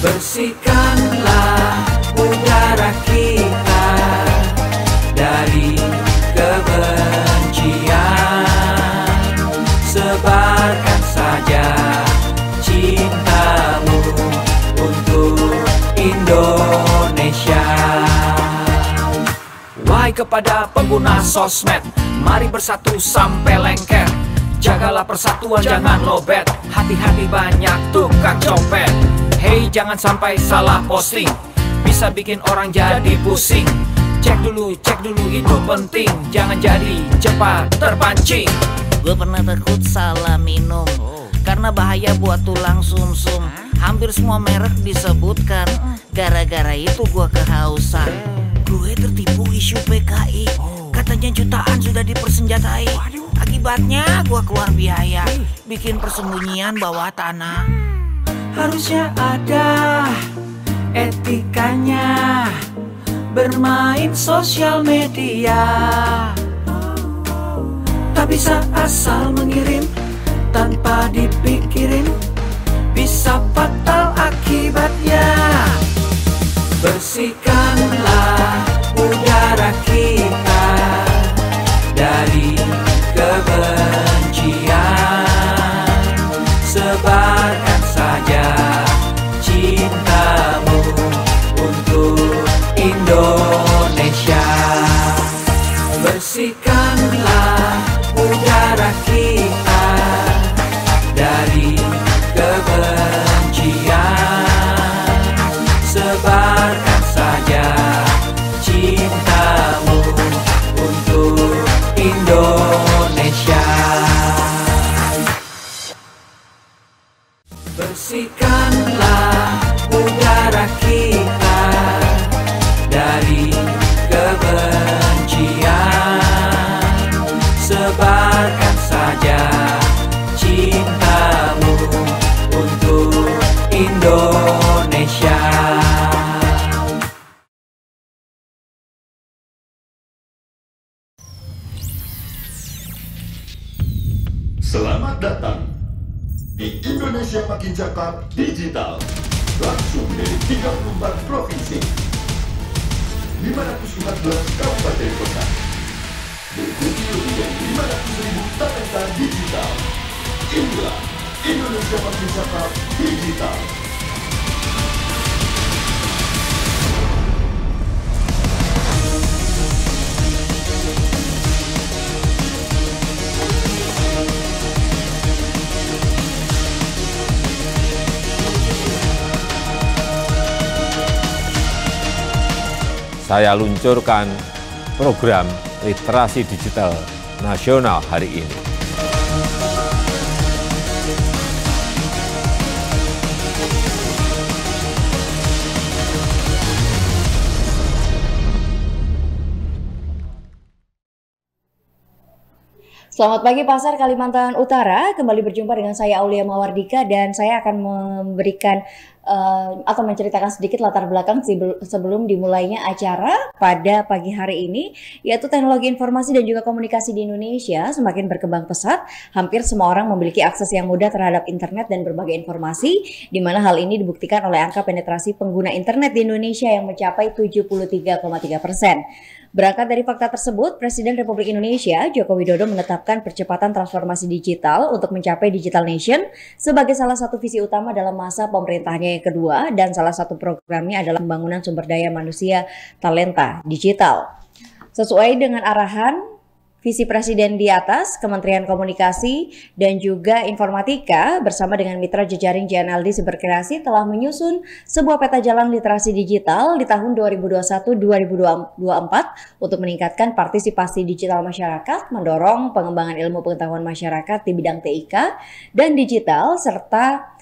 Bersihkanlah udara kita dari kebencian Sebarkan saja cintamu untuk Indonesia Wahai kepada pengguna sosmed Mari bersatu sampai lengket Jagalah persatuan jangan lobet Hati-hati banyak tukang copet Hey jangan sampai salah posting Bisa bikin orang jadi pusing Cek dulu, cek dulu itu penting Jangan jadi cepat terpancing Gue pernah takut salah minum Karena bahaya buat tulang sumsum -sum. Hampir semua merek disebutkan Gara-gara itu gue kehausan Gue tertipu isu PKI Katanya jutaan sudah dipersenjatai Akibatnya gue keluar biaya Bikin persembunyian bawah tanah harusnya ada etikanya bermain sosial media tak bisa asal mengirim tanpa dipikirin bisa fatal akibatnya bersihkanlah udara kita dari kebencian sebab Indonesia bersihkan datang di Indonesia Makin Cakap Digital. Langsung dari 34 provinsi, 514 kabupaten kota. Berikuti lebih dari 500 ribu talenta digital. Inilah Indonesia Makin Cakap Digital. saya luncurkan program literasi digital nasional hari ini. Selamat pagi Pasar Kalimantan Utara. Kembali berjumpa dengan saya Aulia Mawardika dan saya akan memberikan uh, eh, atau menceritakan sedikit latar belakang sebelum dimulainya acara pada pagi hari ini yaitu teknologi informasi dan juga komunikasi di Indonesia semakin berkembang pesat. Hampir semua orang memiliki akses yang mudah terhadap internet dan berbagai informasi di mana hal ini dibuktikan oleh angka penetrasi pengguna internet di Indonesia yang mencapai 73,3 persen. Berangkat dari fakta tersebut, Presiden Republik Indonesia Joko Widodo menetapkan percepatan transformasi digital untuk mencapai digital nation sebagai salah satu visi utama dalam masa pemerintahnya yang kedua dan salah satu programnya adalah pembangunan sumber daya manusia talenta digital. Sesuai dengan arahan Visi Presiden di atas, Kementerian Komunikasi dan juga Informatika bersama dengan mitra jejaring JNLD Siberkreasi telah menyusun sebuah peta jalan literasi digital di tahun 2021-2024 untuk meningkatkan partisipasi digital masyarakat, mendorong pengembangan ilmu pengetahuan masyarakat di bidang TIK dan digital serta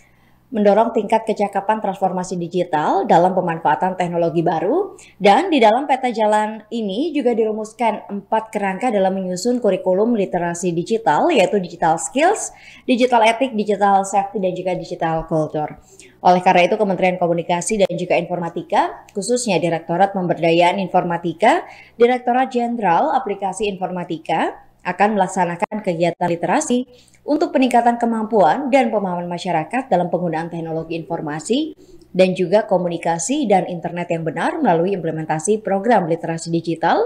mendorong tingkat kecakapan transformasi digital dalam pemanfaatan teknologi baru, dan di dalam peta jalan ini juga dirumuskan empat kerangka dalam menyusun kurikulum literasi digital, yaitu digital skills, digital ethic, digital safety, dan juga digital culture. Oleh karena itu, Kementerian Komunikasi dan juga Informatika, khususnya Direktorat Pemberdayaan Informatika, Direktorat Jenderal Aplikasi Informatika, akan melaksanakan kegiatan literasi untuk peningkatan kemampuan dan pemahaman masyarakat dalam penggunaan teknologi informasi dan juga komunikasi dan internet yang benar melalui implementasi program literasi digital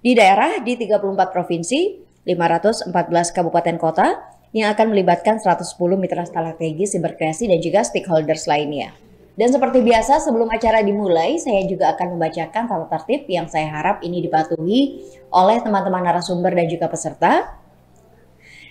di daerah di 34 provinsi, 514 kabupaten kota yang akan melibatkan 110 mitra strategis, siberkreasi dan juga stakeholders lainnya. Dan seperti biasa sebelum acara dimulai, saya juga akan membacakan tata tertib yang saya harap ini dipatuhi oleh teman-teman narasumber dan juga peserta.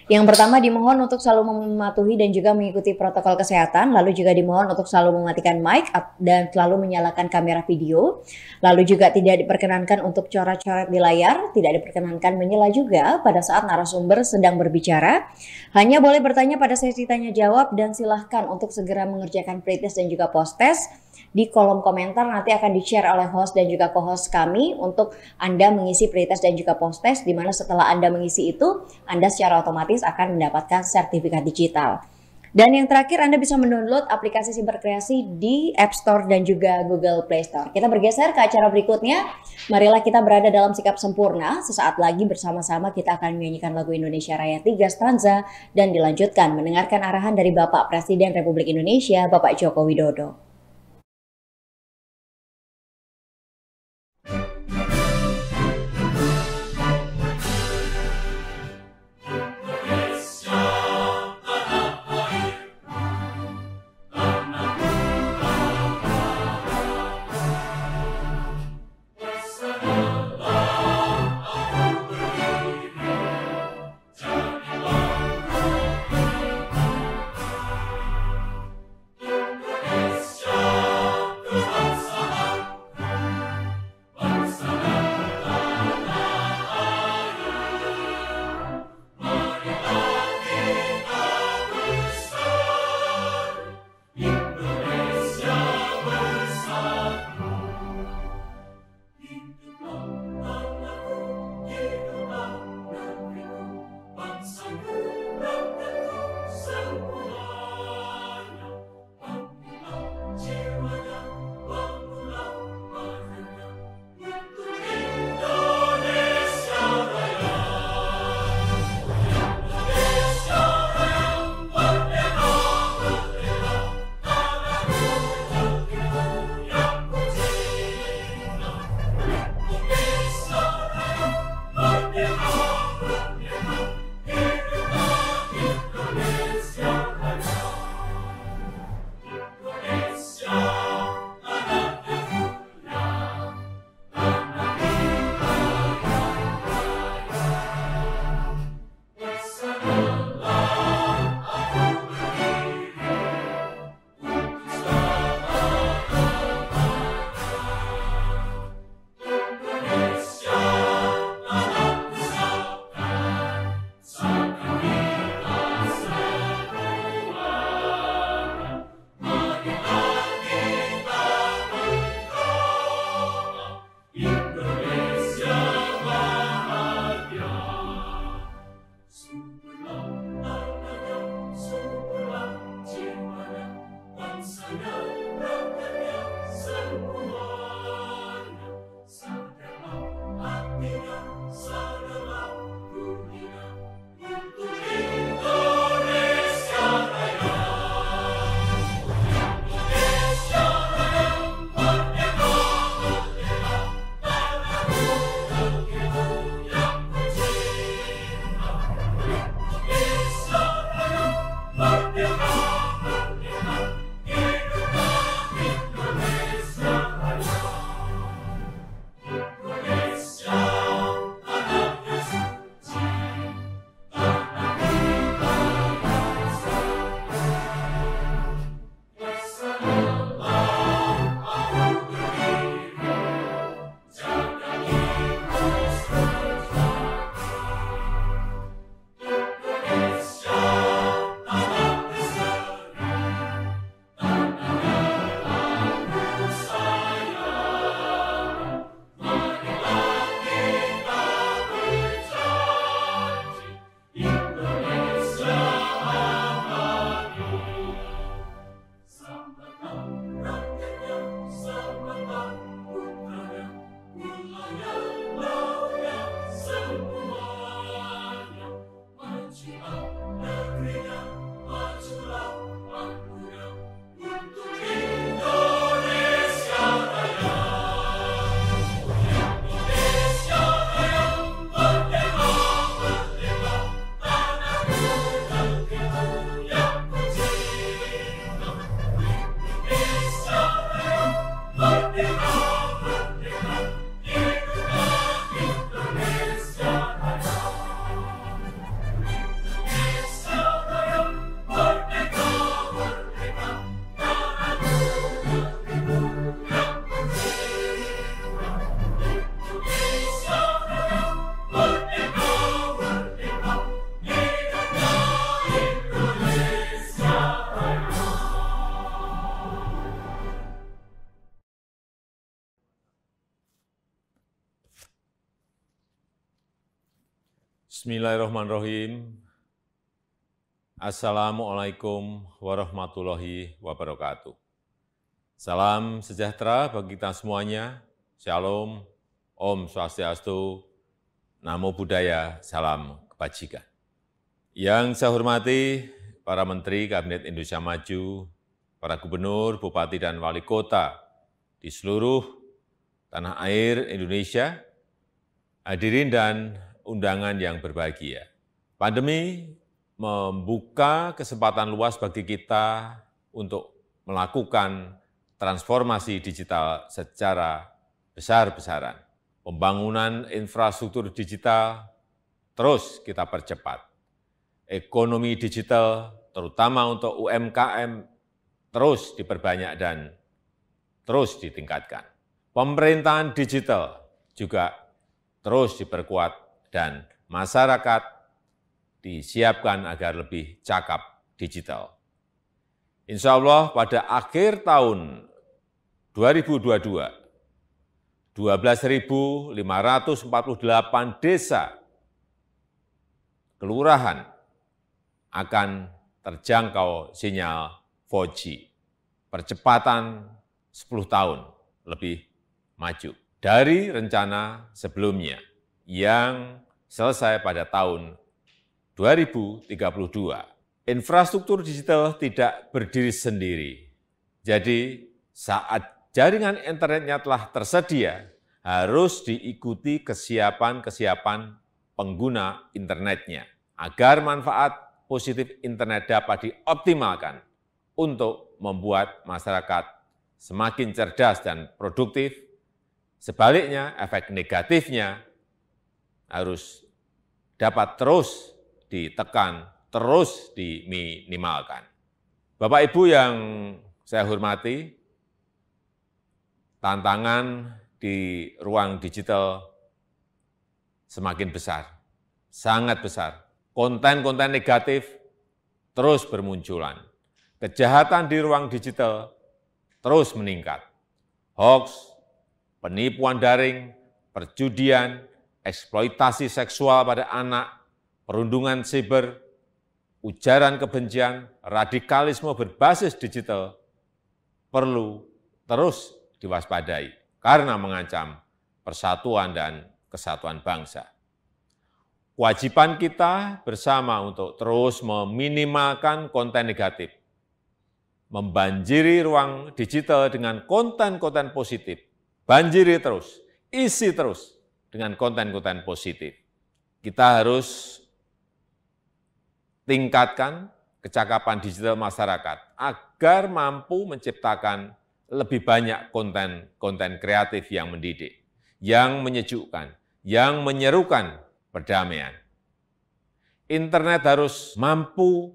Yang pertama dimohon untuk selalu mematuhi dan juga mengikuti protokol kesehatan, lalu juga dimohon untuk selalu mematikan mic dan selalu menyalakan kamera video. Lalu juga tidak diperkenankan untuk coret-coret di layar, tidak diperkenankan menyela juga pada saat narasumber sedang berbicara. Hanya boleh bertanya pada sesi tanya jawab dan silahkan untuk segera mengerjakan pretest dan juga post test di kolom komentar nanti akan di-share oleh host dan juga co-host kami untuk Anda mengisi pretest dan juga post-test di mana setelah Anda mengisi itu Anda secara otomatis akan mendapatkan sertifikat digital. Dan yang terakhir Anda bisa mendownload aplikasi Siberkreasi di App Store dan juga Google Play Store. Kita bergeser ke acara berikutnya. Marilah kita berada dalam sikap sempurna. Sesaat lagi bersama-sama kita akan menyanyikan lagu Indonesia Raya tiga stanza dan dilanjutkan mendengarkan arahan dari Bapak Presiden Republik Indonesia, Bapak Joko Widodo. Bismillahirrahmanirrahim. Assalamualaikum warahmatullahi wabarakatuh. Salam sejahtera bagi kita semuanya. Shalom, Om Swastiastu, Namo Buddhaya, Salam Kebajikan. Yang saya hormati para Menteri Kabinet Indonesia Maju, para Gubernur, Bupati, dan Wali Kota di seluruh tanah air Indonesia, hadirin dan undangan yang berbahagia. Pandemi membuka kesempatan luas bagi kita untuk melakukan transformasi digital secara besar-besaran. Pembangunan infrastruktur digital terus kita percepat. Ekonomi digital, terutama untuk UMKM, terus diperbanyak dan terus ditingkatkan. Pemerintahan digital juga terus diperkuat dan masyarakat disiapkan agar lebih cakap digital. Insya Allah pada akhir tahun 2022, 12.548 desa, kelurahan akan terjangkau sinyal 4G. Percepatan 10 tahun lebih maju dari rencana sebelumnya yang selesai pada tahun 2032. Infrastruktur digital tidak berdiri sendiri. Jadi saat jaringan internetnya telah tersedia, harus diikuti kesiapan-kesiapan pengguna internetnya agar manfaat positif internet dapat dioptimalkan untuk membuat masyarakat semakin cerdas dan produktif. Sebaliknya, efek negatifnya harus dapat terus ditekan, terus diminimalkan. Bapak Ibu yang saya hormati, tantangan di ruang digital semakin besar, sangat besar. Konten-konten negatif terus bermunculan. Kejahatan di ruang digital terus meningkat. Hoax, penipuan daring, perjudian, eksploitasi seksual pada anak, perundungan siber, ujaran kebencian, radikalisme berbasis digital perlu terus diwaspadai karena mengancam persatuan dan kesatuan bangsa. Kewajiban kita bersama untuk terus meminimalkan konten negatif, membanjiri ruang digital dengan konten-konten positif, banjiri terus, isi terus, dengan konten-konten positif. Kita harus tingkatkan kecakapan digital masyarakat agar mampu menciptakan lebih banyak konten-konten kreatif yang mendidik, yang menyejukkan, yang menyerukan perdamaian. Internet harus mampu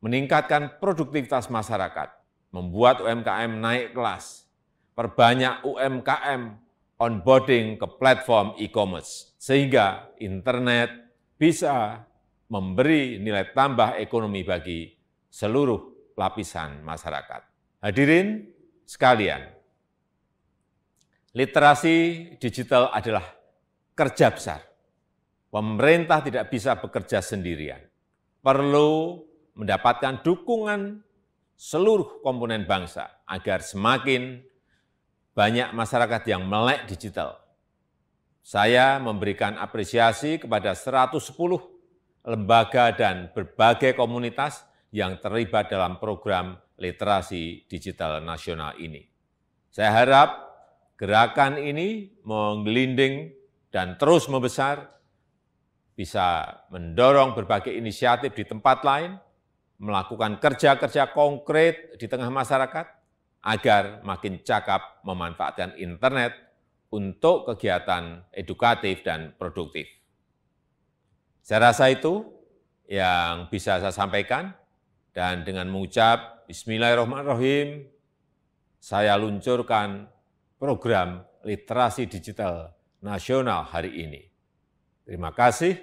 meningkatkan produktivitas masyarakat, membuat UMKM naik kelas, perbanyak UMKM onboarding ke platform e-commerce, sehingga internet bisa memberi nilai tambah ekonomi bagi seluruh lapisan masyarakat. Hadirin sekalian, literasi digital adalah kerja besar. Pemerintah tidak bisa bekerja sendirian. Perlu mendapatkan dukungan seluruh komponen bangsa agar semakin banyak masyarakat yang melek digital. Saya memberikan apresiasi kepada 110 lembaga dan berbagai komunitas yang terlibat dalam program literasi digital nasional ini. Saya harap gerakan ini menggelinding dan terus membesar, bisa mendorong berbagai inisiatif di tempat lain, melakukan kerja-kerja konkret di tengah masyarakat, agar makin cakap memanfaatkan internet untuk kegiatan edukatif dan produktif. Saya rasa itu yang bisa saya sampaikan dan dengan mengucap Bismillahirrahmanirrahim, saya luncurkan program literasi digital nasional hari ini. Terima kasih.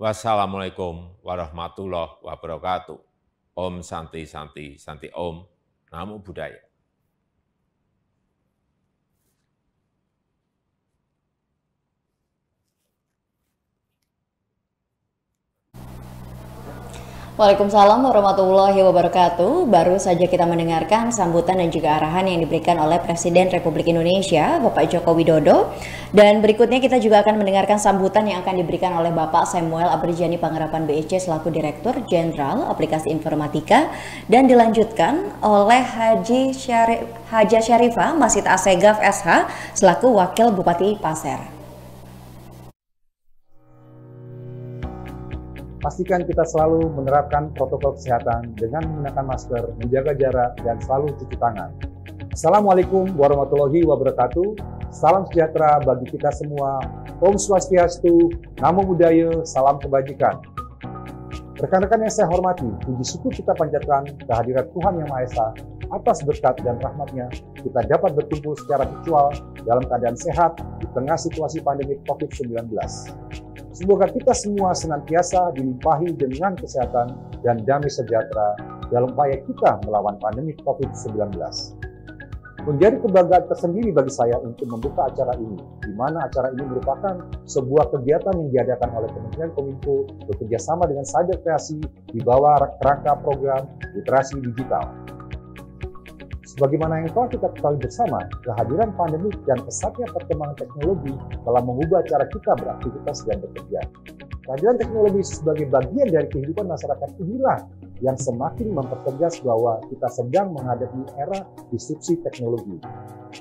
Wassalamualaikum warahmatullahi wabarakatuh. Om Santi Santi Santi Om. Namo Buddhaya. Waalaikumsalam warahmatullahi wabarakatuh. Baru saja kita mendengarkan sambutan dan juga arahan yang diberikan oleh Presiden Republik Indonesia, Bapak Joko Widodo. Dan berikutnya kita juga akan mendengarkan sambutan yang akan diberikan oleh Bapak Samuel Abrijani Pangerapan BEC selaku Direktur Jenderal Aplikasi Informatika dan dilanjutkan oleh Haji Syarif, Haja Syarifah Masita Asegaf SH selaku Wakil Bupati Pasir. Pastikan kita selalu menerapkan protokol kesehatan dengan menggunakan masker, menjaga jarak, dan selalu cuci tangan. Assalamualaikum warahmatullahi wabarakatuh. Salam sejahtera bagi kita semua. Om Swastiastu, Namo Buddhaya, Salam Kebajikan. Rekan-rekan yang saya hormati, puji syukur kita panjatkan kehadiran Tuhan Yang Maha Esa atas berkat dan rahmatnya, kita dapat berkumpul secara virtual dalam keadaan sehat di tengah situasi pandemi COVID-19. Semoga kita semua senantiasa dilimpahi dengan kesehatan dan damai sejahtera dalam upaya kita melawan pandemi COVID-19. Menjadi kebanggaan tersendiri bagi saya untuk membuka acara ini, di mana acara ini merupakan sebuah kegiatan yang diadakan oleh Kementerian Kominfo bekerjasama dengan Cyber Kreasi di bawah kerangka program literasi digital. Sebagaimana yang telah kita ketahui bersama, kehadiran pandemi dan pesatnya perkembangan teknologi telah mengubah cara kita beraktivitas dan bekerja. Kehadiran teknologi sebagai bagian dari kehidupan masyarakat inilah yang semakin mempertegas bahwa kita sedang menghadapi era disrupsi teknologi.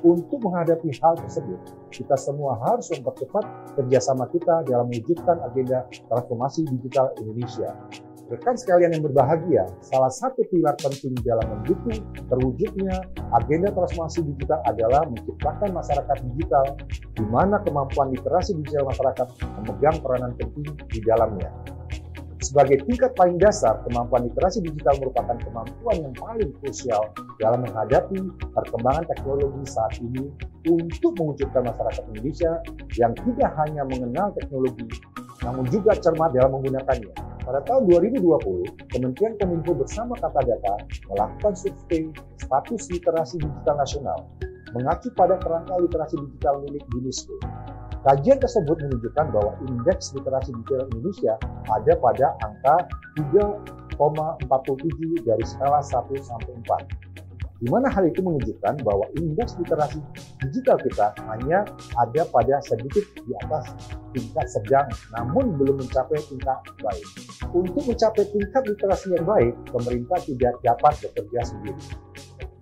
Untuk menghadapi hal tersebut, kita semua harus mempercepat kerjasama kita dalam mewujudkan agenda transformasi digital Indonesia. Rekan sekalian yang berbahagia, salah satu pilar penting dalam mendukung terwujudnya agenda transformasi digital adalah menciptakan masyarakat digital, di mana kemampuan literasi digital masyarakat memegang peranan penting di dalamnya. Sebagai tingkat paling dasar, kemampuan literasi digital merupakan kemampuan yang paling krusial dalam menghadapi perkembangan teknologi saat ini untuk mewujudkan masyarakat Indonesia yang tidak hanya mengenal teknologi, namun juga cermat dalam menggunakannya. Pada tahun 2020, Kementerian Kominfo bersama kata Data melakukan survei status literasi digital nasional mengacu pada kerangka literasi digital milik UNESCO. Kajian tersebut menunjukkan bahwa indeks literasi digital Indonesia ada pada angka 3,47 dari skala 1 sampai 4 di mana hal itu menunjukkan bahwa indeks literasi digital kita hanya ada pada sedikit di atas tingkat sedang, namun belum mencapai tingkat baik. Untuk mencapai tingkat literasi yang baik, pemerintah tidak dapat bekerja sendiri.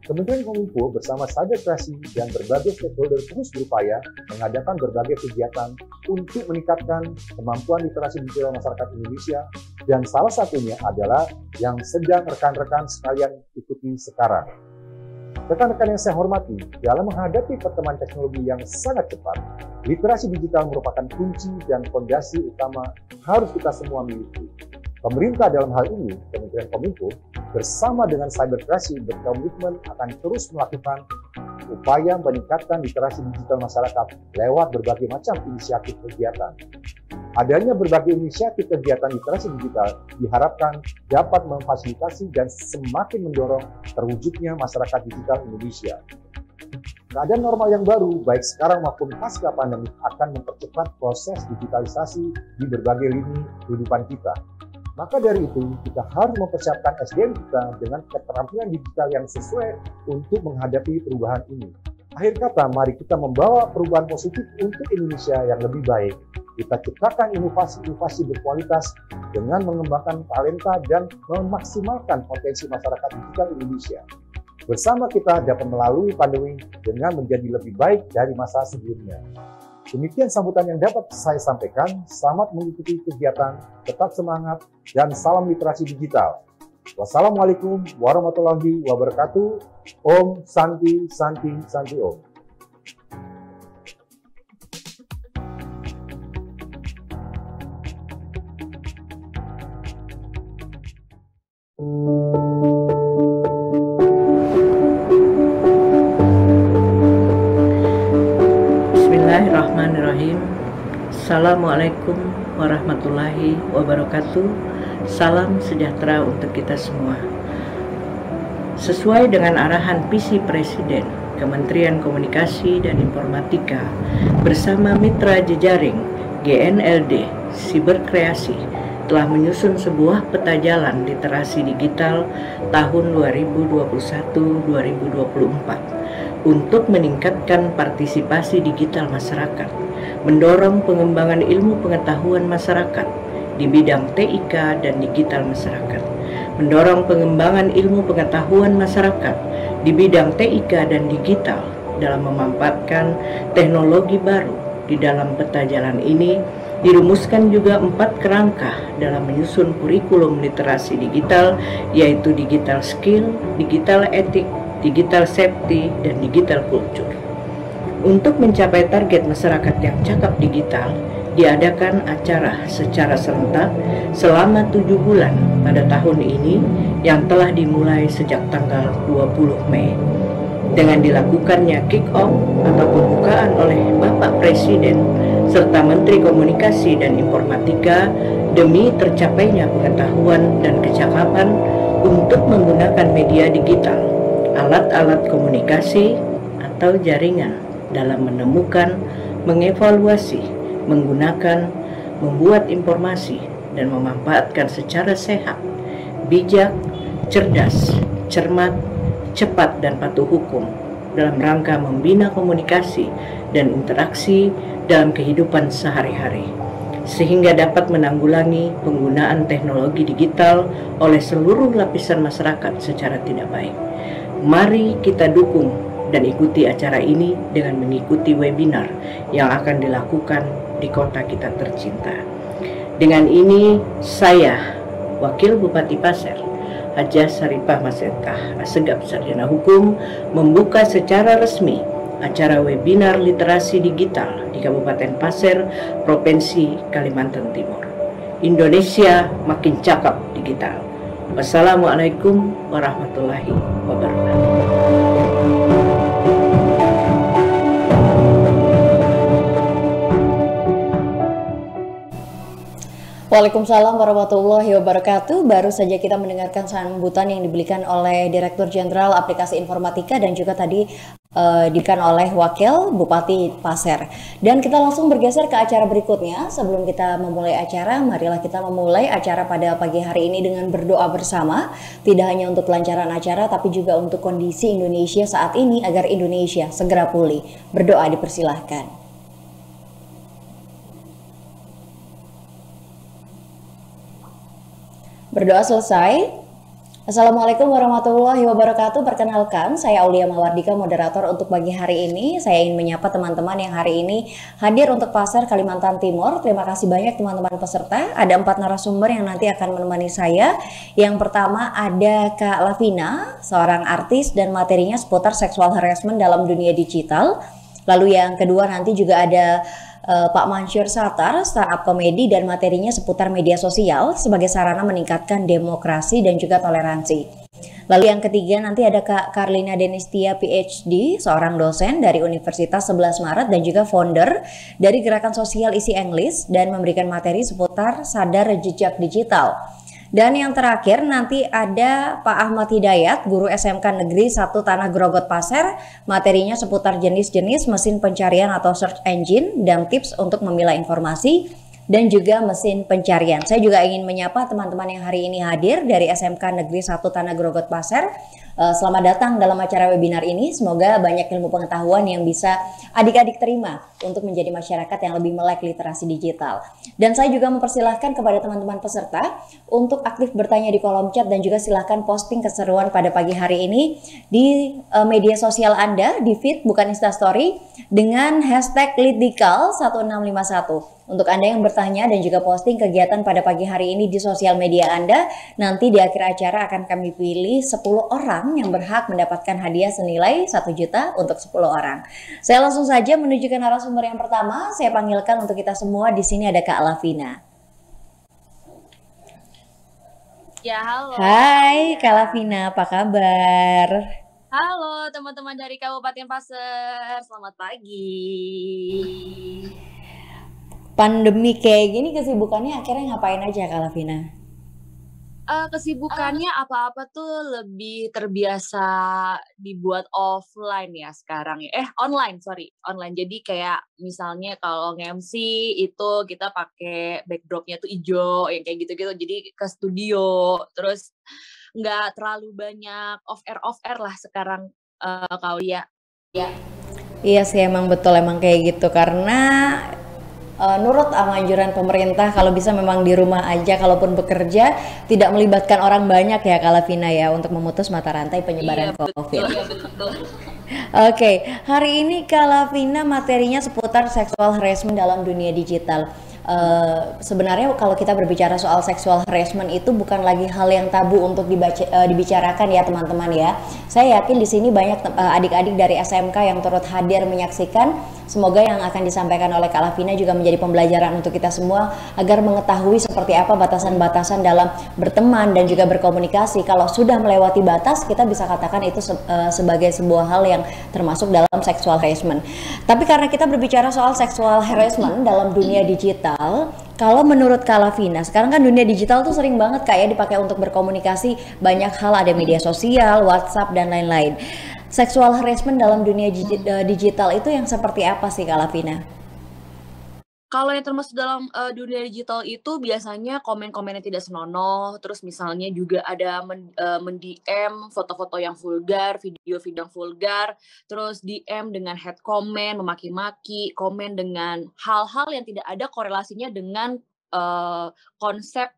Kementerian Kominfo bersama Sadar Kreasi dan berbagai stakeholder terus berupaya mengadakan berbagai kegiatan untuk meningkatkan kemampuan literasi digital masyarakat Indonesia dan salah satunya adalah yang sedang rekan-rekan sekalian ikuti sekarang. Rekan-rekan yang saya hormati, dalam menghadapi perkembangan teknologi yang sangat cepat, literasi digital merupakan kunci dan fondasi utama harus kita semua miliki. Pemerintah dalam hal ini, Kementerian Kominfo, bersama dengan Cyberkreasi berkomitmen akan terus melakukan upaya meningkatkan literasi digital masyarakat lewat berbagai macam inisiatif kegiatan. Adanya berbagai inisiatif kegiatan literasi digital diharapkan dapat memfasilitasi dan semakin mendorong terwujudnya masyarakat digital Indonesia. Keadaan normal yang baru, baik sekarang maupun pasca pandemi, akan mempercepat proses digitalisasi di berbagai lini kehidupan kita. Maka dari itu, kita harus mempersiapkan SDM kita dengan keterampilan digital yang sesuai untuk menghadapi perubahan ini. Akhir kata, mari kita membawa perubahan positif untuk Indonesia yang lebih baik. Kita ciptakan inovasi-inovasi berkualitas dengan mengembangkan talenta dan memaksimalkan potensi masyarakat digital Indonesia. Bersama kita dapat melalui pandemi dengan menjadi lebih baik dari masa sebelumnya. Demikian sambutan yang dapat saya sampaikan. Selamat mengikuti kegiatan, tetap semangat, dan salam literasi digital. Wassalamualaikum warahmatullahi wabarakatuh. Om Santi Santi Santi Om. Assalamualaikum warahmatullahi wabarakatuh. Salam sejahtera untuk kita semua. Sesuai dengan arahan visi Presiden, Kementerian Komunikasi dan Informatika bersama mitra jejaring GNLD Siberkreasi telah menyusun sebuah peta jalan literasi digital tahun 2021-2024 untuk meningkatkan partisipasi digital masyarakat mendorong pengembangan ilmu pengetahuan masyarakat di bidang TIK dan digital masyarakat, mendorong pengembangan ilmu pengetahuan masyarakat di bidang TIK dan digital dalam memanfaatkan teknologi baru di dalam peta jalan ini dirumuskan juga empat kerangka dalam menyusun kurikulum literasi digital yaitu digital skill, digital etik, digital safety, dan digital culture. Untuk mencapai target masyarakat yang cakap digital, diadakan acara secara serentak selama tujuh bulan pada tahun ini yang telah dimulai sejak tanggal 20 Mei. Dengan dilakukannya kick-off atau pembukaan oleh Bapak Presiden serta Menteri Komunikasi dan Informatika demi tercapainya pengetahuan dan kecakapan untuk menggunakan media digital, alat-alat komunikasi, atau jaringan dalam menemukan, mengevaluasi, menggunakan, membuat informasi, dan memanfaatkan secara sehat, bijak, cerdas, cermat, cepat, dan patuh hukum dalam rangka membina komunikasi dan interaksi dalam kehidupan sehari-hari, sehingga dapat menanggulangi penggunaan teknologi digital oleh seluruh lapisan masyarakat secara tidak baik. Mari kita dukung dan ikuti acara ini dengan mengikuti webinar yang akan dilakukan di kota kita tercinta. Dengan ini saya Wakil Bupati Pasir Haja Saripah Masentah Segap Sarjana Hukum membuka secara resmi acara webinar literasi digital di Kabupaten Pasir, Provinsi Kalimantan Timur. Indonesia makin cakap digital. Wassalamualaikum warahmatullahi wabarakatuh. Waalaikumsalam warahmatullahi wabarakatuh. Baru saja kita mendengarkan sambutan yang diberikan oleh Direktur Jenderal Aplikasi Informatika dan juga tadi uh, eh, diberikan oleh Wakil Bupati Pasir. Dan kita langsung bergeser ke acara berikutnya. Sebelum kita memulai acara, marilah kita memulai acara pada pagi hari ini dengan berdoa bersama. Tidak hanya untuk kelancaran acara, tapi juga untuk kondisi Indonesia saat ini agar Indonesia segera pulih. Berdoa dipersilahkan. Berdoa selesai. Assalamualaikum warahmatullahi wabarakatuh. Perkenalkan, saya Aulia Mawardika, moderator untuk pagi hari ini. Saya ingin menyapa teman-teman yang hari ini hadir untuk pasar Kalimantan Timur. Terima kasih banyak teman-teman peserta. Ada empat narasumber yang nanti akan menemani saya. Yang pertama ada Kak Lavina, seorang artis dan materinya seputar seksual harassment dalam dunia digital. Lalu yang kedua nanti juga ada uh, Pak Mansyur Satar, startup komedi dan materinya seputar media sosial sebagai sarana meningkatkan demokrasi dan juga toleransi. Lalu yang ketiga nanti ada Kak Karlina Denistia PhD, seorang dosen dari Universitas 11 Maret dan juga founder dari Gerakan Sosial Isi English dan memberikan materi seputar sadar jejak digital. Dan yang terakhir nanti ada Pak Ahmad Hidayat, guru SMK Negeri 1 Tanah Grogot Pasir. Materinya seputar jenis-jenis mesin pencarian atau search engine dan tips untuk memilah informasi dan juga mesin pencarian. Saya juga ingin menyapa teman-teman yang hari ini hadir dari SMK Negeri 1 Tanah Grogot Pasir. Eh, selamat datang dalam acara webinar ini. Semoga banyak ilmu pengetahuan yang bisa adik-adik terima untuk menjadi masyarakat yang lebih melek literasi digital. Dan saya juga mempersilahkan kepada teman-teman peserta untuk aktif bertanya di kolom chat dan juga silahkan posting keseruan pada pagi hari ini di eh, media sosial Anda, di feed bukan Instastory, dengan hashtag litikal 1651 untuk Anda yang bertanya dan juga posting kegiatan pada pagi hari ini di sosial media Anda, nanti di akhir acara akan kami pilih 10 orang orang yang berhak mendapatkan hadiah senilai 1 juta untuk 10 orang. Saya langsung saja menuju ke narasumber yang pertama. Saya panggilkan untuk kita semua di sini ada Kak Lavina. Ya, halo. Hai, Kak Lavina, apa kabar? Halo, teman-teman dari Kabupaten Pasir. Selamat pagi. Pandemi kayak gini kesibukannya akhirnya ngapain aja, Kak Lavina? uh, kesibukannya eh. apa-apa uh, tuh lebih terbiasa dibuat offline ya sekarang ya. Eh online sorry online. Jadi kayak misalnya kalau nge-MC itu kita pakai backdropnya tuh hijau yang kayak gitu-gitu. Jadi ke studio terus nggak terlalu banyak off air off air lah sekarang uh, eh, kau ya. Ya. Iya sih emang betul emang kayak gitu karena uh, nurut sama anjuran pemerintah kalau bisa memang di rumah aja kalaupun bekerja tidak melibatkan orang banyak ya Kalavina ya untuk memutus mata rantai penyebaran iya, COVID. Iya, Oke, okay. hari ini Kalavina materinya seputar seksual harassment dalam dunia digital. Eh, sebenarnya kalau kita berbicara soal seksual harassment itu bukan lagi hal yang tabu untuk dibaca, uh, dibicarakan ya teman-teman ya. Saya yakin di sini banyak eh, adik-adik uh, dari SMK yang turut hadir menyaksikan. Semoga yang akan disampaikan oleh Kak Lavina juga menjadi pembelajaran untuk kita semua agar mengetahui seperti apa batasan-batasan dalam berteman dan juga berkomunikasi. Kalau sudah melewati batas, kita bisa katakan itu se uh, sebagai sebuah hal yang termasuk dalam seksual harassment. Tapi karena kita berbicara soal seksual harassment dalam dunia digital digital, kalau menurut Kalavina, sekarang kan dunia digital tuh sering banget kayak ya, dipakai untuk berkomunikasi banyak hal, ada media sosial, WhatsApp dan lain-lain. Seksual harassment dalam dunia eh, digital itu yang seperti apa sih Kalavina? Kalau yang termasuk dalam uh, dunia digital itu biasanya komen-komennya tidak senonoh, terus misalnya juga ada men, uh, eh, men foto-foto yang vulgar, video-video yang vulgar, terus DM dengan head comment, memaki-maki, komen dengan hal-hal yang tidak ada korelasinya dengan uh, konsep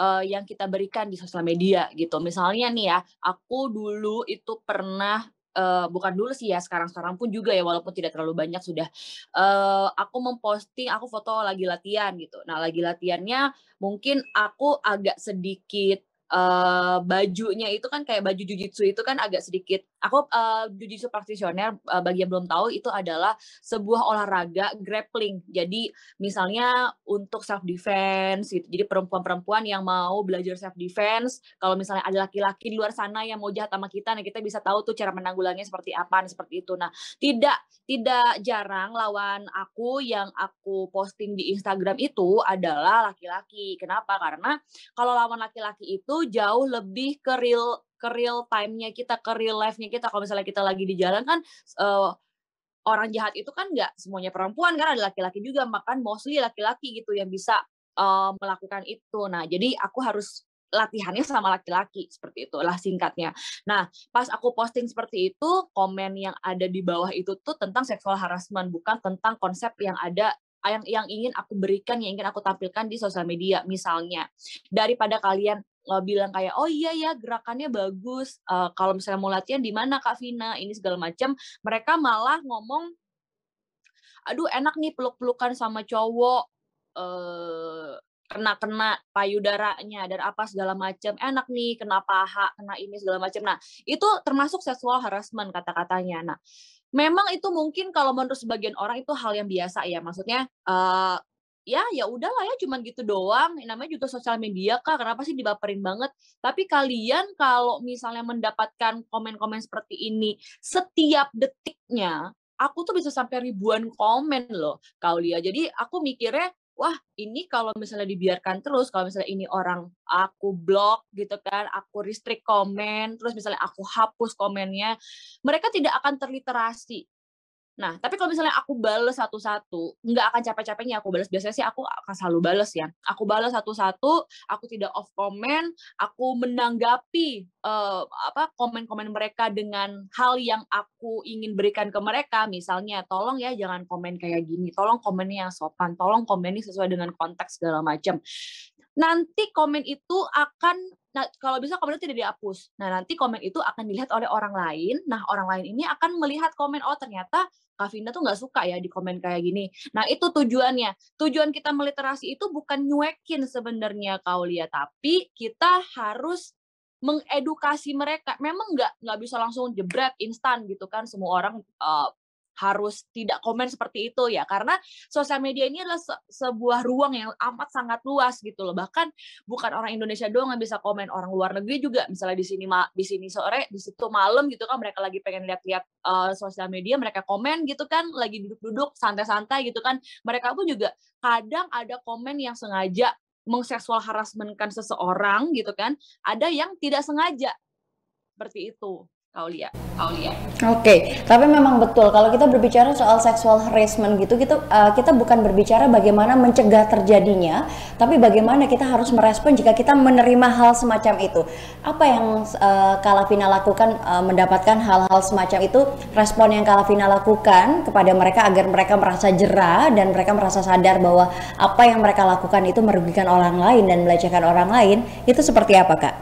uh, yang kita berikan di sosial media gitu. Misalnya nih ya, aku dulu itu pernah uh, bukan dulu sih ya sekarang-sekarang pun juga ya walaupun tidak terlalu banyak sudah uh, aku memposting aku foto lagi latihan gitu. Nah, lagi latihannya mungkin aku agak sedikit Uh, bajunya itu kan kayak baju jujitsu itu kan agak sedikit Aku eh, uh, praktisioner uh, eh, bagi yang belum tahu itu adalah sebuah olahraga grappling. Jadi misalnya untuk self defense gitu. Jadi perempuan-perempuan yang mau belajar self defense, kalau misalnya ada laki-laki di luar sana yang mau jahat sama kita, nah kita bisa tahu tuh cara menanggulanginya seperti apa, nah, seperti itu. Nah, tidak tidak jarang lawan aku yang aku posting di Instagram itu adalah laki-laki. Kenapa? Karena kalau lawan laki-laki itu jauh lebih keril ke real time-nya kita, ke real life-nya kita. Kalau misalnya kita lagi di jalan kan uh, orang jahat itu kan nggak semuanya perempuan kan ada laki-laki juga, makan mostly laki-laki gitu yang bisa uh, melakukan itu. Nah, jadi aku harus latihannya sama laki-laki seperti itulah singkatnya. Nah, pas aku posting seperti itu, komen yang ada di bawah itu tuh tentang seksual harassment, bukan tentang konsep yang ada yang yang ingin aku berikan, yang ingin aku tampilkan di sosial media misalnya. Daripada kalian bilang kayak oh iya ya gerakannya bagus uh, kalau misalnya mau latihan di mana kak Vina ini segala macam mereka malah ngomong aduh enak nih peluk-pelukan sama cowok uh, kena-kena payudaranya dan apa segala macam enak nih kena paha kena ini segala macam nah itu termasuk seksual harassment kata-katanya nah memang itu mungkin kalau menurut sebagian orang itu hal yang biasa ya maksudnya uh, ya ya udahlah ya cuman gitu doang namanya juga sosial media kak kenapa sih dibaperin banget tapi kalian kalau misalnya mendapatkan komen-komen seperti ini setiap detiknya aku tuh bisa sampai ribuan komen loh kau lihat jadi aku mikirnya wah ini kalau misalnya dibiarkan terus kalau misalnya ini orang aku blok gitu kan aku restrict komen terus misalnya aku hapus komennya mereka tidak akan terliterasi Nah, tapi kalau misalnya aku bales satu-satu, nggak akan capek-capeknya aku bales. Biasanya sih aku akan selalu bales ya. Aku bales satu-satu, aku tidak off comment aku menanggapi uh, apa komen-komen mereka dengan hal yang aku ingin berikan ke mereka. Misalnya, tolong ya jangan komen kayak gini, tolong komennya yang sopan, tolong komennya sesuai dengan konteks segala macam. Nanti komen itu akan Nah, kalau bisa komen itu tidak dihapus. Nah, nanti komen itu akan dilihat oleh orang lain. Nah, orang lain ini akan melihat komen, oh ternyata Kak Vinda tuh nggak suka ya di komen kayak gini. Nah itu tujuannya. Tujuan kita meliterasi itu bukan nyuekin sebenarnya kau lihat, tapi kita harus mengedukasi mereka. Memang nggak nggak bisa langsung jebret instan gitu kan semua orang uh, harus tidak komen seperti itu ya karena sosial media ini adalah se sebuah ruang yang amat sangat luas gitu loh bahkan bukan orang Indonesia doang yang bisa komen orang luar negeri juga misalnya di sini di sini sore di situ malam gitu kan mereka lagi pengen lihat-lihat uh, sosial media mereka komen gitu kan lagi duduk-duduk santai-santai gitu kan mereka pun juga kadang ada komen yang sengaja mengseksual harassment kan seseorang gitu kan ada yang tidak sengaja seperti itu Aulia. Aulia. Oke, okay. tapi memang betul kalau kita berbicara soal sexual harassment gitu, kita uh, kita bukan berbicara bagaimana mencegah terjadinya, tapi bagaimana kita harus merespon jika kita menerima hal semacam itu. Apa yang uh, eh, Kalafina lakukan uh, mendapatkan hal-hal semacam itu, respon yang Kalafina lakukan kepada mereka agar mereka merasa jerah dan mereka merasa sadar bahwa apa yang mereka lakukan itu merugikan orang lain dan melecehkan orang lain, itu seperti apa, Kak?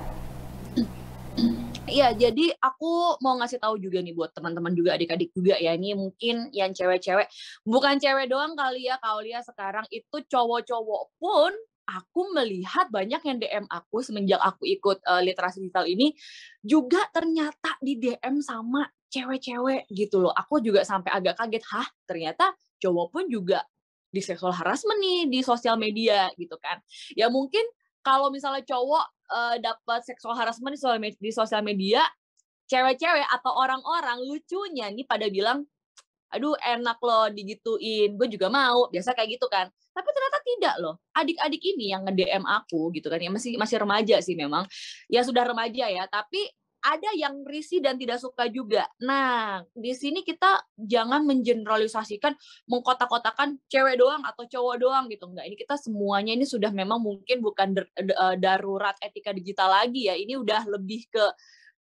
Iya, jadi aku mau ngasih tahu juga nih buat teman-teman juga adik-adik juga ya. Ini mungkin yang cewek-cewek, bukan cewek doang kali ya, kau lihat sekarang itu cowok-cowok pun aku melihat banyak yang DM aku semenjak aku ikut uh, literasi digital ini juga ternyata di DM sama cewek-cewek gitu loh. Aku juga sampai agak kaget, hah ternyata cowok pun juga di sexual harassment nih di sosial media gitu kan. Ya mungkin kalau misalnya cowok uh, dapat seksual harassment di sosial media, di sosial media cewek-cewek atau orang-orang lucunya nih pada bilang aduh enak loh digituin gue juga mau biasa kayak gitu kan tapi ternyata tidak loh adik-adik ini yang nge DM aku gitu kan yang masih masih remaja sih memang ya sudah remaja ya tapi ada yang risih dan tidak suka juga. Nah, di sini kita jangan mengeneralisasikan, mengkotak-kotakan cewek doang atau cowok doang gitu. Enggak, ini kita semuanya ini sudah memang mungkin bukan eh, darurat etika digital lagi ya. Ini udah lebih ke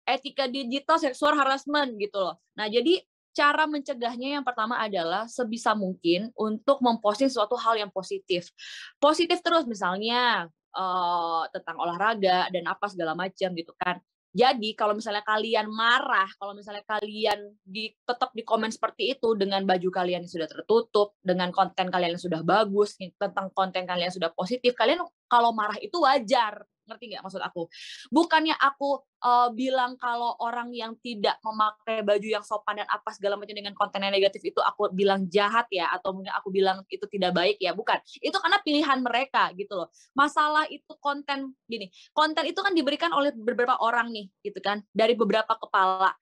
etika digital seksual harassment gitu loh. Nah, jadi cara mencegahnya yang pertama adalah sebisa mungkin untuk memposting suatu hal yang positif. Positif terus misalnya uh, tentang olahraga dan apa segala macam gitu kan. Jadi kalau misalnya kalian marah, kalau misalnya kalian di, tetap di komen seperti itu dengan baju kalian yang sudah tertutup, dengan konten kalian yang sudah bagus, tentang konten kalian yang sudah positif, kalian kalau marah itu wajar ngerti nggak maksud aku bukannya aku uh, bilang kalau orang yang tidak memakai baju yang sopan dan apa segala macam dengan konten yang negatif itu aku bilang jahat ya atau mungkin aku bilang itu tidak baik ya bukan itu karena pilihan mereka gitu loh masalah itu konten gini konten itu kan diberikan oleh beberapa orang nih gitu kan dari beberapa kepala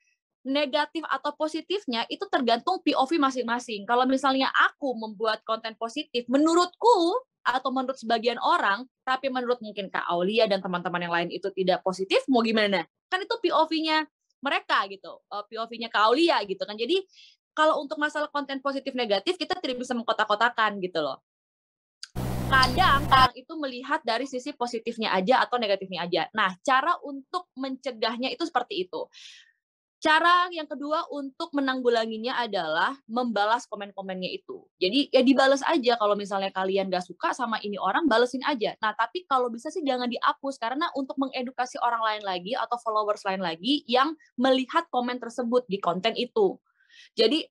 negatif atau positifnya itu tergantung POV masing-masing. Kalau misalnya aku membuat konten positif, menurutku atau menurut sebagian orang, tapi menurut mungkin Kak Aulia dan teman-teman yang lain itu tidak positif, mau gimana? Kan itu POV-nya mereka gitu, eh, POV-nya Kak Aulia gitu kan. Jadi kalau untuk masalah konten positif negatif, kita tidak bisa mengkotak-kotakan gitu loh. Kadang orang itu melihat dari sisi positifnya aja atau negatifnya aja. Nah, cara untuk mencegahnya itu seperti itu. Cara yang kedua untuk menanggulanginya adalah membalas komen-komennya itu. Jadi ya dibalas aja kalau misalnya kalian gak suka sama ini orang, balesin aja. Nah tapi kalau bisa sih jangan dihapus karena untuk mengedukasi orang lain lagi atau followers lain lagi yang melihat komen tersebut di konten itu. Jadi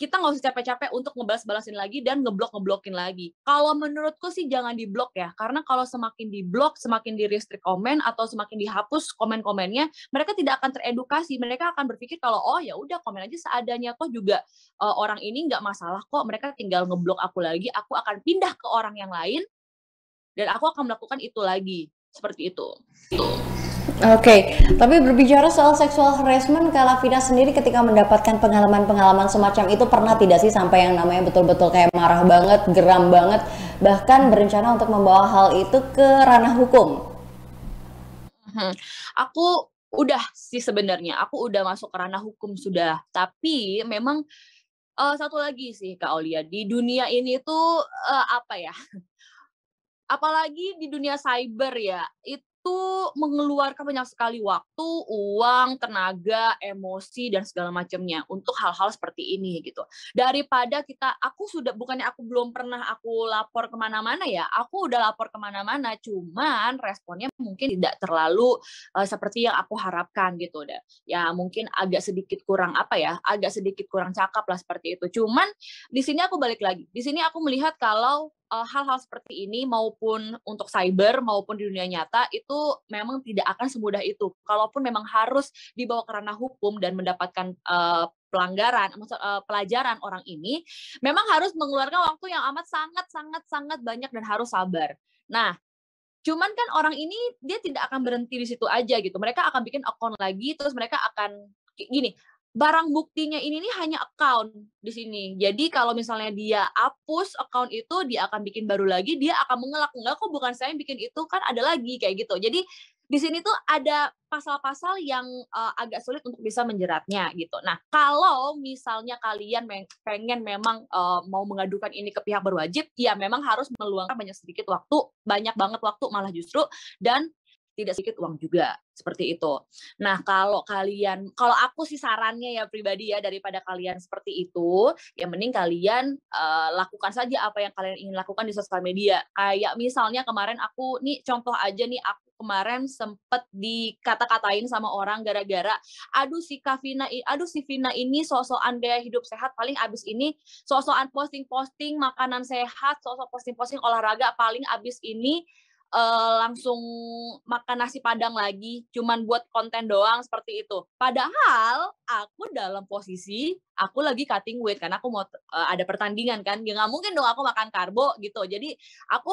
kita nggak usah capek-capek untuk ngebalas-balasin lagi dan ngeblok-ngeblokin lagi. Kalau menurutku sih jangan diblok ya, karena kalau semakin diblok, semakin di restrict komen atau semakin dihapus komen-komennya, mereka tidak akan teredukasi. Mereka akan berpikir kalau oh ya udah komen aja seadanya kok juga uh, orang ini nggak masalah kok. Mereka tinggal ngeblok aku lagi, aku akan pindah ke orang yang lain dan aku akan melakukan itu lagi seperti itu. Tuh. Oke, okay. tapi berbicara soal seksual harassment, kalau Kalavina sendiri ketika mendapatkan pengalaman-pengalaman semacam itu pernah tidak sih sampai yang namanya betul-betul kayak marah banget, geram banget, bahkan berencana untuk membawa hal itu ke ranah hukum? Hmm. Aku udah sih sebenarnya, aku udah masuk ke ranah hukum sudah, tapi memang uh, satu lagi sih Kak Olia, di dunia ini tuh uh, apa ya? apalagi di dunia cyber ya itu itu mengeluarkan banyak sekali waktu, uang, tenaga, emosi dan segala macamnya untuk hal-hal seperti ini gitu. Daripada kita, aku sudah bukannya aku belum pernah aku lapor kemana-mana ya, aku udah lapor kemana-mana, cuman responnya mungkin tidak terlalu uh, seperti yang aku harapkan gitu deh. Ya mungkin agak sedikit kurang apa ya, agak sedikit kurang cakap lah seperti itu. Cuman di sini aku balik lagi, di sini aku melihat kalau Eh, hal-hal seperti ini maupun untuk cyber maupun di dunia nyata itu memang tidak akan semudah itu. Kalaupun memang harus dibawa ke ranah hukum dan mendapatkan uh, pelanggaran maksud uh, pelajaran orang ini memang harus mengeluarkan waktu yang amat sangat sangat sangat banyak dan harus sabar. Nah, cuman kan orang ini dia tidak akan berhenti di situ aja gitu. Mereka akan bikin akun lagi terus mereka akan gini barang buktinya ini nih hanya account di sini. Jadi kalau misalnya dia hapus account itu, dia akan bikin baru lagi, dia akan mengelak enggak kok bukan saya yang bikin itu kan ada lagi kayak gitu. Jadi di sini tuh ada pasal-pasal yang uh, agak sulit untuk bisa menjeratnya gitu. Nah, kalau misalnya kalian pengen memang uh, mau mengadukan ini ke pihak berwajib, ya memang harus meluangkan banyak sedikit waktu, banyak banget waktu malah justru dan tidak sedikit uang juga seperti itu. Nah, kalau kalian kalau aku sih sarannya ya pribadi ya daripada kalian seperti itu, ya mending kalian uh, lakukan saja apa yang kalian ingin lakukan di sosial media. Kayak misalnya kemarin aku nih contoh aja nih aku kemarin sempet dikata-katain sama orang gara-gara aduh si Kavina aduh si Vina ini sosokan gaya hidup sehat paling abis ini sosokan posting-posting makanan sehat sosok posting-posting olahraga paling abis ini uh, langsung makan nasi padang lagi cuman buat konten doang seperti itu padahal aku dalam posisi aku lagi cutting weight karena aku mau uh, ada pertandingan kan ya nggak mungkin dong aku makan karbo gitu jadi aku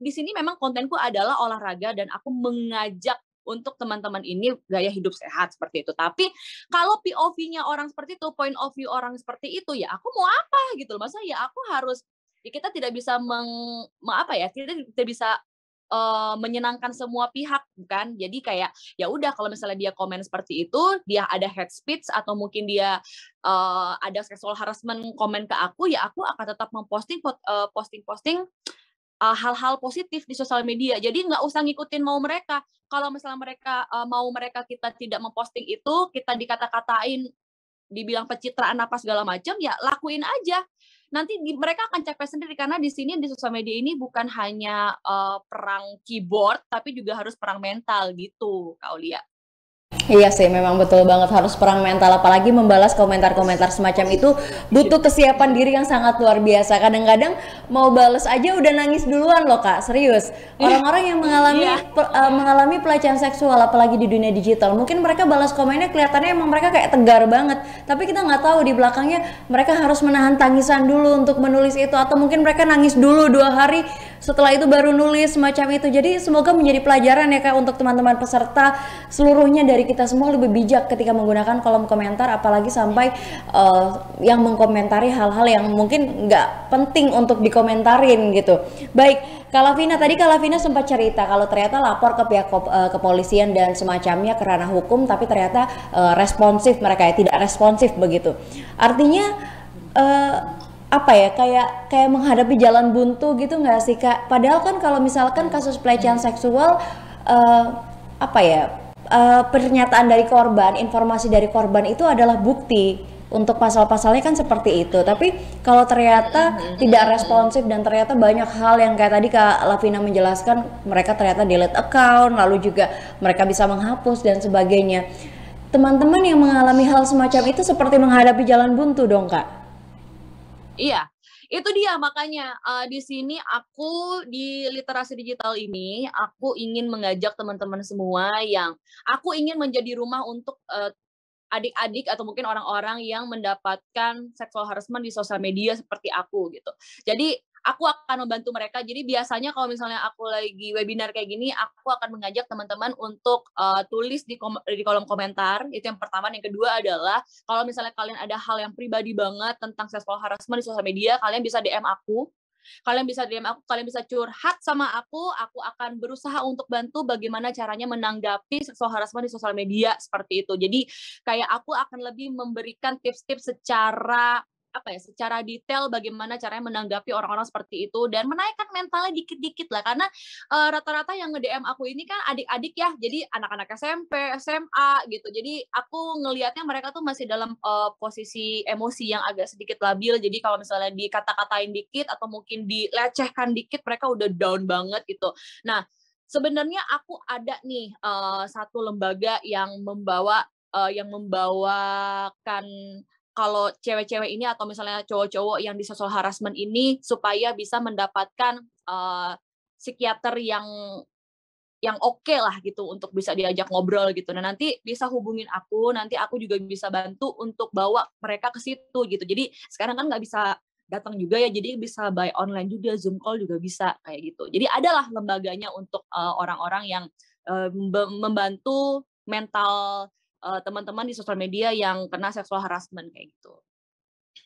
di sini memang kontenku adalah olahraga dan aku mengajak untuk teman-teman ini gaya hidup sehat seperti itu. Tapi kalau POV-nya orang seperti itu, point of view orang seperti itu, ya aku mau apa gitu loh. Masa ya aku harus ya kita tidak bisa meng, apa ya, kita tidak bisa uh, menyenangkan semua pihak bukan jadi kayak ya udah kalau misalnya dia komen seperti itu dia ada head speech atau mungkin dia uh, ada sexual harassment komen ke aku ya aku akan tetap memposting uh, eh, posting posting hal hal-hal positif di sosial media jadi nggak usah ngikutin mau mereka kalau misalnya mereka uh, mau mereka kita tidak memposting itu kita dikata-katain dibilang pencitraan apa segala macam ya lakuin aja nanti di, mereka akan capek sendiri karena di sini di sosial media ini bukan hanya uh, perang keyboard tapi juga harus perang mental gitu, kau lihat. Iya sih, memang betul banget harus perang mental. Apalagi membalas komentar-komentar semacam itu butuh kesiapan diri yang sangat luar biasa. Kadang-kadang mau balas aja udah nangis duluan loh kak, serius. Orang-orang yang mengalami yeah. Iya. Eh, uh, mengalami pelecehan seksual, apalagi di dunia digital, mungkin mereka balas komennya kelihatannya emang mereka kayak tegar banget. Tapi kita nggak tahu di belakangnya mereka harus menahan tangisan dulu untuk menulis itu, atau mungkin mereka nangis dulu dua hari setelah itu baru nulis semacam itu. Jadi semoga menjadi pelajaran ya kak untuk teman-teman peserta seluruhnya dari kita kita semua lebih bijak ketika menggunakan kolom komentar apalagi sampai uh, yang mengkomentari hal-hal yang mungkin nggak penting untuk dikomentarin gitu. Baik, Kalavina tadi Kalavina sempat cerita kalau ternyata lapor ke pihak eh, kepolisian dan semacamnya ke hukum tapi ternyata uh, responsif mereka ya tidak responsif begitu. Artinya uh, apa ya kayak kayak menghadapi jalan buntu gitu nggak sih kak? Padahal kan kalau misalkan kasus pelecehan seksual uh, apa ya uh, pernyataan dari korban, informasi dari korban itu adalah bukti untuk pasal-pasalnya kan seperti itu. Tapi kalau ternyata mm-hmm. tidak responsif dan ternyata banyak hal yang kayak tadi Kak Lavina menjelaskan, mereka ternyata delete account, lalu juga mereka bisa menghapus dan sebagainya. Teman-teman yang mengalami hal semacam itu seperti menghadapi jalan buntu dong, Kak. Iya, itu dia makanya uh, di sini aku di literasi digital ini aku ingin mengajak teman-teman semua yang aku ingin menjadi rumah untuk uh, adik-adik atau mungkin orang-orang yang mendapatkan seksual harassment di sosial media seperti aku gitu. Jadi aku akan membantu mereka. Jadi biasanya kalau misalnya aku lagi webinar kayak gini, aku akan mengajak teman-teman untuk uh, tulis di, kom di kolom komentar. Itu yang pertama. Yang kedua adalah kalau misalnya kalian ada hal yang pribadi banget tentang sexual harassment di sosial media, kalian bisa DM aku. Kalian bisa DM aku, kalian bisa curhat sama aku. Aku akan berusaha untuk bantu bagaimana caranya menanggapi seksual harassment di sosial media seperti itu. Jadi kayak aku akan lebih memberikan tips-tips secara apa ya secara detail bagaimana caranya menanggapi orang-orang seperti itu dan menaikkan mentalnya dikit-dikit lah karena rata-rata uh, yang nge-DM aku ini kan adik-adik ya jadi anak-anak SMP SMA gitu jadi aku ngelihatnya mereka tuh masih dalam uh, posisi emosi yang agak sedikit labil jadi kalau misalnya dikata-katain dikit atau mungkin dilecehkan dikit mereka udah down banget gitu nah Sebenarnya aku ada nih uh, satu lembaga yang membawa uh, yang membawakan kalau cewek-cewek ini atau misalnya cowok-cowok yang di social harassment ini supaya bisa mendapatkan uh, psikiater yang yang oke okay lah gitu untuk bisa diajak ngobrol gitu. Nah nanti bisa hubungin aku, nanti aku juga bisa bantu untuk bawa mereka ke situ gitu. Jadi sekarang kan nggak bisa datang juga ya, jadi bisa by online juga, zoom call juga bisa kayak gitu. Jadi adalah lembaganya untuk eh, orang-orang uh, yang uh, membantu mental Eh, teman-teman uh, di sosial media yang kena seksual harassment kayak gitu.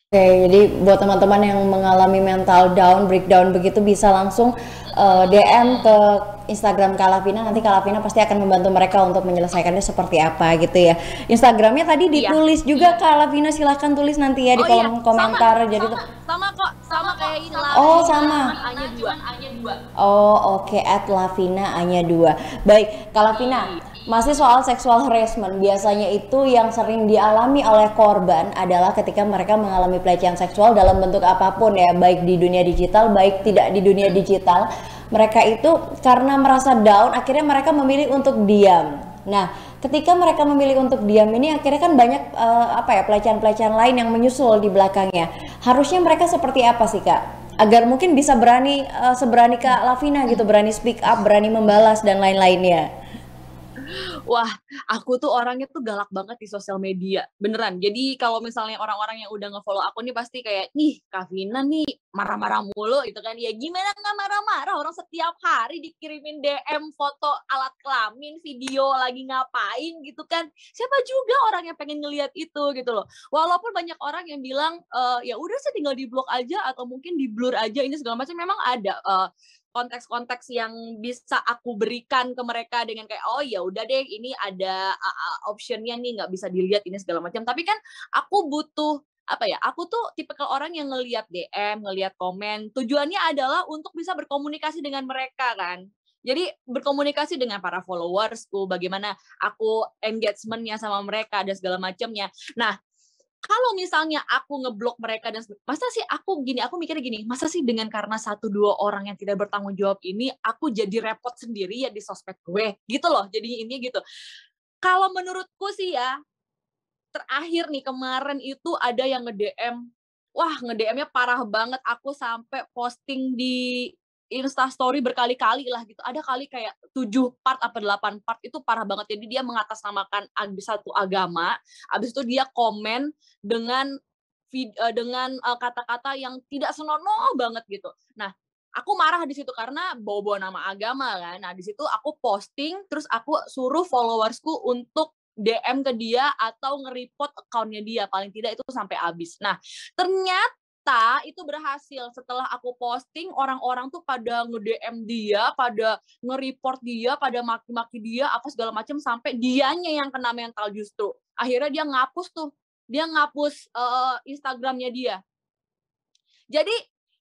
Oke, jadi buat teman-teman yang mengalami mental down, breakdown begitu bisa langsung uh, eh, DM ke Instagram Kalavina. Nanti Kalavina pasti akan membantu mereka untuk menyelesaikannya seperti apa gitu ya. Instagramnya tadi iya, ditulis iya, juga iya. silahkan tulis nanti ya di oh, iya. kolom iya. komentar. Sama, jadi sama, sama kok, sama kayak ini. Oh sama. Anya dua. Oh oke, okay. at Lavina Anya dua. Baik, Kalavina. Iya masih soal seksual harassment, biasanya itu yang sering dialami oleh korban adalah ketika mereka mengalami pelecehan seksual dalam bentuk apapun ya, baik di dunia digital, baik tidak di dunia digital. Mereka itu karena merasa down, akhirnya mereka memilih untuk diam. Nah, ketika mereka memilih untuk diam ini akhirnya kan banyak uh, apa ya pelecehan-pelecehan lain yang menyusul di belakangnya. Harusnya mereka seperti apa sih, Kak? agar mungkin bisa berani uh, seberani Kak Lavina gitu, berani speak up, berani membalas dan lain-lainnya wah aku tuh orangnya tuh galak banget di sosial media beneran jadi kalau misalnya orang-orang yang udah ngefollow aku nih pasti kayak nih Kavina nih marah-marah mulu gitu kan ya gimana nggak marah-marah orang setiap hari dikirimin DM foto alat kelamin video lagi ngapain gitu kan siapa juga orang yang pengen ngelihat itu gitu loh walaupun banyak orang yang bilang e, ya udah sih tinggal di blok aja atau mungkin di blur aja ini segala macam memang ada uh, konteks-konteks yang bisa aku berikan ke mereka dengan kayak oh ya udah deh ini ada uh, optionnya nih nggak bisa dilihat ini segala macam tapi kan aku butuh apa ya aku tuh tipikal orang yang ngelihat DM ngelihat komen tujuannya adalah untuk bisa berkomunikasi dengan mereka kan jadi berkomunikasi dengan para followersku, bagaimana aku engagementnya sama mereka dan segala macamnya. Nah, kalau misalnya aku ngeblok mereka dan masa sih aku gini aku mikirnya gini masa sih dengan karena satu dua orang yang tidak bertanggung jawab ini aku jadi repot sendiri ya di sosmed gue gitu loh Jadi ini gitu kalau menurutku sih ya terakhir nih kemarin itu ada yang nge DM wah nge dm parah banget aku sampai posting di Insta story berkali-kali lah gitu. Ada kali kayak tujuh part apa delapan part itu parah banget. Jadi dia mengatasnamakan satu agama, abis itu dia komen dengan eh, dengan eh, kata-kata yang tidak senonoh banget gitu. Nah, aku marah di situ karena bawa-bawa nama agama kan. Nah, di situ aku posting terus aku suruh followersku untuk DM ke dia atau nge-report accountnya dia paling tidak itu sampai habis. Nah, ternyata ternyata itu berhasil setelah aku posting orang-orang tuh pada nge-DM dia, pada nge-report dia, pada maki-maki dia apa segala macam sampai dianya yang kena mental justru. Akhirnya dia ngapus tuh. Dia ngapus uh, Instagramnya dia. Jadi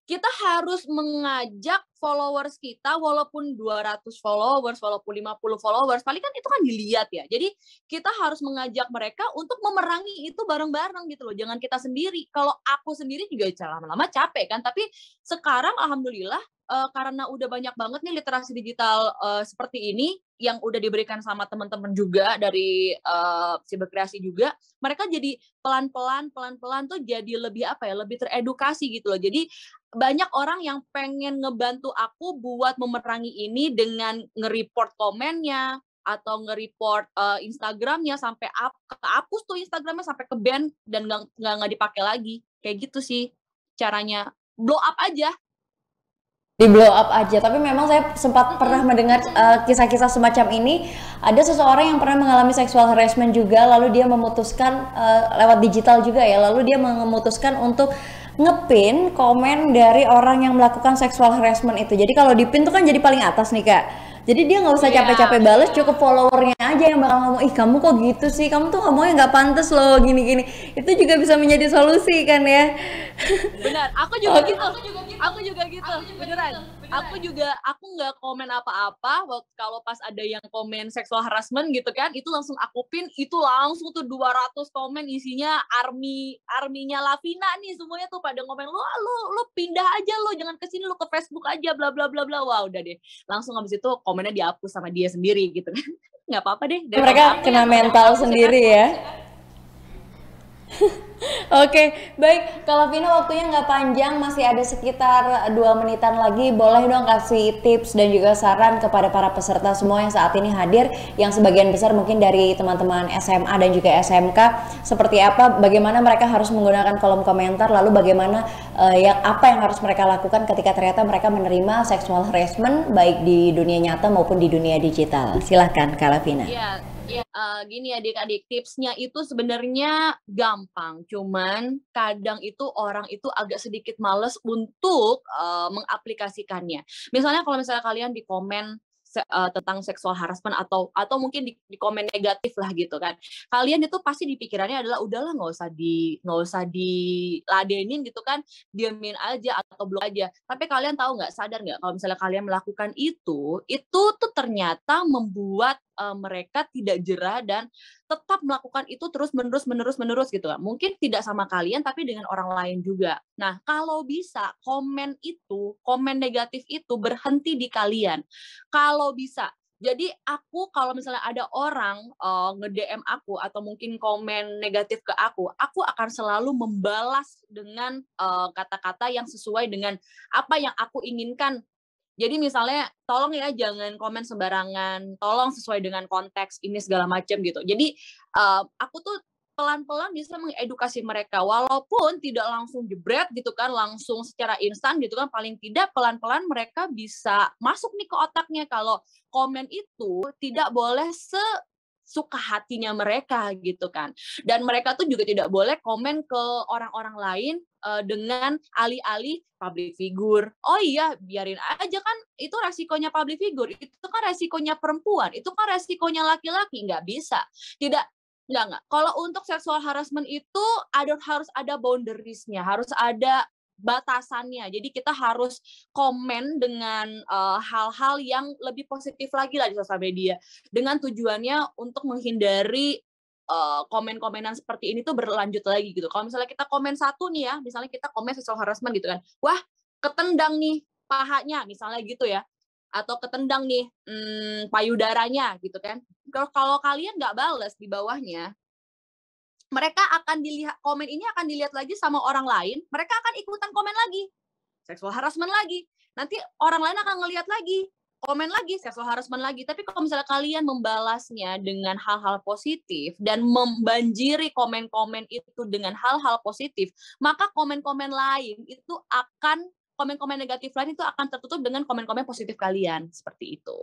kita harus mengajak followers kita walaupun 200 followers, walaupun 50 followers, paling kan itu kan dilihat ya. Jadi kita harus mengajak mereka untuk memerangi itu bareng-bareng gitu loh. Jangan kita sendiri. Kalau aku sendiri juga ya, lama-lama capek kan, tapi sekarang alhamdulillah uh, karena udah banyak banget nih literasi digital uh, seperti ini yang udah diberikan sama teman-teman juga dari uh, eh, kreasi juga, mereka jadi pelan-pelan, pelan-pelan tuh jadi lebih apa ya, lebih teredukasi gitu loh. Jadi banyak orang yang pengen ngebantu aku buat memerangi ini dengan nge-report komennya, atau nge-report uh, Instagramnya sampai ke kehapus tuh Instagramnya sampai ke band dan nggak nggak dipakai lagi kayak gitu sih caranya blow up aja di blow up aja tapi memang saya sempat pernah mendengar eh, kisah-kisah uh, semacam ini ada seseorang yang pernah mengalami sexual harassment juga lalu dia memutuskan uh, lewat digital juga ya lalu dia memutuskan untuk ngepin komen dari orang yang melakukan sexual harassment itu jadi kalau dipin tuh kan jadi paling atas nih kak jadi dia nggak usah iya. capek-capek bales, cukup followernya aja yang bakal ngomong, ih kamu kok gitu sih, kamu tuh ngomongnya nggak pantas loh, gini-gini. Itu juga bisa menjadi solusi kan ya. Benar, aku juga gitu, aku juga gitu, aku juga gitu, aku juga beneran. Gitu aku juga aku nggak komen apa-apa kalau pas ada yang komen seksual harassment gitu kan itu langsung aku pin itu langsung tuh 200 komen isinya army arminya Lavina nih semuanya tuh pada komen lo lo lo pindah aja lo jangan ke sini lo ke Facebook aja bla bla bla bla wah udah deh langsung abis itu komennya dihapus sama dia sendiri gitu kan nggak apa-apa deh mereka kena mental sendiri ya Oke, okay, baik. Kalau Vina waktunya nggak panjang, masih ada sekitar dua menitan lagi. Boleh dong kasih tips dan juga saran kepada para peserta semua yang saat ini hadir, yang sebagian besar mungkin dari teman-teman SMA dan juga SMK, seperti apa, bagaimana mereka harus menggunakan kolom komentar, lalu bagaimana uh, yang apa yang harus mereka lakukan ketika ternyata mereka menerima seksual harassment baik di dunia nyata maupun di dunia digital. Silahkan, Kalavina. Yeah Iya. Uh, gini adik-adik, tipsnya itu sebenarnya gampang, cuman kadang itu orang itu agak sedikit males untuk uh, mengaplikasikannya. Misalnya kalau misalnya kalian di komen se uh, tentang seksual harassment atau atau mungkin di, di komen negatif lah gitu kan kalian itu pasti di pikirannya adalah udahlah nggak usah di nggak usah diladenin gitu kan diamin aja atau blok aja tapi kalian tahu nggak sadar nggak kalau misalnya kalian melakukan itu itu tuh ternyata membuat uh, mereka tidak jerah dan tetap melakukan itu terus menerus menerus menerus gitu kan mungkin tidak sama kalian tapi dengan orang lain juga nah kalau bisa komen itu komen negatif itu berhenti di kalian kalau bisa jadi aku kalau misalnya ada orang uh, eh, nge-DM aku atau mungkin komen negatif ke aku, aku akan selalu membalas dengan eh, kata-kata uh, kata -kata yang sesuai dengan apa yang aku inginkan jadi misalnya tolong ya jangan komen sembarangan, tolong sesuai dengan konteks ini segala macam gitu. Jadi uh, aku tuh pelan-pelan bisa mengedukasi mereka walaupun tidak langsung jebret gitu kan langsung secara instan gitu kan paling tidak pelan-pelan mereka bisa masuk nih ke otaknya kalau komen itu tidak boleh se suka hatinya mereka gitu kan dan mereka tuh juga tidak boleh komen ke orang-orang lain uh, dengan alih-alih public figure. Oh iya, biarin aja kan itu resikonya public figure, itu kan resikonya perempuan, itu kan resikonya laki-laki, nggak bisa. Tidak nggak nggak. Kalau untuk seksual harassment itu ada harus ada boundaries-nya, harus ada batasannya. Jadi kita harus komen dengan eh, hal-hal uh, yang lebih positif lagi lah di sosial media dengan tujuannya untuk menghindari Eh, komen-komenan seperti ini tuh berlanjut lagi gitu. Kalau misalnya kita komen satu nih ya, misalnya kita komen sexual harassment gitu kan, wah ketendang nih pahanya misalnya gitu ya, atau ketendang nih hmm, payudaranya gitu kan. Kalau kalau kalian nggak balas di bawahnya, mereka akan dilihat komen ini akan dilihat lagi sama orang lain, mereka akan ikutan komen lagi, sexual harassment lagi. Nanti orang lain akan ngelihat lagi, komen lagi, sexual harassment lagi. Tapi kalau misalnya kalian membalasnya dengan hal-hal positif dan membanjiri komen-komen itu dengan hal-hal positif, maka komen-komen lain itu akan komen-komen negatif lain itu akan tertutup dengan komen-komen positif kalian seperti itu.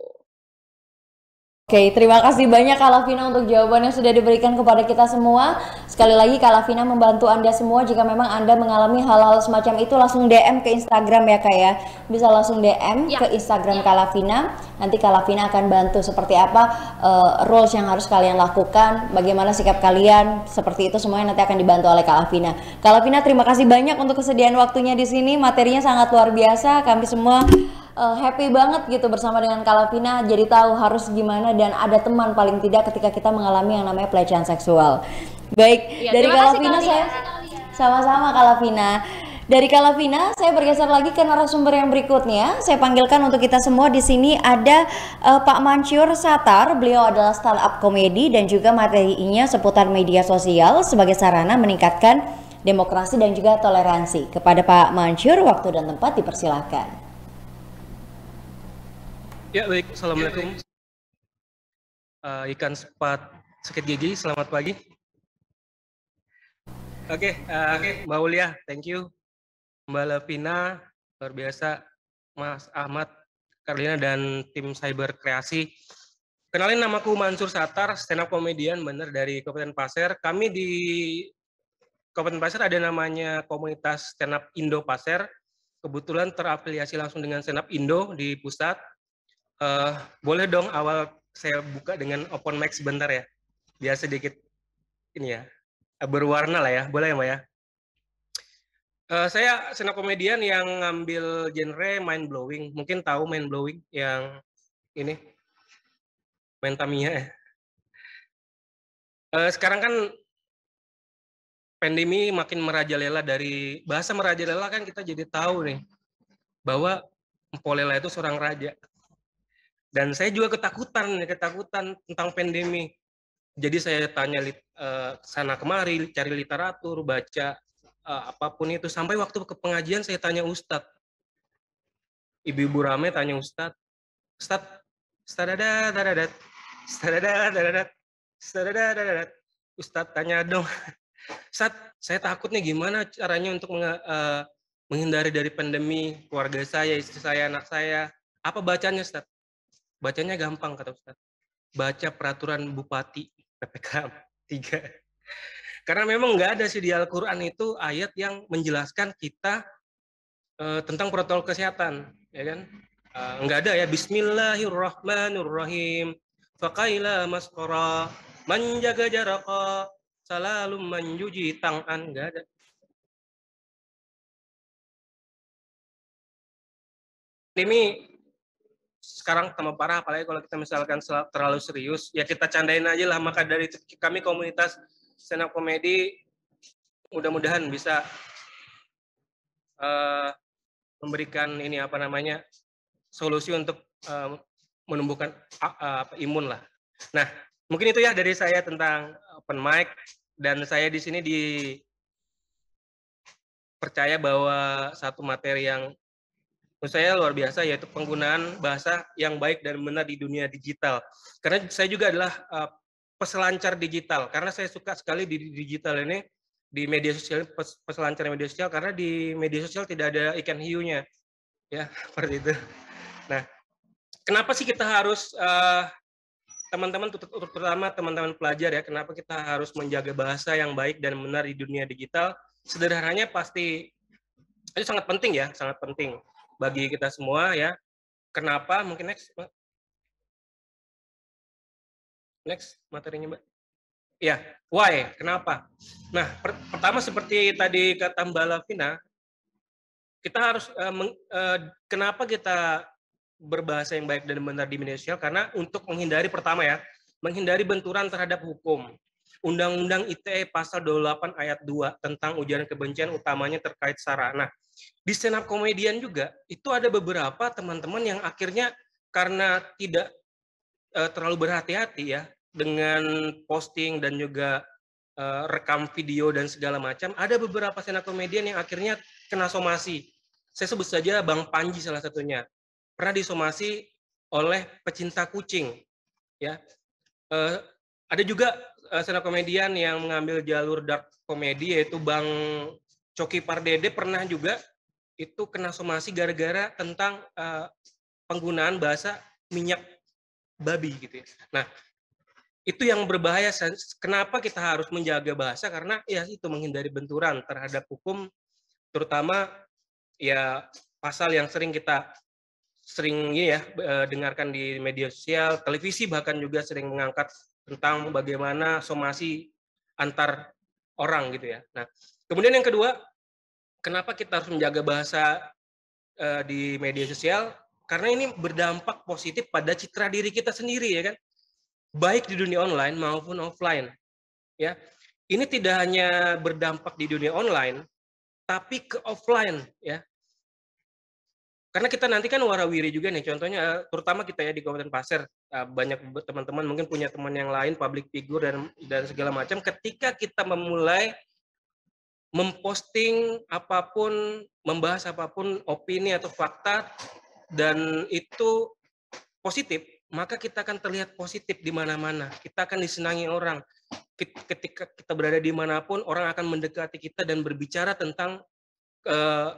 Oke, terima kasih banyak Kalafina untuk jawaban yang sudah diberikan kepada kita semua. Sekali lagi Kalafina membantu Anda semua jika memang Anda mengalami hal-hal semacam itu langsung DM ke Instagram ya Kak ya. Bisa langsung DM ya. ke Instagram ya. Kalafina. Nanti Kalafina akan bantu seperti apa uh, eh, roles yang harus kalian lakukan, bagaimana sikap kalian, seperti itu semuanya nanti akan dibantu oleh Kalafina. Kalafina terima kasih banyak untuk kesediaan waktunya di sini. Materinya sangat luar biasa. Kami semua uh, happy banget gitu bersama dengan Kalavina jadi tahu harus gimana dan ada teman paling tidak ketika kita mengalami yang namanya pelecehan seksual. Baik, ya, dari Kalavina saya sama-sama Kalavina. Dari Kalavina, saya bergeser lagi ke narasumber yang berikutnya. Saya panggilkan untuk kita semua di sini ada uh, Pak Mancur Satar. Beliau adalah startup komedi dan juga materinya seputar media sosial sebagai sarana meningkatkan demokrasi dan juga toleransi. Kepada Pak Mancur, waktu dan tempat dipersilakan. Ya baik, assalamualaikum. Uh, ikan sepat sakit gigi, selamat pagi. Oke, okay, uh, eh, okay. Mbak Ulia, thank you. Mbak Lavina, luar biasa. Mas Ahmad, Karlina, dan tim Cyber Kreasi. Kenalin namaku Mansur Satar, stand up komedian bener dari Kabupaten Pasir. Kami di Kabupaten Pasir ada namanya komunitas stand up Indo Pasir. Kebetulan terafiliasi langsung dengan stand up Indo di pusat Uh, boleh dong awal saya buka dengan open mic sebentar ya. Biar sedikit ini ya, eh, berwarna lah ya. Boleh ya Mbak ya? Uh, saya senap komedian yang ngambil genre mind blowing. Mungkin tahu mind blowing yang ini Mentamia ya. Uh, sekarang kan pandemi makin merajalela dari bahasa merajalela kan kita jadi tahu nih bahwa polela itu seorang raja. Dan saya juga ketakutan, ketakutan tentang pandemi. Jadi saya tanya uh, sana kemari, cari literatur, baca uh, apapun itu. Sampai waktu ke pengajian saya tanya Ustadz. Ibu-ibu rame tanya Ustadz. Ustadz, stadada dadadad stadada dadadad Ustadz dadadad Ustadz tanya dong. Ustadz, saya takut nih gimana caranya untuk menge, uh, menghindari dari pandemi keluarga saya, istri saya, anak saya. Apa bacanya, Ustaz? Bacanya gampang kata Ustaz. Baca peraturan bupati PPKM 3. Karena memang nggak ada sih di Al-Qur'an itu ayat yang menjelaskan kita e, tentang protokol kesehatan, ya kan? E, nggak ada ya Bismillahirrahmanirrahim. Faqaila masqara menjaga jaraka selalu menjuji tangan nggak ada ini sekarang tambah parah apalagi kalau kita misalkan terlalu serius ya kita candain aja lah maka dari kami komunitas stand komedi mudah-mudahan bisa uh, memberikan ini apa namanya solusi untuk uh, menumbuhkan uh, uh, imun lah. Nah mungkin itu ya dari saya tentang open mic dan saya di sini di percaya bahwa satu materi yang menurut saya luar biasa yaitu penggunaan bahasa yang baik dan benar di dunia digital. Karena saya juga adalah uh, peselancar digital karena saya suka sekali di digital ini di media sosial pes, peselancar media sosial karena di media sosial tidak ada ikan hiunya. Ya, seperti itu. Nah, kenapa sih kita harus uh, teman-teman terutama teman-teman pelajar ya, kenapa kita harus menjaga bahasa yang baik dan benar di dunia digital? Sederhananya pasti itu sangat penting ya, sangat penting bagi kita semua ya. Kenapa? Mungkin next, next materinya mbak. Ya, why? Kenapa? Nah, per pertama seperti tadi kata Mbak Lavina, kita harus uh, meng, uh, kenapa kita berbahasa yang baik dan benar di Indonesia karena untuk menghindari pertama ya, menghindari benturan terhadap hukum. Undang-Undang ITE pasal 28 ayat 2 tentang ujaran kebencian utamanya terkait sarana. Nah, di stand up komedian juga itu ada beberapa teman-teman yang akhirnya karena tidak uh, terlalu berhati-hati ya dengan posting dan juga uh, rekam video dan segala macam, ada beberapa stand up komedian yang akhirnya kena somasi. Saya sebut saja Bang Panji salah satunya. Pernah disomasi oleh pecinta kucing. Ya. Uh, ada juga uh, stand up yang mengambil jalur dark komedi yaitu Bang Coki Pardede pernah juga itu kena somasi gara-gara tentang uh, penggunaan bahasa minyak babi gitu ya. Nah, itu yang berbahaya. Kenapa kita harus menjaga bahasa? Karena ya itu menghindari benturan terhadap hukum, terutama ya pasal yang sering kita sering ini ya eh, dengarkan di media sosial, televisi bahkan juga sering mengangkat tentang bagaimana somasi antar orang gitu ya. Nah, kemudian yang kedua, kenapa kita harus menjaga bahasa uh, di media sosial? Karena ini berdampak positif pada citra diri kita sendiri ya kan. Baik di dunia online maupun offline. Ya. Ini tidak hanya berdampak di dunia online, tapi ke offline ya. Karena kita nanti kan warawiri juga nih, contohnya eh, terutama kita ya di Kabupaten Pasir, Eh, banyak teman-teman mungkin punya teman yang lain public figure dan dan segala macam ketika kita memulai memposting apapun membahas apapun opini atau fakta dan itu positif maka kita akan terlihat positif di mana-mana kita akan disenangi orang ketika kita berada di manapun orang akan mendekati kita dan berbicara tentang eh,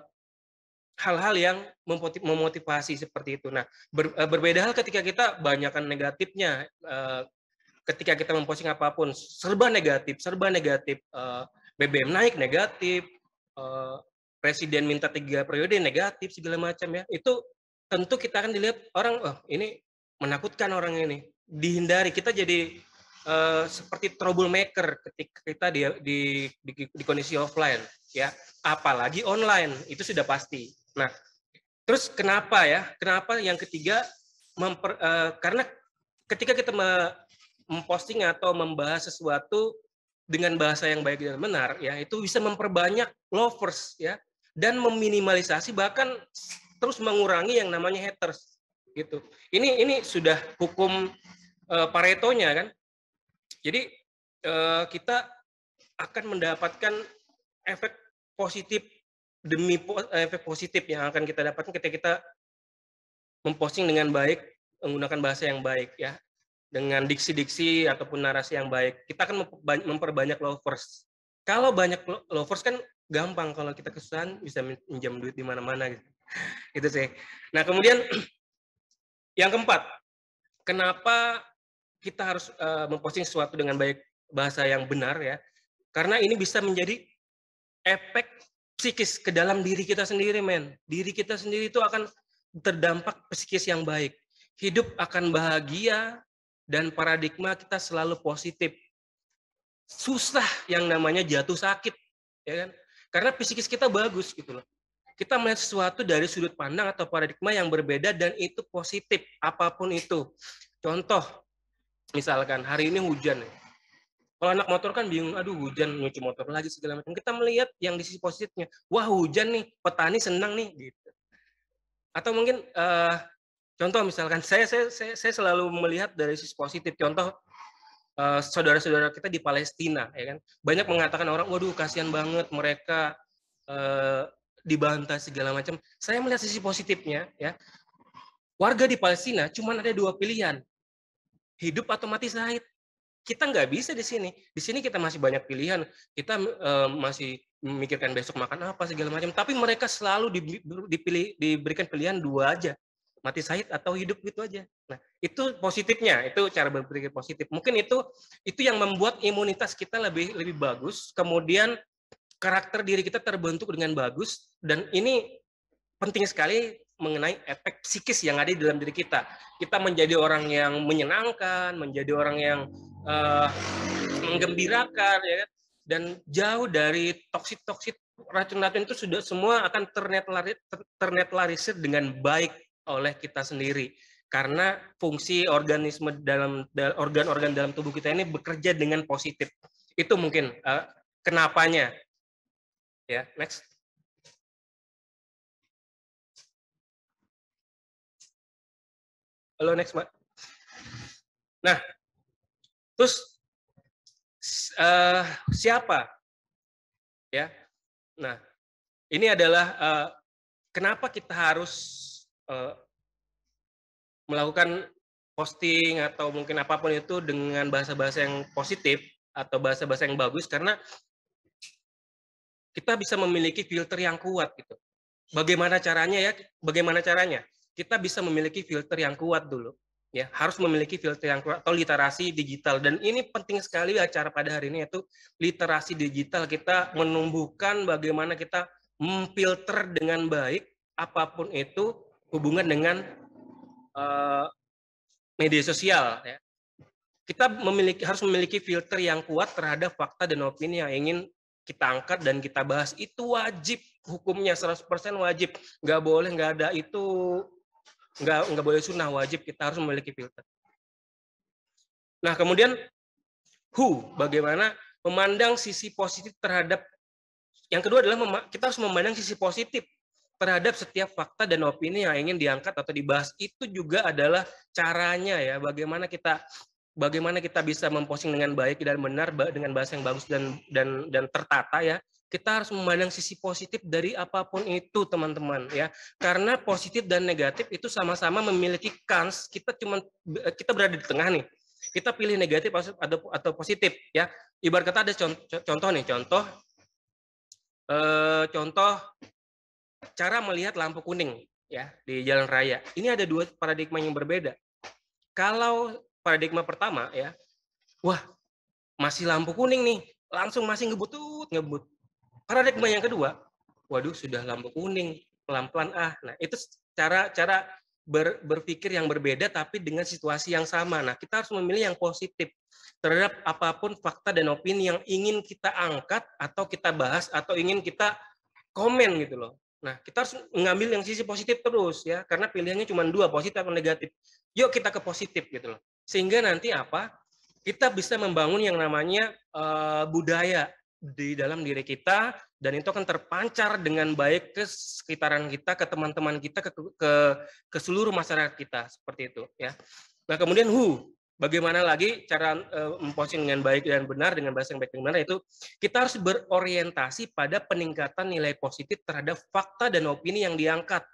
hal-hal yang memotivasi seperti itu. Nah, ber, eh, berbeda hal ketika kita banyakkan negatifnya eh, ketika kita memposting apapun serba negatif, serba negatif, eh, BBM naik negatif, eh, presiden minta tiga periode negatif segala macam ya. Itu tentu kita akan dilihat orang oh ini menakutkan orang ini. Dihindari kita jadi eh, seperti troublemaker ketika kita di, di, di, di kondisi offline ya apalagi online itu sudah pasti Nah, terus kenapa ya? Kenapa yang ketiga memper, uh, karena ketika kita memposting atau membahas sesuatu dengan bahasa yang baik dan benar ya itu bisa memperbanyak lovers ya dan meminimalisasi bahkan terus mengurangi yang namanya haters gitu. Ini ini sudah hukum uh, eh, nya kan. Jadi uh, kita akan mendapatkan efek positif demi po eh, efek positif yang akan kita dapatkan ketika kita memposting dengan baik menggunakan bahasa yang baik ya dengan diksi-diksi ataupun narasi yang baik kita akan memperbanyak lovers kalau banyak lovers kan gampang kalau kita kesusahan bisa minjam duit di mana-mana gitu itu sih nah kemudian yang keempat kenapa kita harus uh, memposting sesuatu dengan baik bahasa yang benar ya karena ini bisa menjadi efek psikis ke dalam diri kita sendiri, men. Diri kita sendiri itu akan terdampak psikis yang baik. Hidup akan bahagia dan paradigma kita selalu positif. Susah yang namanya jatuh sakit, ya kan? Karena psikis kita bagus gitu loh. Kita melihat sesuatu dari sudut pandang atau paradigma yang berbeda dan itu positif apapun itu. Contoh, misalkan hari ini hujan, kalau anak motor kan bingung, aduh hujan nyuci motor lagi segala macam. Kita melihat yang di sisi positifnya, wah hujan nih, petani senang nih gitu. Atau mungkin uh, contoh misalkan saya saya saya, saya selalu melihat dari sisi positif. Contoh uh, saudara-saudara kita di Palestina ya kan. Banyak mengatakan orang, waduh kasihan banget mereka uh, dibantai segala macam. Saya melihat sisi positifnya ya. Warga di Palestina cuma ada dua pilihan. Hidup atau mati sahid kita nggak bisa di sini. Di sini kita masih banyak pilihan. Kita uh, masih memikirkan besok makan apa segala macam. Tapi mereka selalu dipilih diberikan pilihan dua aja, mati sahid atau hidup gitu aja. Nah itu positifnya, itu cara berpikir positif. Mungkin itu itu yang membuat imunitas kita lebih lebih bagus. Kemudian karakter diri kita terbentuk dengan bagus dan ini penting sekali mengenai efek psikis yang ada di dalam diri kita. Kita menjadi orang yang menyenangkan, menjadi orang yang uh, menggembirakan, ya kan? dan jauh dari toksit-toksit racun-racun itu sudah semua akan ternetlarisir dengan baik oleh kita sendiri karena fungsi organisme dalam organ-organ dalam tubuh kita ini bekerja dengan positif itu mungkin uh, kenapanya ya next Halo next, Mbak. Nah, terus uh, siapa? Ya. Nah, ini adalah uh, kenapa kita harus uh, melakukan posting atau mungkin apapun itu dengan bahasa-bahasa yang positif atau bahasa-bahasa yang bagus karena kita bisa memiliki filter yang kuat gitu. Bagaimana caranya ya? Bagaimana caranya? kita bisa memiliki filter yang kuat dulu ya harus memiliki filter yang kuat atau literasi digital dan ini penting sekali acara pada hari ini yaitu literasi digital kita menumbuhkan bagaimana kita memfilter dengan baik apapun itu hubungan dengan uh, media sosial ya kita memiliki harus memiliki filter yang kuat terhadap fakta dan opini yang ingin kita angkat dan kita bahas itu wajib hukumnya 100% wajib nggak boleh nggak ada itu nggak nggak boleh sunnah wajib kita harus memiliki filter nah kemudian who bagaimana memandang sisi positif terhadap yang kedua adalah kita harus memandang sisi positif terhadap setiap fakta dan opini yang ingin diangkat atau dibahas itu juga adalah caranya ya bagaimana kita bagaimana kita bisa memposting dengan baik dan benar dengan bahasa yang bagus dan dan dan tertata ya kita harus memandang sisi positif dari apapun itu teman-teman ya karena positif dan negatif itu sama-sama memiliki kans kita cuma eh, kita berada di tengah nih kita pilih negatif atau positif ya ibar kata ada contoh, contoh nih contoh eh, contoh cara melihat lampu kuning ya di jalan raya ini ada dua paradigma yang berbeda kalau paradigma pertama ya wah masih lampu kuning nih langsung masih ngebut ngebut paradigma yang kedua, waduh sudah lampu kuning, pelan-pelan ah. Nah, itu cara cara ber, berpikir yang berbeda tapi dengan situasi yang sama. Nah, kita harus memilih yang positif terhadap apapun fakta dan opini yang ingin kita angkat atau kita bahas atau ingin kita komen gitu loh. Nah, kita harus mengambil yang sisi positif terus ya, karena pilihannya cuma dua, positif atau negatif. Yuk kita ke positif gitu loh. Sehingga nanti apa? Kita bisa membangun yang namanya uh, budaya di dalam diri kita dan itu akan terpancar dengan baik ke sekitaran kita, ke teman-teman kita, ke, ke ke seluruh masyarakat kita seperti itu ya. Nah kemudian who bagaimana lagi cara uh, memposting dengan baik dan benar dengan bahasa yang baik dan benar itu kita harus berorientasi pada peningkatan nilai positif terhadap fakta dan opini yang diangkat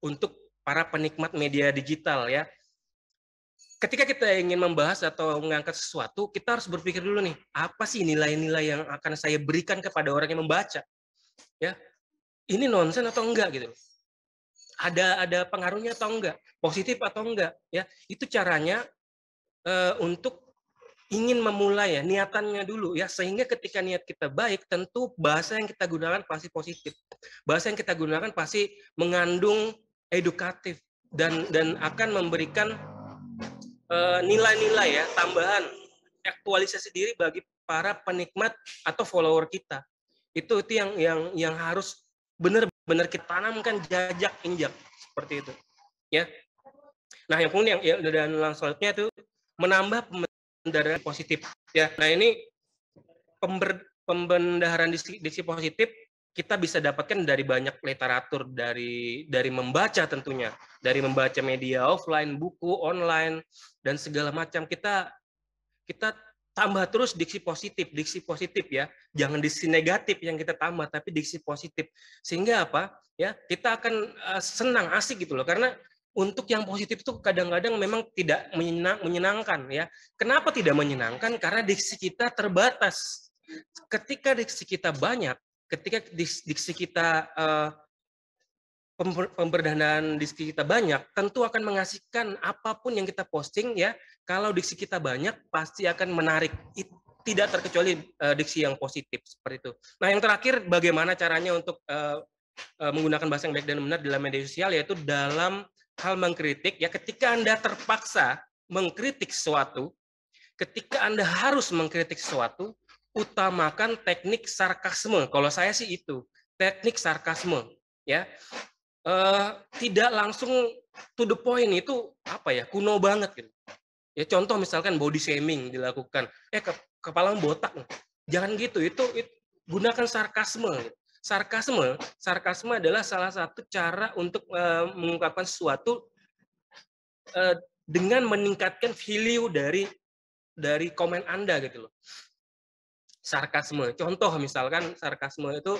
untuk para penikmat media digital ya ketika kita ingin membahas atau mengangkat sesuatu, kita harus berpikir dulu nih, apa sih nilai-nilai yang akan saya berikan kepada orang yang membaca? Ya, ini nonsen atau enggak gitu? Ada ada pengaruhnya atau enggak? Positif atau enggak? Ya, itu caranya e, untuk ingin memulai ya niatannya dulu ya sehingga ketika niat kita baik tentu bahasa yang kita gunakan pasti positif bahasa yang kita gunakan pasti mengandung edukatif dan dan akan memberikan Eh, nilai-nilai ya tambahan aktualisasi diri bagi para penikmat atau follower kita itu itu yang yang yang harus benar-benar kita tanamkan jajak injak seperti itu ya nah yang kemudian yang, dan langsung selanjutnya itu menambah pembendaharaan positif ya nah ini pember, pembendaharaan disi, disi positif kita bisa dapatkan dari banyak literatur dari dari membaca tentunya dari membaca media offline buku online dan segala macam kita kita tambah terus diksi positif diksi positif ya jangan diksi negatif yang kita tambah tapi diksi positif sehingga apa ya kita akan eh, senang asik gitu loh karena untuk yang positif itu kadang-kadang memang tidak menyenang, menyenangkan ya kenapa tidak menyenangkan karena diksi kita terbatas ketika diksi kita banyak ketika diksi kita uh, eh, pemberdanaan diksi kita banyak, tentu akan mengasihkan apapun yang kita posting ya. Kalau diksi kita banyak, pasti akan menarik. It, tidak terkecuali uh, diksi yang positif seperti itu. Nah, yang terakhir bagaimana caranya untuk uh, menggunakan bahasa yang baik dan benar dalam media sosial yaitu dalam hal mengkritik ya ketika Anda terpaksa mengkritik sesuatu, ketika Anda harus mengkritik sesuatu, utamakan teknik sarkasme. Kalau saya sih itu teknik sarkasme, ya eh, tidak langsung to the point itu apa ya kuno banget gitu. Ya contoh misalkan body shaming dilakukan, eh ke, kepala botak, jangan gitu itu, itu gunakan sarkasme. Gitu. Sarkasme, sarkasme adalah salah satu cara untuk eh, mengungkapkan sesuatu eh, dengan meningkatkan value dari dari komen Anda gitu loh sarkasme. Contoh misalkan sarkasme itu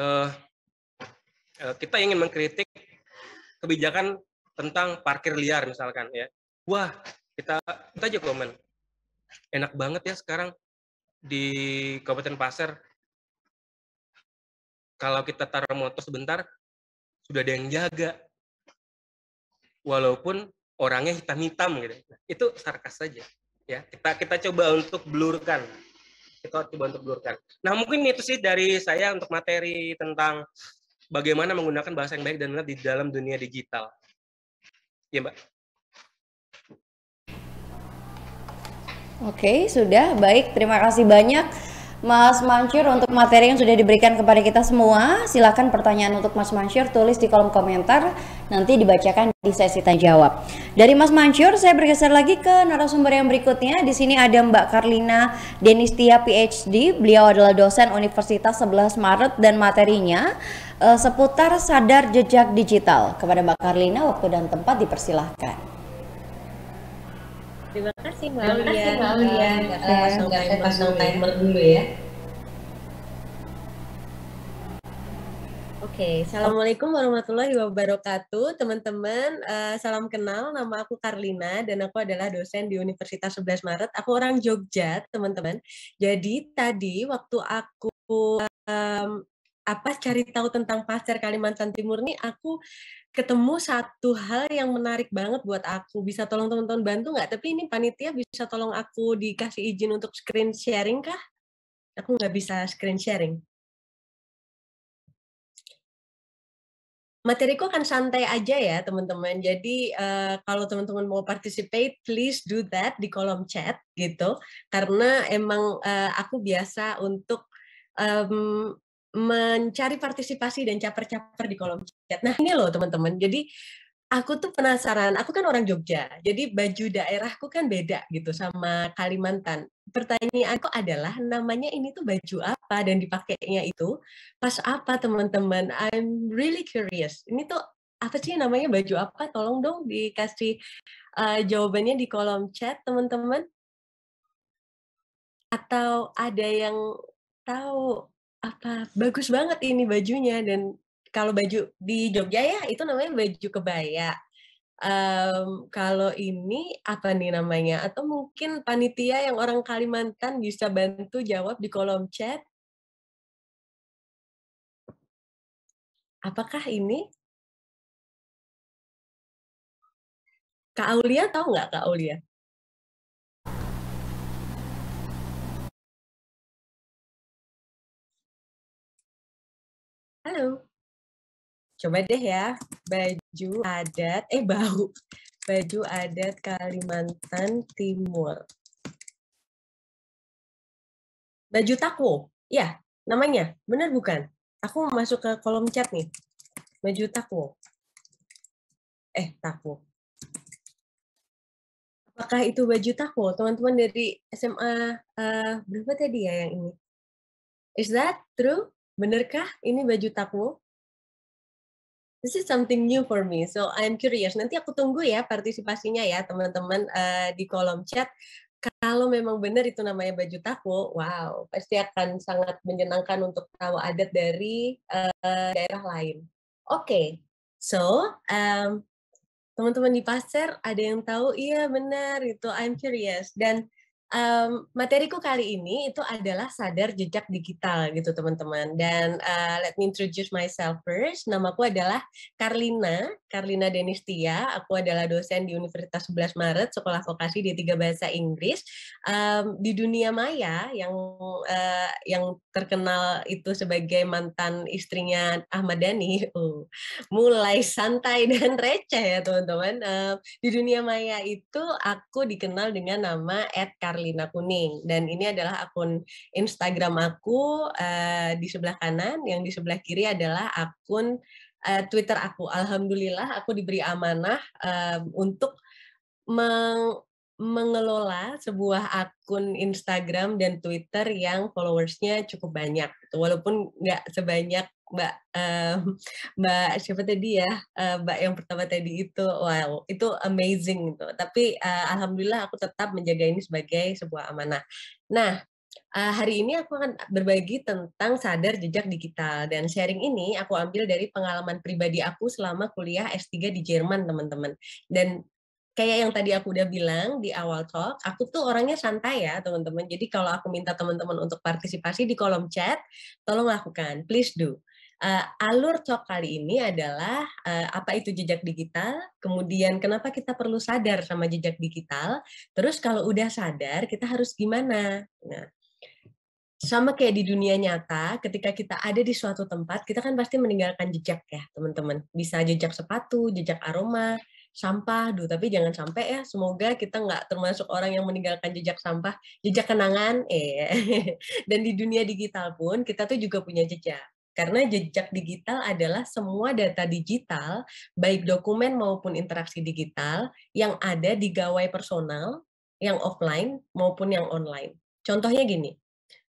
eh, eh, kita ingin mengkritik kebijakan tentang parkir liar misalkan ya. Wah, kita kita aja komen. Enak banget ya sekarang di Kabupaten Pasar Kalau kita taruh motor sebentar sudah ada yang jaga. Walaupun orangnya hitam-hitam gitu. Nah, itu sarkas saja ya. Kita kita coba untuk blurkan kita coba untuk blurkan. Nah mungkin itu sih dari saya untuk materi tentang bagaimana menggunakan bahasa yang baik dan benar di dalam dunia digital. Ya Mbak. Oke, sudah baik. Terima kasih banyak. Mas Mansur untuk materi yang sudah diberikan kepada kita semua, silakan pertanyaan untuk Mas Mansur tulis di kolom komentar, nanti dibacakan di sesi tanya jawab. Dari Mas Mansur, saya bergeser lagi ke narasumber yang berikutnya. Di sini ada Mbak Karlina Denistia PhD, beliau adalah dosen Universitas 11 Maret dan materinya uh, seputar sadar jejak digital. Kepada Mbak Karlina, waktu dan tempat dipersilahkan. Terima kasih Mbak Terima kasih Mbak Aulia. Iya, eh, saya eh, pasang ya. timer dulu ya. Oke, okay. assalamualaikum warahmatullahi wabarakatuh, teman-teman. Uh, salam kenal, nama aku Karlina dan aku adalah dosen di Universitas 11 Maret. Aku orang Jogja, teman-teman. Jadi tadi waktu aku um, apa cari tahu tentang pasar Kalimantan Timur nih, aku ketemu satu hal yang menarik banget buat aku. Bisa tolong teman-teman bantu nggak? Tapi ini panitia bisa tolong aku dikasih izin untuk screen sharing kah? Aku nggak bisa screen sharing. materiku akan santai aja ya teman-teman. Jadi uh, kalau teman-teman mau participate, please do that di kolom chat gitu. Karena emang uh, aku biasa untuk um, mencari partisipasi dan caper-caper di kolom chat. Nah ini loh teman-teman, jadi aku tuh penasaran, aku kan orang Jogja, jadi baju daerahku kan beda gitu sama Kalimantan. Pertanyaanku adalah namanya ini tuh baju apa dan dipakainya itu pas apa teman-teman? I'm really curious. Ini tuh apa sih namanya baju apa? Tolong dong dikasih uh, jawabannya di kolom chat teman-teman. Atau ada yang tahu apa bagus banget ini bajunya dan kalau baju di Jogja ya itu namanya baju kebaya. Um, kalau ini apa nih namanya? Atau mungkin panitia yang orang Kalimantan bisa bantu jawab di kolom chat. Apakah ini? Kak Aulia tahu nggak Kak Aulia? Halo. Coba deh ya, baju adat, eh bau, baju adat Kalimantan Timur. Baju takwo ya namanya, benar bukan? Aku masuk ke kolom chat nih. Baju takwo Eh, takwo Apakah itu baju takwo Teman-teman dari SMA uh, eh, berapa tadi ya yang ini? Is that true? Benarkah ini baju takwo? This is something new for me, so I'm curious. Nanti aku tunggu ya partisipasinya ya teman-teman uh, di kolom chat. Kalau memang benar itu namanya baju takwo, wow, pasti akan sangat menyenangkan untuk tahu adat dari uh, daerah lain. Oke, okay. so teman teman-teman di pasar ada yang tahu, iya benar itu. I'm curious dan um, materiku kali ini itu adalah sadar jejak digital gitu teman-teman. Dan uh, let me introduce myself first. Namaku adalah Karlina, Karlina Denistia. Aku adalah dosen di Universitas 11 Maret, Sekolah Vokasi di tiga bahasa Inggris. Um, di dunia maya yang uh, yang terkenal itu sebagai mantan istrinya Ahmad Dhani, uh, mulai santai dan receh ya teman-teman. Uh, di dunia maya itu aku dikenal dengan nama Ed Karlina Lina Kuning dan ini adalah akun Instagram aku uh, di sebelah kanan, yang di sebelah kiri adalah akun uh, Twitter aku. Alhamdulillah aku diberi amanah uh, untuk meng mengelola sebuah akun Instagram dan Twitter yang followersnya cukup banyak, gitu. walaupun nggak sebanyak Mbak uh, Mbak siapa tadi ya uh, Mbak yang pertama tadi itu, wow itu amazing gitu. Tapi uh, alhamdulillah aku tetap menjaga ini sebagai sebuah amanah. Nah Uh, hari ini aku akan berbagi tentang sadar jejak digital dan sharing ini aku ambil dari pengalaman pribadi aku selama kuliah S3 di Jerman, teman-teman. Dan kayak yang tadi aku udah bilang di awal talk, aku tuh orangnya santai ya teman-teman. Jadi kalau aku minta teman-teman untuk partisipasi di kolom chat, tolong lakukan, please do. Uh, alur talk kali ini adalah uh, apa itu jejak digital, kemudian kenapa kita perlu sadar sama jejak digital, terus kalau udah sadar kita harus gimana. Nah, sama kayak di dunia nyata, ketika kita ada di suatu tempat, kita kan pasti meninggalkan jejak ya teman-teman. Bisa jejak sepatu, jejak aroma, sampah, duh tapi jangan sampai ya. Semoga kita nggak termasuk orang yang meninggalkan jejak sampah, jejak kenangan, eh. Dan di dunia digital pun kita tuh juga punya jejak. Karena jejak digital adalah semua data digital, baik dokumen maupun interaksi digital, yang ada di gawai personal, yang offline maupun yang online. Contohnya gini,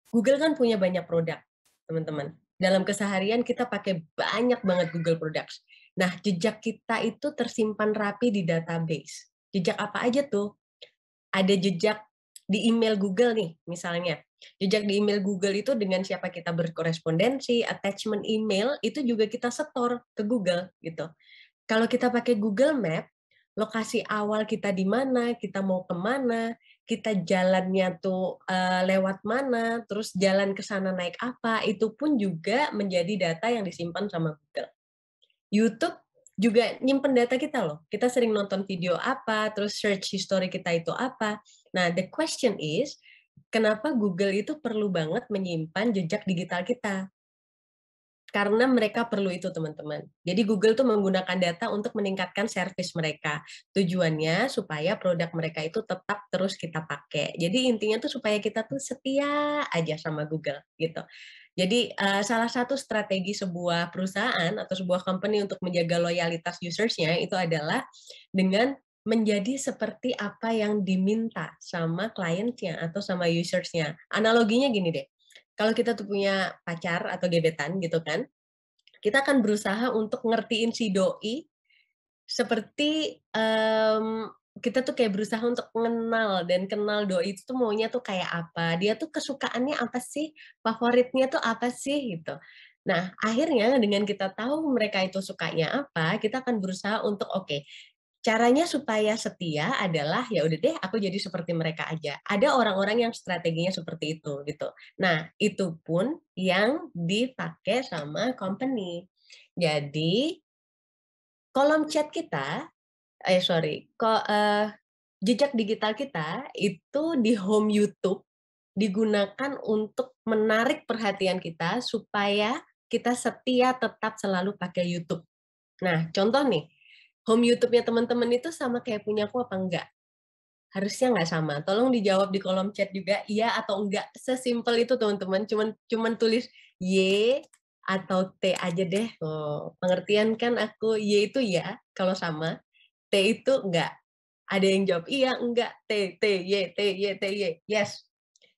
Google kan punya banyak produk, teman-teman. Dalam keseharian kita pakai banyak banget Google Products. Nah, jejak kita itu tersimpan rapi di database. Jejak apa aja tuh? Ada jejak di email Google nih, misalnya. Jejak di email Google itu dengan siapa kita berkorespondensi, attachment email, itu juga kita setor ke Google gitu. Kalau kita pakai Google Map, lokasi awal kita di mana, kita mau kemana, kita jalannya tuh uh, lewat mana, terus jalan ke sana naik apa, itu pun juga menjadi data yang disimpan sama Google. YouTube juga nyimpen data kita loh. Kita sering nonton video apa, terus search history kita itu apa. Nah, the question is, kenapa Google itu perlu banget menyimpan jejak digital kita? Karena mereka perlu itu, teman-teman. Jadi Google tuh menggunakan data untuk meningkatkan service mereka. Tujuannya supaya produk mereka itu tetap terus kita pakai. Jadi intinya tuh supaya kita tuh setia aja sama Google gitu. Jadi uh, salah satu strategi sebuah perusahaan atau sebuah company untuk menjaga loyalitas usersnya itu adalah dengan menjadi seperti apa yang diminta sama kliennya atau sama usersnya. Analoginya gini deh, kalau kita tuh punya pacar atau gebetan gitu kan, kita akan berusaha untuk ngertiin si doi seperti um, kita tuh kayak berusaha untuk mengenal dan kenal doi itu tuh maunya tuh kayak apa, dia tuh kesukaannya apa sih, favoritnya tuh apa sih gitu. Nah, akhirnya dengan kita tahu mereka itu sukanya apa, kita akan berusaha untuk oke, okay, caranya supaya setia adalah ya udah deh aku jadi seperti mereka aja. Ada orang-orang yang strateginya seperti itu gitu. Nah, itu pun yang dipakai sama company. Jadi kolom chat kita eh sorry, kok uh, eh, jejak digital kita itu di home YouTube digunakan untuk menarik perhatian kita supaya kita setia tetap selalu pakai YouTube. Nah, contoh nih, home YouTube-nya teman-teman itu sama kayak punya aku apa enggak? Harusnya nggak sama. Tolong dijawab di kolom chat juga, iya atau enggak. Sesimpel itu teman-teman, cuman cuman tulis Y atau T aja deh. Oh, pengertian kan aku Y itu ya, kalau sama. T itu enggak. Ada yang jawab iya, enggak, T, T, Y, T, Y, T, Y, yes.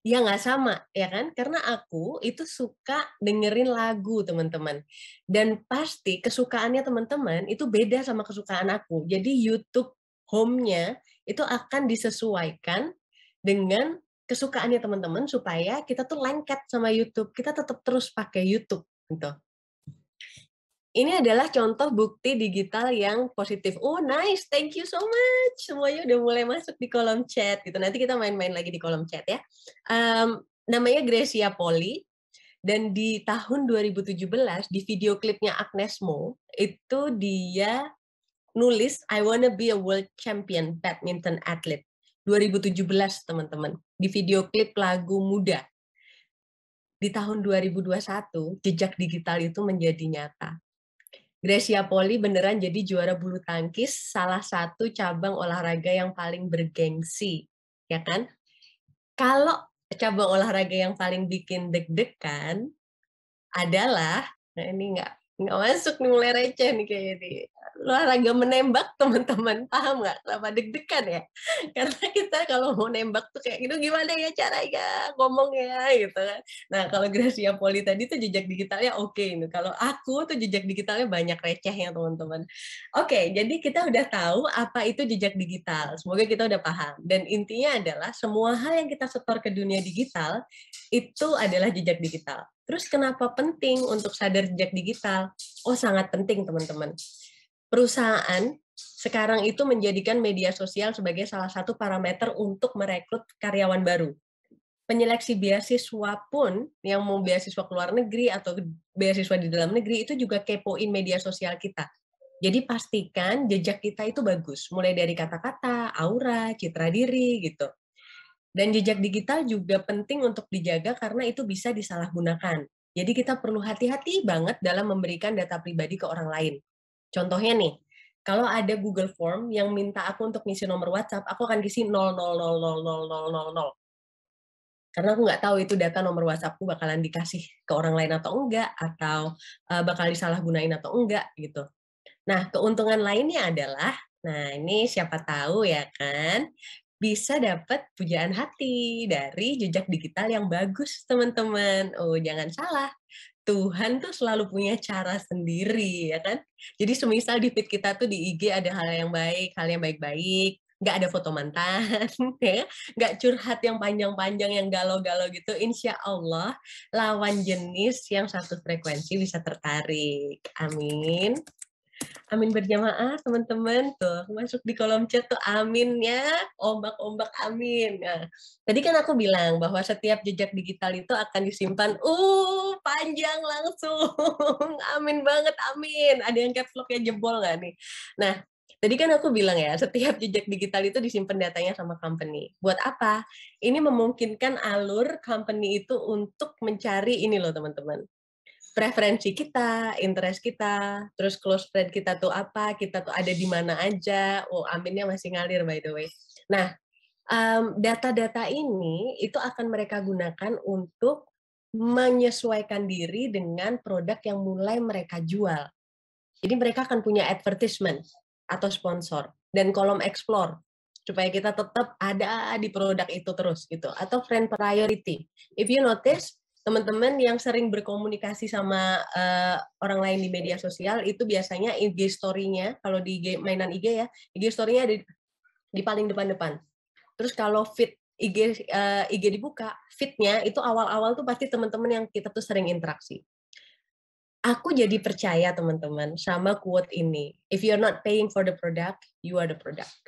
Ya nggak sama, ya kan? Karena aku itu suka dengerin lagu, teman-teman. Dan pasti kesukaannya teman-teman itu beda sama kesukaan aku. Jadi YouTube home-nya itu akan disesuaikan dengan kesukaannya teman-teman supaya kita tuh lengket sama YouTube. Kita tetap terus pakai YouTube gitu. Ini adalah contoh bukti digital yang positif. Oh, nice. Thank you so much. Semuanya udah mulai masuk di kolom chat gitu. Nanti kita main-main lagi di kolom chat ya. Um, namanya Gracia Poli. Dan di tahun 2017 di video klipnya Agnes Mo itu dia nulis I wanna be a world champion badminton athlete. 2017 teman-teman di video klip lagu muda di tahun 2021 jejak digital itu menjadi nyata Gracia Poli beneran jadi juara bulu tangkis salah satu cabang olahraga yang paling bergengsi, ya kan? Kalau cabang olahraga yang paling bikin deg-degan adalah, nah ini nggak nggak masuk nih mulai receh nih kayaknya nih olahraga menembak teman-teman paham nggak kenapa deg-degan ya karena kita kalau mau nembak tuh kayak gitu gimana ya caranya ngomongnya gitu kan nah kalau Gracia Poli tadi tuh jejak digitalnya oke okay ini kalau aku tuh jejak digitalnya banyak recehnya teman-teman oke okay, jadi kita udah tahu apa itu jejak digital semoga kita udah paham dan intinya adalah semua hal yang kita setor ke dunia digital itu adalah jejak digital Terus kenapa penting untuk sadar jejak digital? Oh, sangat penting, teman-teman. Perusahaan sekarang itu menjadikan media sosial sebagai salah satu parameter untuk merekrut karyawan baru. Penyeleksi beasiswa pun yang mau beasiswa ke luar negeri atau beasiswa di dalam negeri itu juga kepoin media sosial kita. Jadi pastikan jejak kita itu bagus, mulai dari kata-kata, aura, citra diri gitu. Dan jejak digital juga penting untuk dijaga karena itu bisa disalahgunakan. Jadi kita perlu hati-hati banget dalam memberikan data pribadi ke orang lain. Contohnya nih, kalau ada Google Form yang minta aku untuk ngisi nomor WhatsApp, aku akan isi 000000000. Karena aku nggak tahu itu data nomor WhatsAppku bakalan dikasih ke orang lain atau enggak, atau eh, bakal disalahgunain atau enggak gitu. Nah, keuntungan lainnya adalah Nah, ini siapa tahu ya kan, bisa dapat pujaan hati dari jejak digital yang bagus, teman-teman. Oh, jangan salah. Tuhan tuh selalu punya cara sendiri, ya kan? Jadi semisal di feed kita tuh di IG ada hal yang baik, hal yang baik-baik, nggak ada foto mantan, ya, nggak curhat yang panjang-panjang, yang galau-galau gitu, insya Allah lawan jenis yang satu frekuensi bisa tertarik. Amin. Amin berjamaah teman-teman tuh masuk di kolom chat tuh amin ya ombak-ombak amin. Nah, tadi kan aku bilang bahwa setiap jejak digital itu akan disimpan uh panjang langsung. amin banget amin. Ada yang caps locknya jebol nggak nih? Nah, Tadi kan aku bilang ya, setiap jejak digital itu disimpan datanya sama company. Buat apa? Ini memungkinkan alur company itu untuk mencari ini loh teman-teman preferensi kita, interest kita, terus close friend kita tuh apa, kita tuh ada di mana aja. Oh, aminnya masih ngalir by the way. Nah, data data-data ini itu akan mereka gunakan untuk menyesuaikan diri dengan produk yang mulai mereka jual. Jadi mereka akan punya advertisement atau sponsor dan kolom explore supaya kita tetap ada di produk itu terus gitu atau friend priority. If you notice teman-teman yang sering berkomunikasi sama uh, orang lain di media sosial itu biasanya IG story-nya kalau di IG, mainan IG ya IG story-nya di, di paling depan-depan terus kalau fit IG uh, eh, IG dibuka fitnya itu awal-awal tuh pasti teman-teman yang kita tuh sering interaksi aku jadi percaya teman-teman sama quote ini if you're not paying for the product you are the product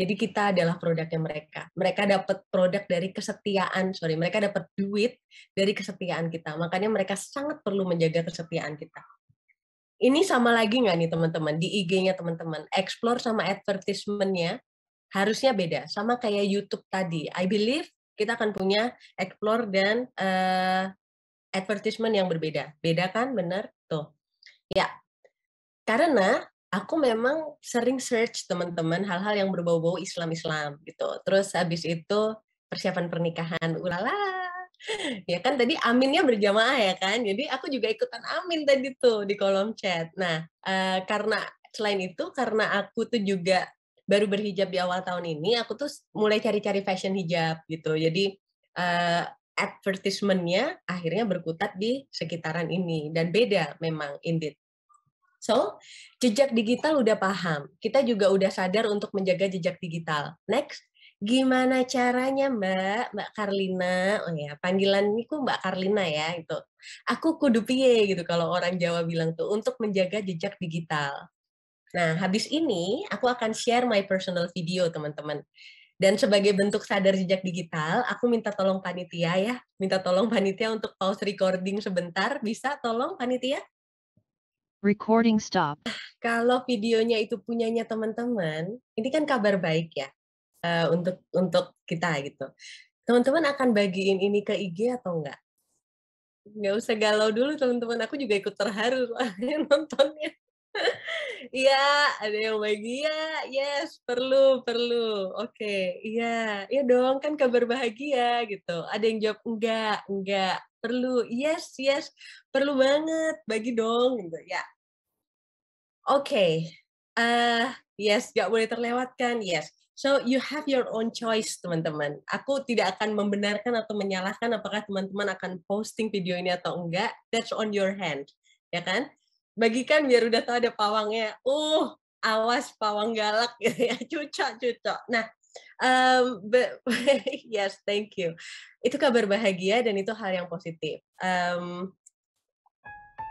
jadi kita adalah produknya mereka. Mereka dapat produk dari kesetiaan, sorry, mereka dapat duit dari kesetiaan kita. Makanya mereka sangat perlu menjaga kesetiaan kita. Ini sama lagi nggak nih teman-teman di IG-nya teman-teman. Explore sama advertisement-nya harusnya beda. Sama kayak YouTube tadi. I believe kita akan punya explore dan uh, advertisement yang berbeda. Beda kan? Benar? Tuh. Ya. Karena aku memang sering search teman-teman hal-hal yang berbau-bau Islam-Islam gitu. Terus habis itu persiapan pernikahan, ulala. Ya kan tadi aminnya berjamaah ya kan. Jadi aku juga ikutan amin tadi tuh di kolom chat. Nah, uh, karena selain itu karena aku tuh juga baru berhijab di awal tahun ini, aku tuh mulai cari-cari fashion hijab gitu. Jadi uh, advertisementnya akhirnya berkutat di sekitaran ini dan beda memang indeed So, jejak digital udah paham. Kita juga udah sadar untuk menjaga jejak digital. Next, gimana caranya Mbak, Mbak Karlina? Oh ya, panggilan ini ku Mbak Karlina ya itu. Aku kudu piye gitu kalau orang Jawa bilang tuh untuk menjaga jejak digital. Nah, habis ini aku akan share my personal video, teman-teman. Dan sebagai bentuk sadar jejak digital, aku minta tolong panitia ya. Minta tolong panitia untuk pause recording sebentar. Bisa tolong panitia? Recording stop. Kalau videonya itu punyanya teman-teman, ini kan kabar baik ya uh, untuk untuk kita gitu. Teman-teman akan bagiin ini ke IG atau enggak? Nggak usah galau dulu teman-teman, aku juga ikut terharu lah nontonnya. Iya, ada yang bagi ya, yes, perlu, perlu. Oke, okay, iya, iya dong, kan kabar bahagia gitu. Ada yang jawab enggak, enggak perlu yes yes perlu banget bagi dong gitu ya oke okay. Eh, yes gak boleh terlewatkan yes so you have your own choice teman-teman aku tidak akan membenarkan atau menyalahkan apakah teman-teman akan posting video ini atau enggak that's on your hand ya kan bagikan biar udah tahu ada pawangnya uh awas pawang galak gitu ya cucok cucok nah Um, but yes, thank you. Itu kabar bahagia dan itu hal yang positif. Um,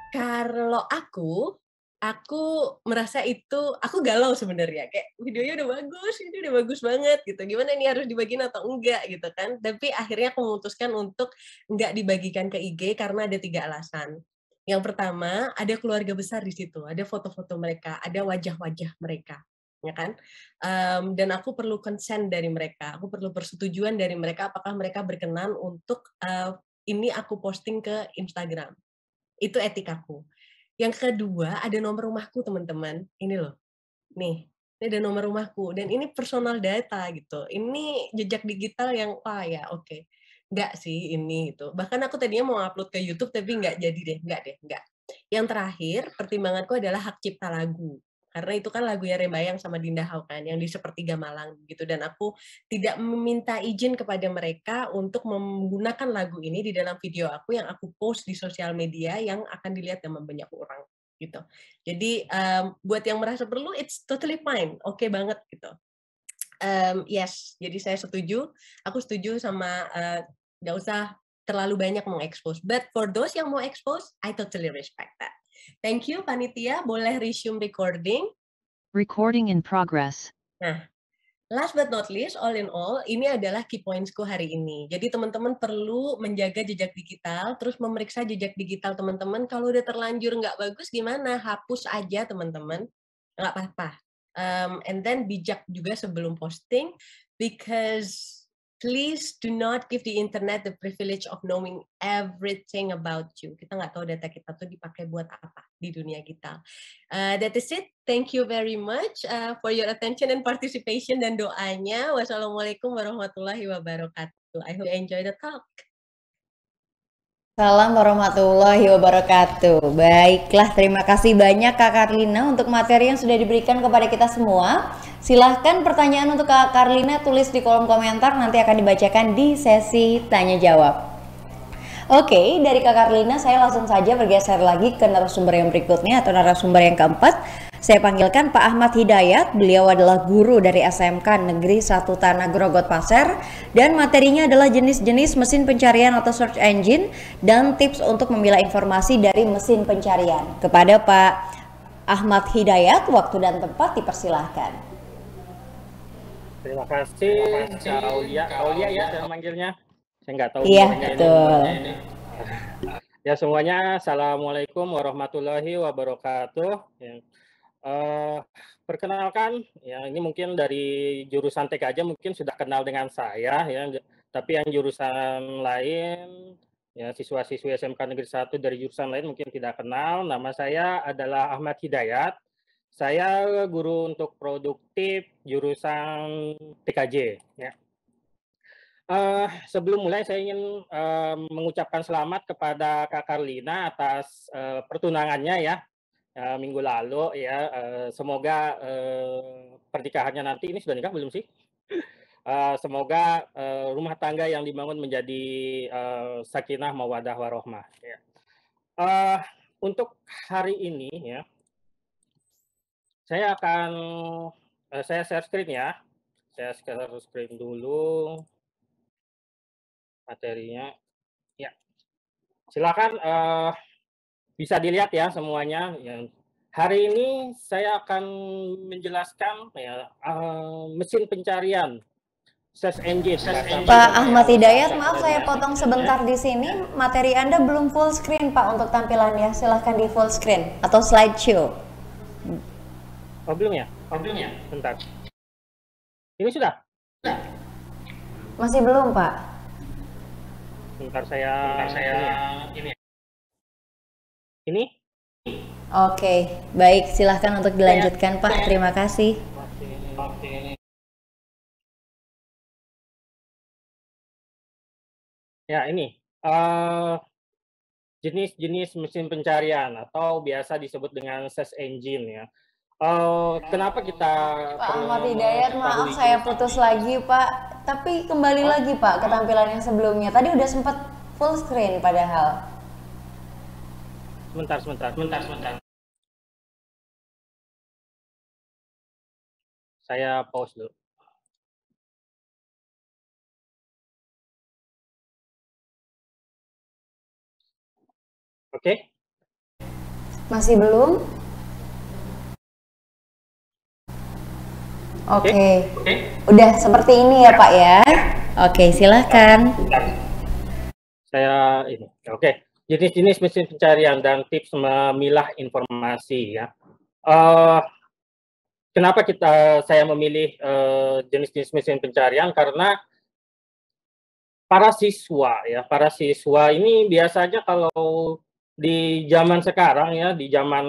kalau aku, aku merasa itu aku galau sebenarnya kayak videonya udah bagus ini udah bagus banget gitu gimana ini harus dibagiin atau enggak gitu kan tapi akhirnya aku memutuskan untuk enggak dibagikan ke IG karena ada tiga alasan yang pertama ada keluarga besar di situ ada foto-foto mereka ada wajah-wajah mereka ya kan? Um, dan aku perlu consent dari mereka, aku perlu persetujuan dari mereka apakah mereka berkenan untuk uh, ini aku posting ke Instagram. Itu etikaku. Yang kedua ada nomor rumahku teman-teman, ini loh, nih ini ada nomor rumahku dan ini personal data gitu. Ini jejak digital yang wah ya oke. Okay. Enggak sih ini itu. Bahkan aku tadinya mau upload ke YouTube tapi nggak jadi deh, nggak deh, nggak. Yang terakhir, pertimbanganku adalah hak cipta lagu karena itu kan lagunya Rebayang sama Dinda Hau kan yang di sepertiga Malang gitu dan aku tidak meminta izin kepada mereka untuk menggunakan lagu ini di dalam video aku yang aku post di sosial media yang akan dilihat sama banyak orang gitu jadi um, buat yang merasa perlu it's totally fine oke okay banget gitu um, yes jadi saya setuju aku setuju sama nggak uh, usah terlalu banyak mengekspos but for those yang mau expose I totally respect that Thank you panitia, boleh resume recording. Recording in progress. Nah, last but not least, all in all, ini adalah key pointsku hari ini. Jadi teman-teman perlu menjaga jejak digital, terus memeriksa jejak digital teman-teman. Kalau udah terlanjur nggak bagus gimana? Hapus aja teman-teman, nggak apa-apa. Um, and then bijak juga sebelum posting, because please do not give the internet the privilege of knowing everything about you. Kita nggak tahu data kita tuh dipakai buat apa di dunia kita. Uh, that is it. Thank you very much uh, for your attention and participation dan doanya. Wassalamualaikum warahmatullahi wabarakatuh. I hope you enjoy the talk. Salam warahmatullahi wabarakatuh. Baiklah, terima kasih banyak Kak Karlina untuk materi yang sudah diberikan kepada kita semua. Silahkan pertanyaan untuk Kak Karlina tulis di kolom komentar, nanti akan dibacakan di sesi tanya jawab. Oke, dari Kak Karlina saya langsung saja bergeser lagi ke narasumber yang berikutnya atau narasumber yang keempat. Saya panggilkan Pak Ahmad Hidayat, beliau adalah guru dari SMK Negeri 1 Tanah Grogot Pasar dan materinya adalah jenis-jenis mesin pencarian atau search engine dan tips untuk memilah informasi dari mesin pencarian. Kepada Pak Ahmad Hidayat, waktu dan tempat dipersilahkan. Terima kasih, Kak Aulia. Aulia ya saya manggilnya. Saya nggak tahu. Iya, betul. Ya semuanya, Assalamualaikum warahmatullahi wabarakatuh. Ya. Uh, perkenalkan, ya ini mungkin dari jurusan TK aja mungkin sudah kenal dengan saya ya, tapi yang jurusan lain ya siswa-siswi SMK Negeri 1 dari jurusan lain mungkin tidak kenal. Nama saya adalah Ahmad Hidayat. Saya guru untuk produktif jurusan TKJ ya. Uh, sebelum mulai saya ingin uh, mengucapkan selamat kepada Kak Karlina atas uh, pertunangannya ya Eh, minggu lalu ya. Uh, semoga uh, pernikahannya nanti ini sudah nikah belum sih? Uh, semoga uh, rumah tangga yang dibangun menjadi uh, sakinah mawadah warohmah. Ya. Uh, untuk hari ini ya, saya akan uh, saya share screen ya, saya share screen dulu materinya. Ya, silakan uh, bisa dilihat ya semuanya. Ya. Hari ini saya akan menjelaskan ya, uh, mesin pencarian search engine. Pak Ahmad Hidayat, maaf saya potong sebentar di sini. Materi Anda belum full screen Pak untuk tampilannya. Silahkan di full screen atau slideshow. Oh belum ya? Oh belum ya? Bentar. Ini sudah? Masih belum Pak. Bentar saya. Bentar saya ini. Ya. Ya ini. Oke, baik. Silahkan untuk dilanjutkan, Pak. Terima kasih. Ya, ini eh, jenis-jenis uh, mesin pencarian atau biasa disebut dengan search engine ya. Uh, kenapa kita Pak Ahmad Hidayat, maaf saya putus lagi Pak, tapi kembali oh. lagi Pak ke tampilan yang sebelumnya. Tadi udah sempat full screen padahal. Sebentar, sebentar, sebentar, sebentar. Saya pause dulu. Oke. Okay. Masih belum? Oke. Okay. Okay. Udah seperti ini ya, Pak ya. ya. Oke, okay, silahkan. Saya ini. Oke. Okay jenis-jenis mesin pencarian dan tips memilah informasi ya. Uh, kenapa kita saya memilih eh, jenis-jenis uh, mesin pencarian karena para siswa ya para siswa ini biasanya kalau di zaman sekarang ya di zaman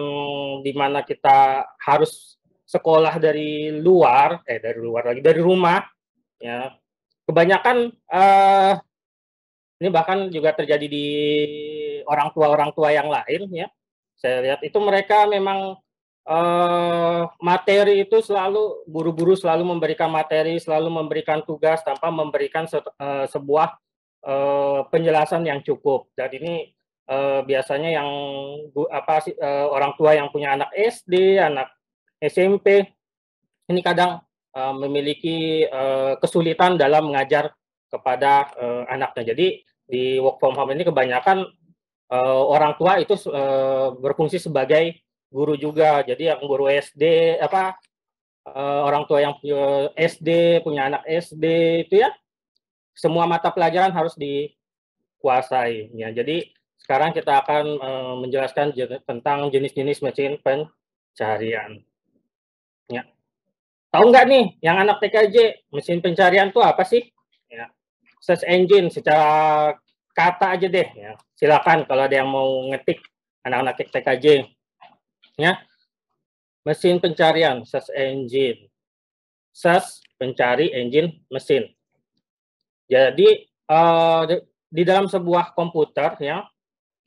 dimana kita harus sekolah dari luar eh dari luar lagi dari rumah ya kebanyakan uh, ini bahkan juga terjadi di orang tua-orang tua yang lain ya. Saya lihat itu mereka memang eh, materi itu selalu buru-buru selalu memberikan materi, selalu memberikan tugas tanpa memberikan se eh, sebuah eh, penjelasan yang cukup. Dan ini eh, biasanya yang apa sih eh, orang tua yang punya anak SD, anak SMP ini kadang uh, memiliki uh, kesulitan dalam mengajar kepada uh, anaknya. Jadi di work from home ini kebanyakan uh, orang tua itu uh, berfungsi sebagai guru juga. Jadi yang guru SD apa uh, orang tua yang SD punya anak SD itu ya semua mata pelajaran harus dikuasai. Ya. Jadi sekarang kita akan uh, menjelaskan jenis, tentang jenis-jenis mesin pencarian. Ya. Tahu nggak nih yang anak TKJ mesin pencarian itu apa sih? Ya search engine secara kata aja deh ya. Silakan kalau ada yang mau ngetik anak-anak TKJ ya. Mesin pencarian search engine. Search pencari engine mesin. Jadi uh, di dalam sebuah komputer ya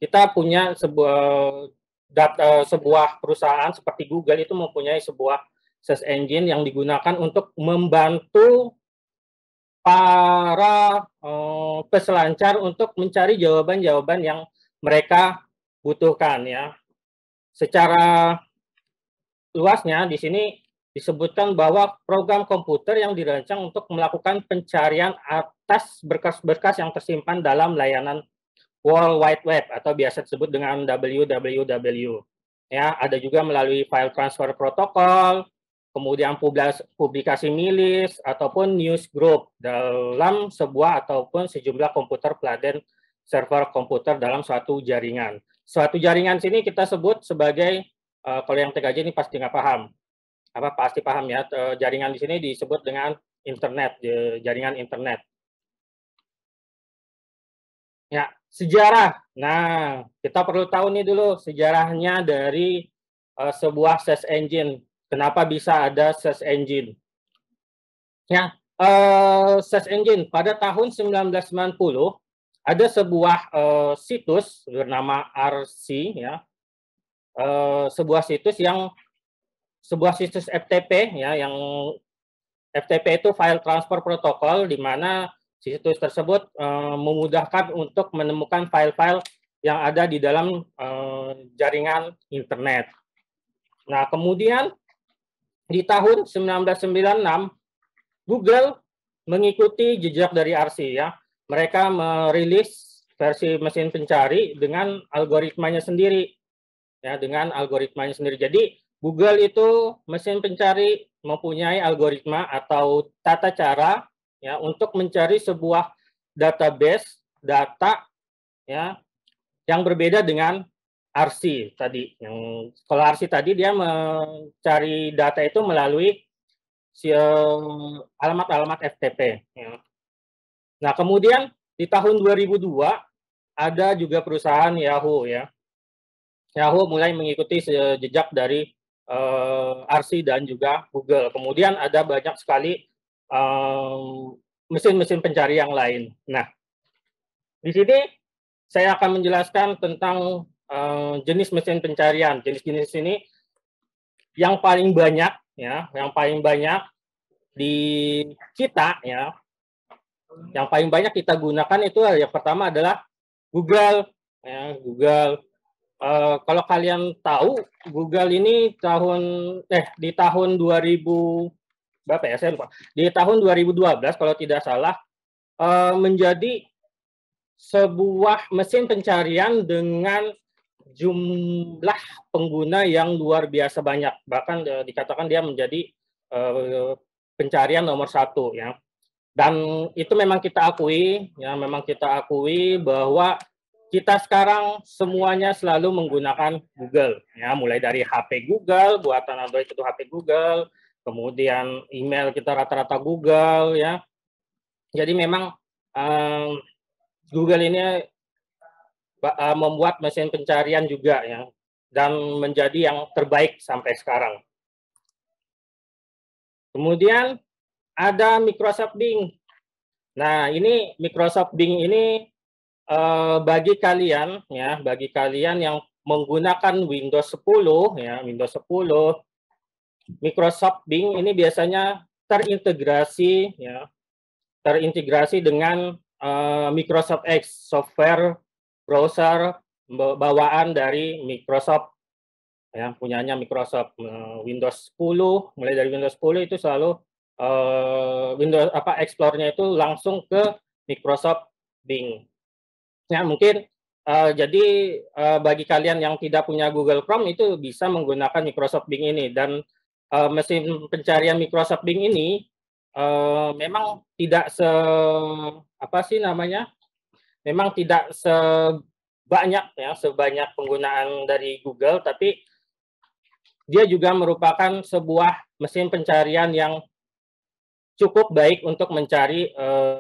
kita punya sebuah data eh, sebuah perusahaan seperti Google itu mempunyai sebuah search engine yang digunakan untuk membantu para eh, peselancar untuk mencari jawaban-jawaban yang mereka butuhkan ya. Secara luasnya di sini disebutkan bahwa program komputer yang dirancang untuk melakukan pencarian atas berkas-berkas yang tersimpan dalam layanan World Wide Web atau biasa disebut dengan WWW. Ya, ada juga melalui file transfer protokol, kemudian publikasi milis, ataupun news group dalam sebuah ataupun sejumlah komputer peladen server komputer dalam suatu jaringan. Suatu jaringan sini kita sebut sebagai, eh, kalau yang TKJ ini pasti nggak paham, apa pasti paham ya, eh, jaringan di sini disebut dengan internet, jaringan internet. Ya, sejarah. Nah, kita perlu tahu nih dulu sejarahnya dari eh, sebuah search engine Kenapa bisa ada search engine? Ya, uh, search engine pada tahun 1990 ada sebuah uh, situs bernama RC ya. Uh, sebuah situs yang sebuah situs FTP ya yang FTP itu file transfer protokol di mana situs tersebut uh, memudahkan untuk menemukan file-file yang ada di dalam uh, jaringan internet. Nah, kemudian di tahun 1996 Google mengikuti jejak dari RC ya. Mereka merilis versi mesin pencari dengan algoritmanya sendiri. Ya, dengan algoritmanya sendiri. Jadi Google itu mesin pencari mempunyai algoritma atau tata cara ya untuk mencari sebuah database data ya yang berbeda dengan RC tadi. Yang kalau RC tadi dia mencari data itu melalui eh, alamat-alamat FTP. Ya. Nah kemudian di tahun 2002 ada juga perusahaan Yahoo ya. Yahoo mulai mengikuti jejak dari uh, eh, RC dan juga Google. Kemudian ada banyak sekali eh, mesin-mesin uh, pencari yang lain. Nah, di sini saya akan menjelaskan tentang Eh, jenis mesin pencarian. Jenis-jenis ini yang paling banyak ya, yang paling banyak di kita ya. Yang paling banyak kita gunakan itu yang pertama adalah Google ya, Google. Uh, kalau kalian tahu Google ini tahun eh di tahun 2000 berapa ya saya lupa. Di tahun 2012 kalau tidak salah uh, menjadi sebuah mesin pencarian dengan jumlah pengguna yang luar biasa banyak bahkan e, dikatakan dia menjadi e, pencarian nomor satu ya dan itu memang kita akui ya memang kita akui bahwa kita sekarang semuanya selalu menggunakan Google ya mulai dari HP Google buatan Android itu HP Google kemudian email kita rata-rata Google ya jadi memang e, Google ini Eh, membuat mesin pencarian juga ya dan menjadi yang terbaik sampai sekarang. Kemudian ada Microsoft Bing. Nah, ini Microsoft Bing ini eh, bagi kalian ya, bagi kalian yang menggunakan Windows 10 ya, Windows 10 Microsoft Bing ini biasanya terintegrasi ya, terintegrasi dengan eh, Microsoft Edge software browser bawaan dari Microsoft yang punyanya Microsoft Windows 10 mulai dari Windows 10 itu selalu uh, Windows apa Explorer-nya itu langsung ke Microsoft Bing. Ya mungkin uh, jadi uh, bagi kalian yang tidak punya Google Chrome itu bisa menggunakan Microsoft Bing ini dan uh, mesin pencarian Microsoft Bing ini uh, memang tidak se apa sih namanya memang tidak sebanyak ya sebanyak penggunaan dari Google tapi dia juga merupakan sebuah mesin pencarian yang cukup baik untuk mencari eh,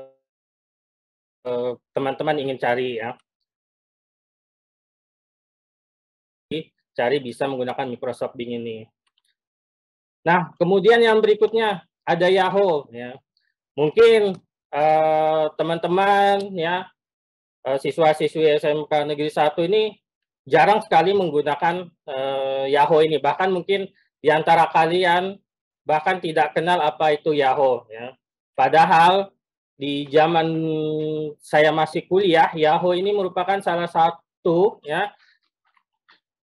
eh, teman-teman uh, uh, ingin cari ya. Cari bisa menggunakan Microsoft Bing ini. Nah, kemudian yang berikutnya ada Yahoo ya. Mungkin eh, teman-teman uh, ya Eh, siswa-siswi SMK Negeri 1 ini jarang sekali menggunakan uh, Yahoo ini. Bahkan mungkin di antara kalian bahkan tidak kenal apa itu Yahoo. Ya. Padahal di zaman saya masih kuliah, Yahoo ini merupakan salah satu ya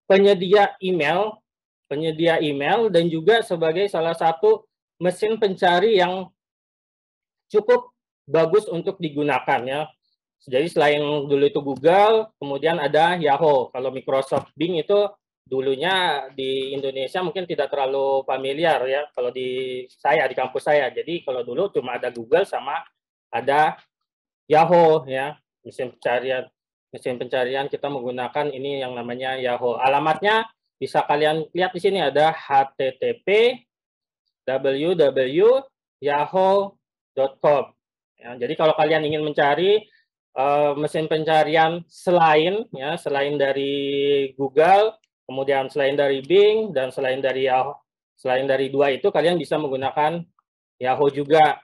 penyedia email, penyedia email dan juga sebagai salah satu mesin pencari yang cukup bagus untuk digunakan ya jadi selain dulu itu Google, kemudian ada Yahoo. Kalau Microsoft Bing itu dulunya di Indonesia mungkin tidak terlalu familiar ya kalau di saya di kampus saya. Jadi kalau dulu cuma ada Google sama ada Yahoo ya mesin pencarian mesin pencarian kita menggunakan ini yang namanya Yahoo. Alamatnya bisa kalian lihat di sini ada http www.yahoo.com. Ya, jadi kalau kalian ingin mencari Eh, mesin pencarian selain ya selain dari Google, kemudian selain dari Bing dan selain dari Yahoo, selain dari dua itu kalian bisa menggunakan Yahoo juga.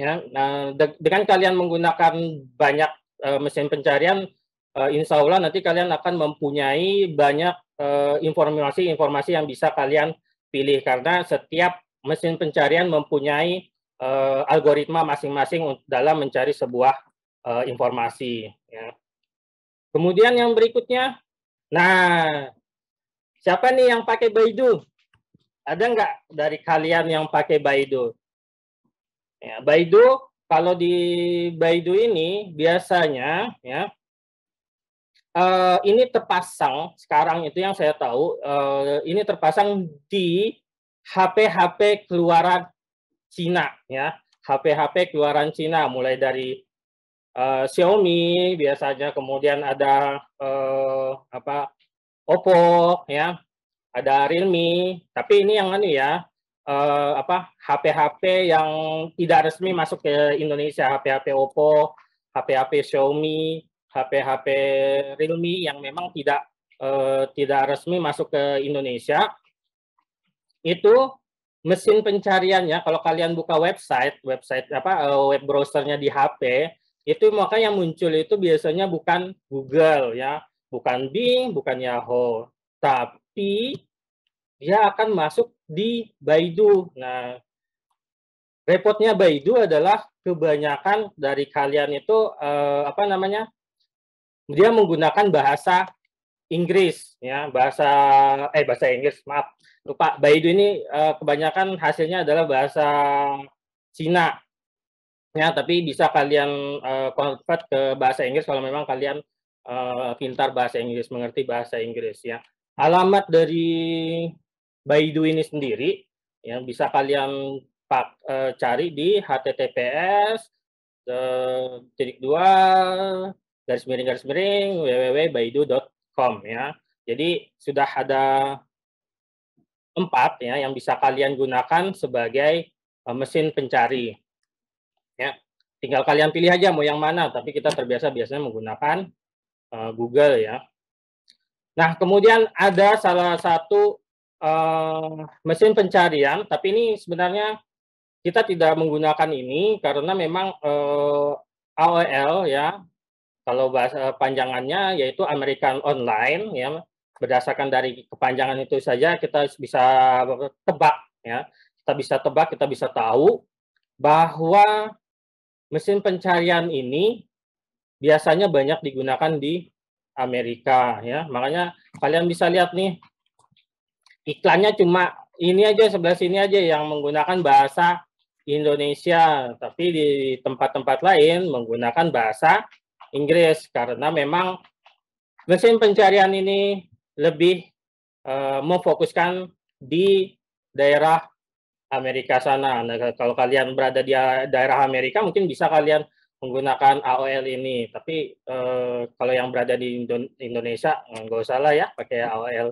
Ya, nah de dengan kalian menggunakan banyak uh, mesin pencarian, uh, insya Allah nanti kalian akan mempunyai banyak informasi-informasi uh, yang bisa kalian pilih karena setiap mesin pencarian mempunyai uh, algoritma masing-masing dalam mencari sebuah Eh, informasi. Ya. Kemudian yang berikutnya, nah siapa nih yang pakai Baidu? Ada nggak dari kalian yang pakai Baidu? Ya, Baidu kalau di Baidu ini biasanya ya uh, ini terpasang sekarang itu yang saya tahu uh, ini terpasang di HP-HP keluaran Cina ya HP-HP keluaran Cina mulai dari uh, Xiaomi biasanya kemudian ada uh, apa Oppo ya ada Realme tapi ini yang anu ya uh, apa HP-HP yang tidak resmi masuk ke Indonesia HP-HP Oppo HP-HP Xiaomi HP-HP Realme yang memang tidak uh, tidak resmi masuk ke Indonesia itu mesin pencariannya kalau kalian buka website website apa web browsernya di HP itu makanya muncul itu biasanya bukan Google ya, bukan Bing, bukan Yahoo, tapi dia akan masuk di Baidu. Nah, repotnya Baidu adalah kebanyakan dari kalian itu eh, apa namanya? Dia menggunakan bahasa Inggris ya, bahasa eh bahasa Inggris, maaf. Lupa Baidu ini eh, kebanyakan hasilnya adalah bahasa Cina ya tapi bisa kalian uh, convert ke bahasa Inggris kalau memang kalian uh, pintar bahasa Inggris mengerti bahasa Inggris ya alamat dari Baidu ini sendiri yang bisa kalian pak, uh, cari di https uh, titik dua garis miring garis miring www.baidu.com ya jadi sudah ada empat ya yang bisa kalian gunakan sebagai mesin pencari Ya, tinggal kalian pilih aja mau yang mana. Tapi kita terbiasa biasanya menggunakan uh, Google ya. Nah, kemudian ada salah satu uh, mesin pencarian, tapi ini sebenarnya kita tidak menggunakan ini karena memang uh, eh, AOL ya, kalau bahasa panjangannya yaitu American Online ya, berdasarkan dari kepanjangan itu saja kita bisa tebak ya, kita bisa tebak, kita bisa tahu bahwa mesin pencarian ini biasanya banyak digunakan di Amerika ya. Makanya kalian bisa lihat nih iklannya cuma ini aja sebelah sini aja yang menggunakan bahasa Indonesia, tapi di tempat-tempat lain menggunakan bahasa Inggris karena memang mesin pencarian ini lebih uh, eh, memfokuskan di daerah Amerika sana. Nah, kalau kalian berada di daerah Amerika mungkin bisa kalian menggunakan AOL ini. Tapi eh, kalau yang berada di Indonesia eh, nggak usah lah ya pakai AOL.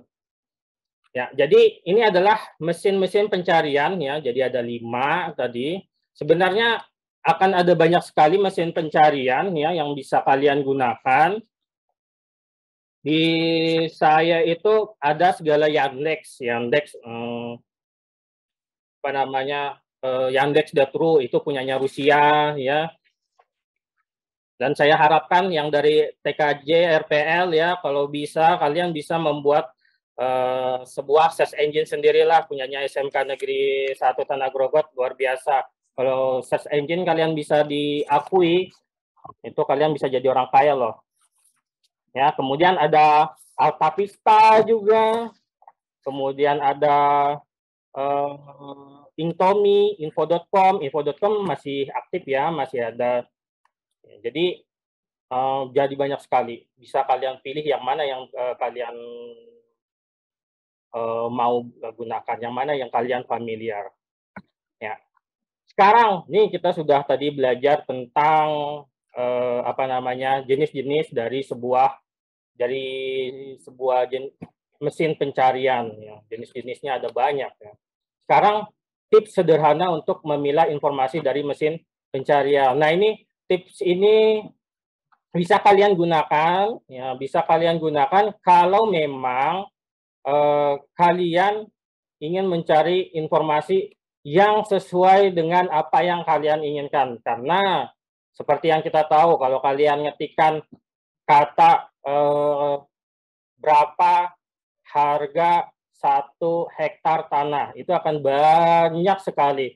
Ya, jadi ini adalah mesin-mesin pencarian ya. Jadi ada lima tadi. Sebenarnya akan ada banyak sekali mesin pencarian ya yang bisa kalian gunakan. Di saya itu ada segala Yandex, Yandex. Eh, apa namanya eh, True itu punyanya Rusia ya. Dan saya harapkan yang dari TKJ, RPL ya, kalau bisa kalian bisa membuat uh, sebuah search engine sendirilah punyanya SMK Negeri 1 Tanah Grogot luar biasa. Kalau search engine kalian bisa diakui, itu kalian bisa jadi orang kaya loh. Ya, kemudian ada altapista juga. Kemudian ada uh, eh, Intomi, info.com, info.com masih aktif ya, masih ada. Ya, jadi uh, jadi banyak sekali. Bisa kalian pilih yang mana yang uh, kalian uh, mau gunakan, yang mana yang kalian familiar. Ya. Sekarang nih kita sudah tadi belajar tentang uh, apa namanya jenis-jenis dari sebuah dari sebuah jen, mesin pencarian ya, jenis-jenisnya ada banyak ya. Sekarang tips sederhana untuk memilah informasi dari mesin pencarian. Nah ini tips ini bisa kalian gunakan, ya bisa kalian gunakan kalau memang eh, kalian ingin mencari informasi yang sesuai dengan apa yang kalian inginkan. Karena seperti yang kita tahu, kalau kalian ngetikkan kata eh, berapa harga satu hektar tanah itu akan banyak sekali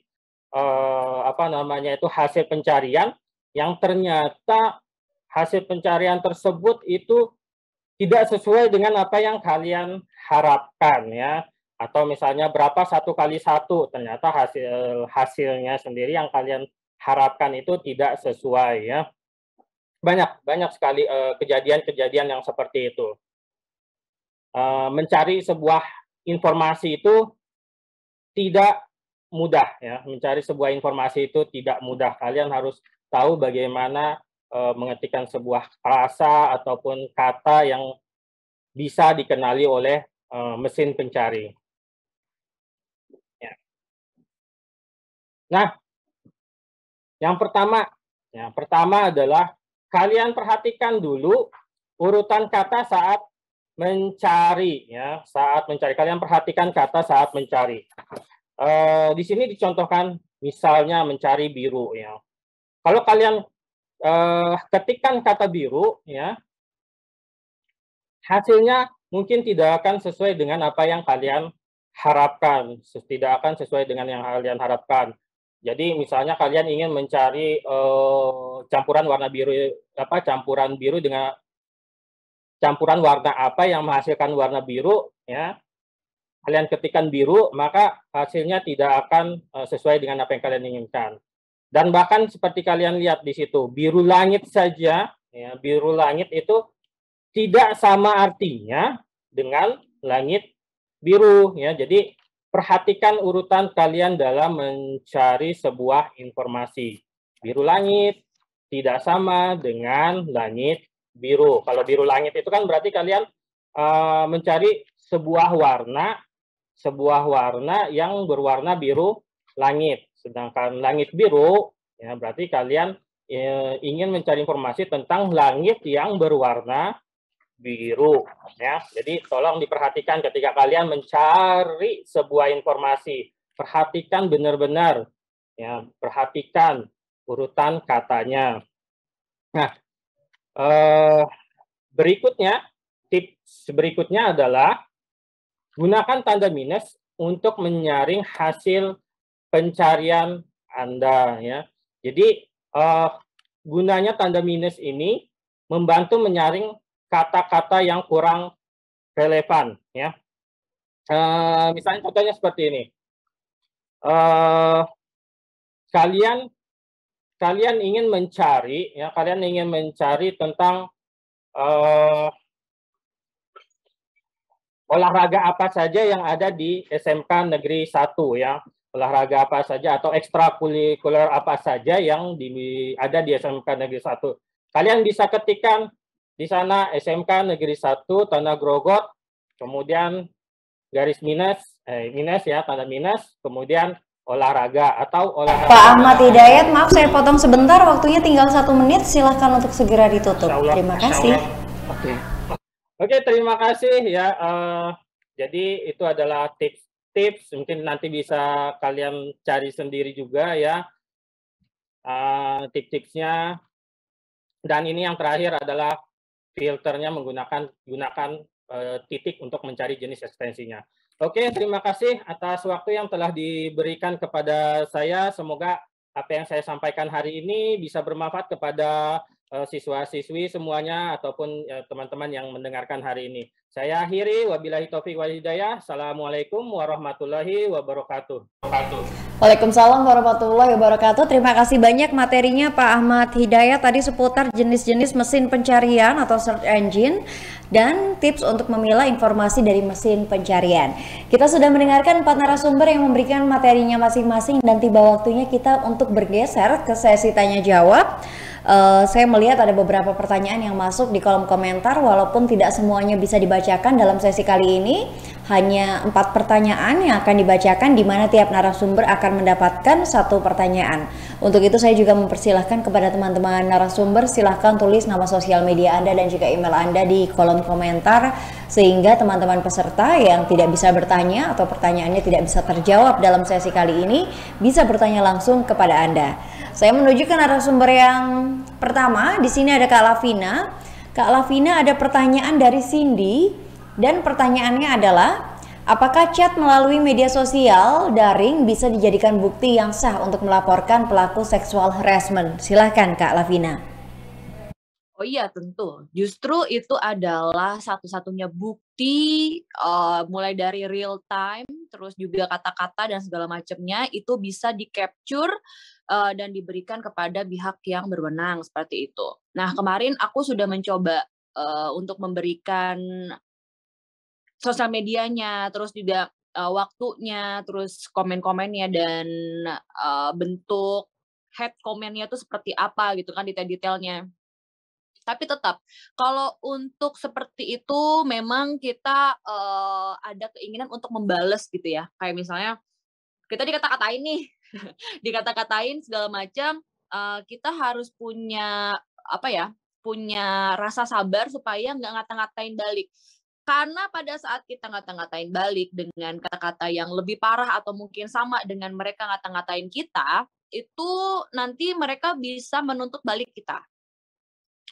eh, apa namanya itu hasil pencarian yang ternyata hasil pencarian tersebut itu tidak sesuai dengan apa yang kalian harapkan ya atau misalnya berapa satu kali satu ternyata hasil hasilnya sendiri yang kalian harapkan itu tidak sesuai ya banyak banyak sekali eh, kejadian-kejadian eh, yang seperti itu eh, mencari sebuah informasi itu tidak mudah ya mencari sebuah informasi itu tidak mudah kalian harus tahu bagaimana e, mengetikkan sebuah frasa ataupun kata yang bisa dikenali oleh e, mesin pencari ya. nah yang pertama yang pertama adalah kalian perhatikan dulu urutan kata saat mencari ya saat mencari kalian perhatikan kata saat mencari e, di sini dicontohkan misalnya mencari biru ya kalau kalian e, ketikkan kata biru ya hasilnya mungkin tidak akan sesuai dengan apa yang kalian harapkan tidak akan sesuai dengan yang kalian harapkan jadi misalnya kalian ingin mencari e, campuran warna biru apa campuran biru dengan campuran warna apa yang menghasilkan warna biru ya kalian ketikkan biru maka hasilnya tidak akan uh, sesuai dengan apa yang kalian inginkan dan bahkan seperti kalian lihat di situ biru langit saja ya biru langit itu tidak sama artinya dengan langit biru ya jadi perhatikan urutan kalian dalam mencari sebuah informasi biru langit tidak sama dengan langit biru. Kalau biru langit itu kan berarti kalian uh, mencari sebuah warna, sebuah warna yang berwarna biru langit. Sedangkan langit biru, ya berarti kalian eh, ingin mencari informasi tentang langit yang berwarna biru. Ya, jadi tolong diperhatikan ketika kalian mencari sebuah informasi, perhatikan benar-benar, ya perhatikan urutan katanya. Nah, Uh, berikutnya, tips berikutnya adalah gunakan tanda minus untuk menyaring hasil pencarian Anda. ya. Jadi, uh, gunanya tanda minus ini membantu menyaring kata-kata yang kurang relevan ya uh, misalnya contohnya seperti ini uh, kalian kalian ingin mencari ya kalian ingin mencari tentang uh, olahraga apa saja yang ada di SMK Negeri 1 ya. Olahraga apa saja atau ekstrakurikuler apa saja yang di, ada di SMK Negeri 1. Kalian bisa ketikkan di sana SMK Negeri 1 Tanah Grogot, kemudian garis minus, eh, minus ya, tanda minus, kemudian olahraga atau olahraga. Pak Ahmad Hidayat, maaf saya potong sebentar, waktunya tinggal satu menit, silahkan untuk segera ditutup. Allah, terima kasih. Oke, okay. okay, terima kasih ya. Uh, jadi itu adalah tips-tips, mungkin nanti bisa kalian cari sendiri juga ya uh, tips-tipsnya. Dan ini yang terakhir adalah filternya menggunakan gunakan uh, titik untuk mencari jenis ekstensinya. Oke, terima kasih atas waktu yang telah diberikan kepada saya. Semoga apa yang saya sampaikan hari ini bisa bermanfaat kepada Eh, siswa-siswi semuanya ataupun ya, teman-teman yang mendengarkan hari ini. Saya akhiri wabillahi taufik wal hidayah. Assalamualaikum warahmatullahi wabarakatuh. Waalaikumsalam warahmatullahi wabarakatuh. Terima kasih banyak materinya Pak Ahmad Hidayah tadi seputar jenis-jenis mesin pencarian atau search engine dan tips untuk memilah informasi dari mesin pencarian. Kita sudah mendengarkan empat narasumber yang memberikan materinya masing-masing dan tiba waktunya kita untuk bergeser ke sesi tanya jawab uh, saya melihat ada beberapa pertanyaan yang masuk di kolom komentar walaupun tidak semuanya bisa dibacakan dalam sesi kali ini hanya empat pertanyaan yang akan dibacakan di mana tiap narasumber akan mendapatkan satu pertanyaan. Untuk itu saya juga mempersilahkan kepada teman-teman narasumber silahkan tulis nama sosial media Anda dan juga email Anda di kolom komentar sehingga teman-teman peserta yang tidak bisa bertanya atau pertanyaannya tidak bisa terjawab dalam sesi kali ini bisa bertanya langsung kepada Anda. Saya menuju ke narasumber yang pertama. Di sini ada Kak Lavina. Kak Lavina ada pertanyaan dari Cindy dan pertanyaannya adalah apakah chat melalui media sosial daring bisa dijadikan bukti yang sah untuk melaporkan pelaku seksual harassment? Silahkan Kak Lavina. Oh iya tentu, justru itu adalah satu-satunya bukti uh, mulai dari real time, terus juga kata-kata dan segala macamnya itu bisa di capture uh, dan diberikan kepada pihak yang berwenang seperti itu. Nah, hmm. kemarin aku sudah mencoba uh, untuk memberikan sosial medianya, terus juga uh, waktunya, terus komen-komennya dan uh, bentuk head komennya itu seperti apa gitu kan detail-detailnya. Tapi tetap kalau untuk seperti itu memang kita uh, ada keinginan untuk membalas gitu ya. Kayak misalnya kita dikata-katain nih dikata-katain segala macam uh, kita harus punya apa ya punya rasa sabar supaya nggak ngata-ngatain balik karena pada saat kita ngata-ngatain balik dengan kata-kata yang lebih parah atau mungkin sama dengan mereka ngata-ngatain kita itu nanti mereka bisa menuntut balik kita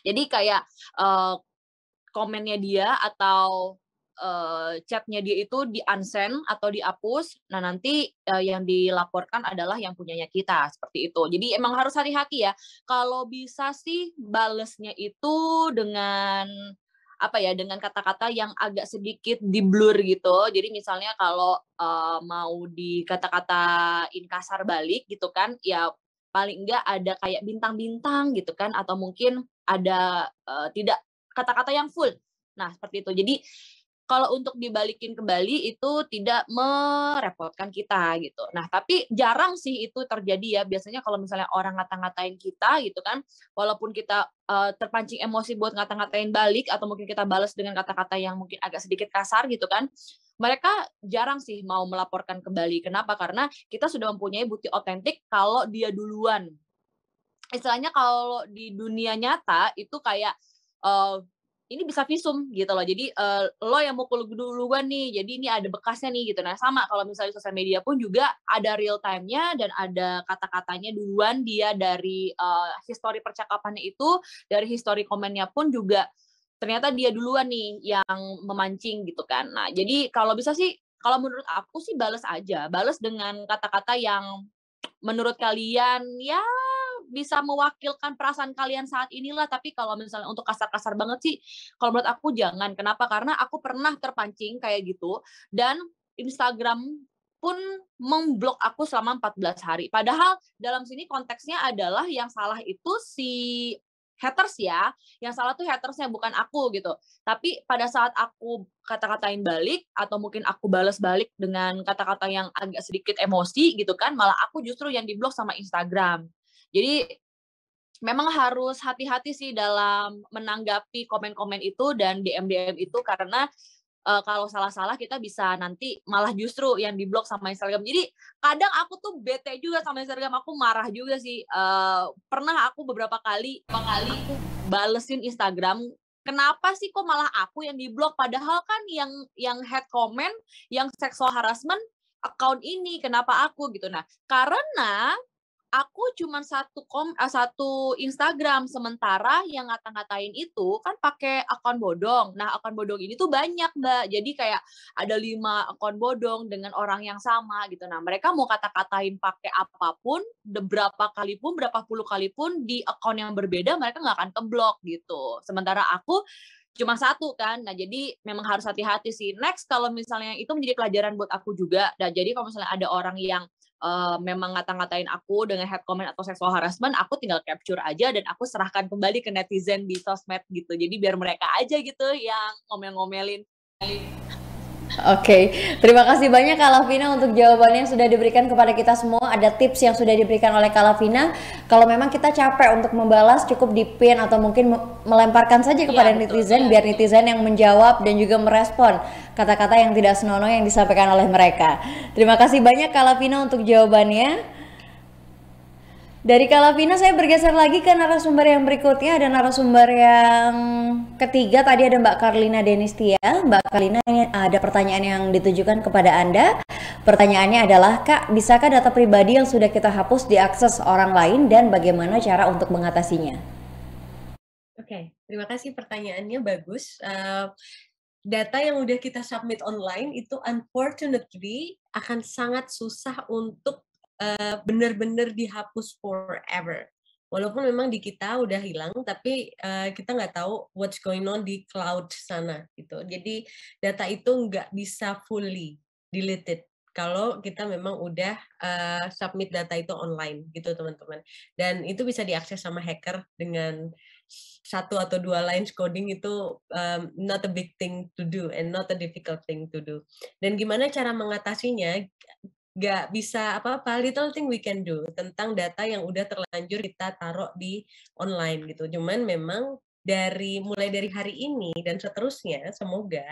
jadi kayak uh, komennya dia atau uh, chatnya dia itu di unsend atau dihapus nah nanti uh, yang dilaporkan adalah yang punyanya kita seperti itu jadi emang harus hati-hati ya kalau bisa sih balesnya itu dengan apa ya dengan kata-kata yang agak sedikit di blur gitu jadi misalnya kalau uh, mau di kata-katain kasar balik gitu kan ya paling enggak ada kayak bintang-bintang gitu kan atau mungkin ada uh, tidak kata-kata yang full nah seperti itu jadi kalau untuk dibalikin kembali itu tidak merepotkan kita gitu. Nah, tapi jarang sih itu terjadi ya. Biasanya kalau misalnya orang ngata-ngatain kita gitu kan, walaupun kita uh, terpancing emosi buat ngata-ngatain balik atau mungkin kita balas dengan kata-kata yang mungkin agak sedikit kasar gitu kan, mereka jarang sih mau melaporkan kembali. Kenapa? Karena kita sudah mempunyai bukti otentik kalau dia duluan. Istilahnya kalau di dunia nyata itu kayak uh, ini bisa visum gitu loh. Jadi uh, lo yang mukul duluan nih. Jadi ini ada bekasnya nih gitu. Nah, sama kalau misalnya sosial media pun juga ada real time-nya dan ada kata-katanya duluan dia dari uh, histori percakapannya itu, dari histori komennya pun juga ternyata dia duluan nih yang memancing gitu kan. Nah, jadi kalau bisa sih kalau menurut aku sih bales aja, bales dengan kata-kata yang menurut kalian ya bisa mewakilkan perasaan kalian saat inilah tapi kalau misalnya untuk kasar-kasar banget sih kalau menurut aku jangan kenapa karena aku pernah terpancing kayak gitu dan Instagram pun memblok aku selama 14 hari. Padahal dalam sini konteksnya adalah yang salah itu si haters ya. Yang salah tuh hatersnya bukan aku gitu. Tapi pada saat aku kata-katain balik atau mungkin aku balas balik dengan kata-kata yang agak sedikit emosi gitu kan, malah aku justru yang diblok sama Instagram. Jadi memang harus hati-hati sih dalam menanggapi komen-komen itu dan DM-DM itu karena uh, kalau salah-salah kita bisa nanti malah justru yang diblok sama Instagram. Jadi kadang aku tuh bete juga sama Instagram, aku marah juga sih. Uh, pernah aku beberapa kali, beberapa kali balesin Instagram kenapa sih kok malah aku yang diblok padahal kan yang yang head comment yang seksual harassment account ini kenapa aku gitu nah karena aku cuma satu kom eh, satu Instagram sementara yang ngata-ngatain itu kan pakai akun bodong. Nah, akun bodong ini tuh banyak, Mbak. Jadi kayak ada lima akun bodong dengan orang yang sama gitu. Nah, mereka mau kata-katain pakai apapun, berapa kali pun, berapa puluh kali pun di akun yang berbeda mereka nggak akan keblok gitu. Sementara aku cuma satu kan. Nah, jadi memang harus hati-hati sih. Next kalau misalnya itu menjadi pelajaran buat aku juga. Nah, jadi kalau misalnya ada orang yang uh, memang ngata-ngatain aku dengan head comment atau sexual harassment, aku tinggal capture aja dan aku serahkan kembali ke netizen di sosmed gitu. Jadi biar mereka aja gitu yang ngomel-ngomelin. Oke, okay. terima kasih banyak Kalavina untuk jawabannya yang sudah diberikan kepada kita semua. Ada tips yang sudah diberikan oleh Kalavina. Kalau memang kita capek untuk membalas, cukup dipin atau mungkin melemparkan saja kepada ya, netizen, iya. biar netizen yang menjawab dan juga merespon kata-kata yang tidak senonoh yang disampaikan oleh mereka. Terima kasih banyak Kalavina untuk jawabannya. Dari Kalavina saya bergeser lagi ke narasumber yang berikutnya ada narasumber yang ketiga tadi ada Mbak Karlina Denistia. Mbak Karlina ini ada pertanyaan yang ditujukan kepada Anda. Pertanyaannya adalah Kak, bisakah data pribadi yang sudah kita hapus diakses orang lain dan bagaimana cara untuk mengatasinya? Oke, okay, terima kasih pertanyaannya bagus. Uh, data yang udah kita submit online itu unfortunately akan sangat susah untuk Eh, bener benar-benar dihapus forever. Walaupun memang di kita udah hilang, tapi uh, kita nggak tahu what's going on di cloud sana gitu. Jadi data itu nggak bisa fully deleted kalau kita memang udah uh, submit data itu online gitu teman-teman. Dan itu bisa diakses sama hacker dengan satu atau dua lines coding itu um, not a big thing to do and not a difficult thing to do. Dan gimana cara mengatasinya? nggak bisa apa-apa little thing we can do tentang data yang udah terlanjur kita taruh di online gitu cuman memang dari mulai dari hari ini dan seterusnya semoga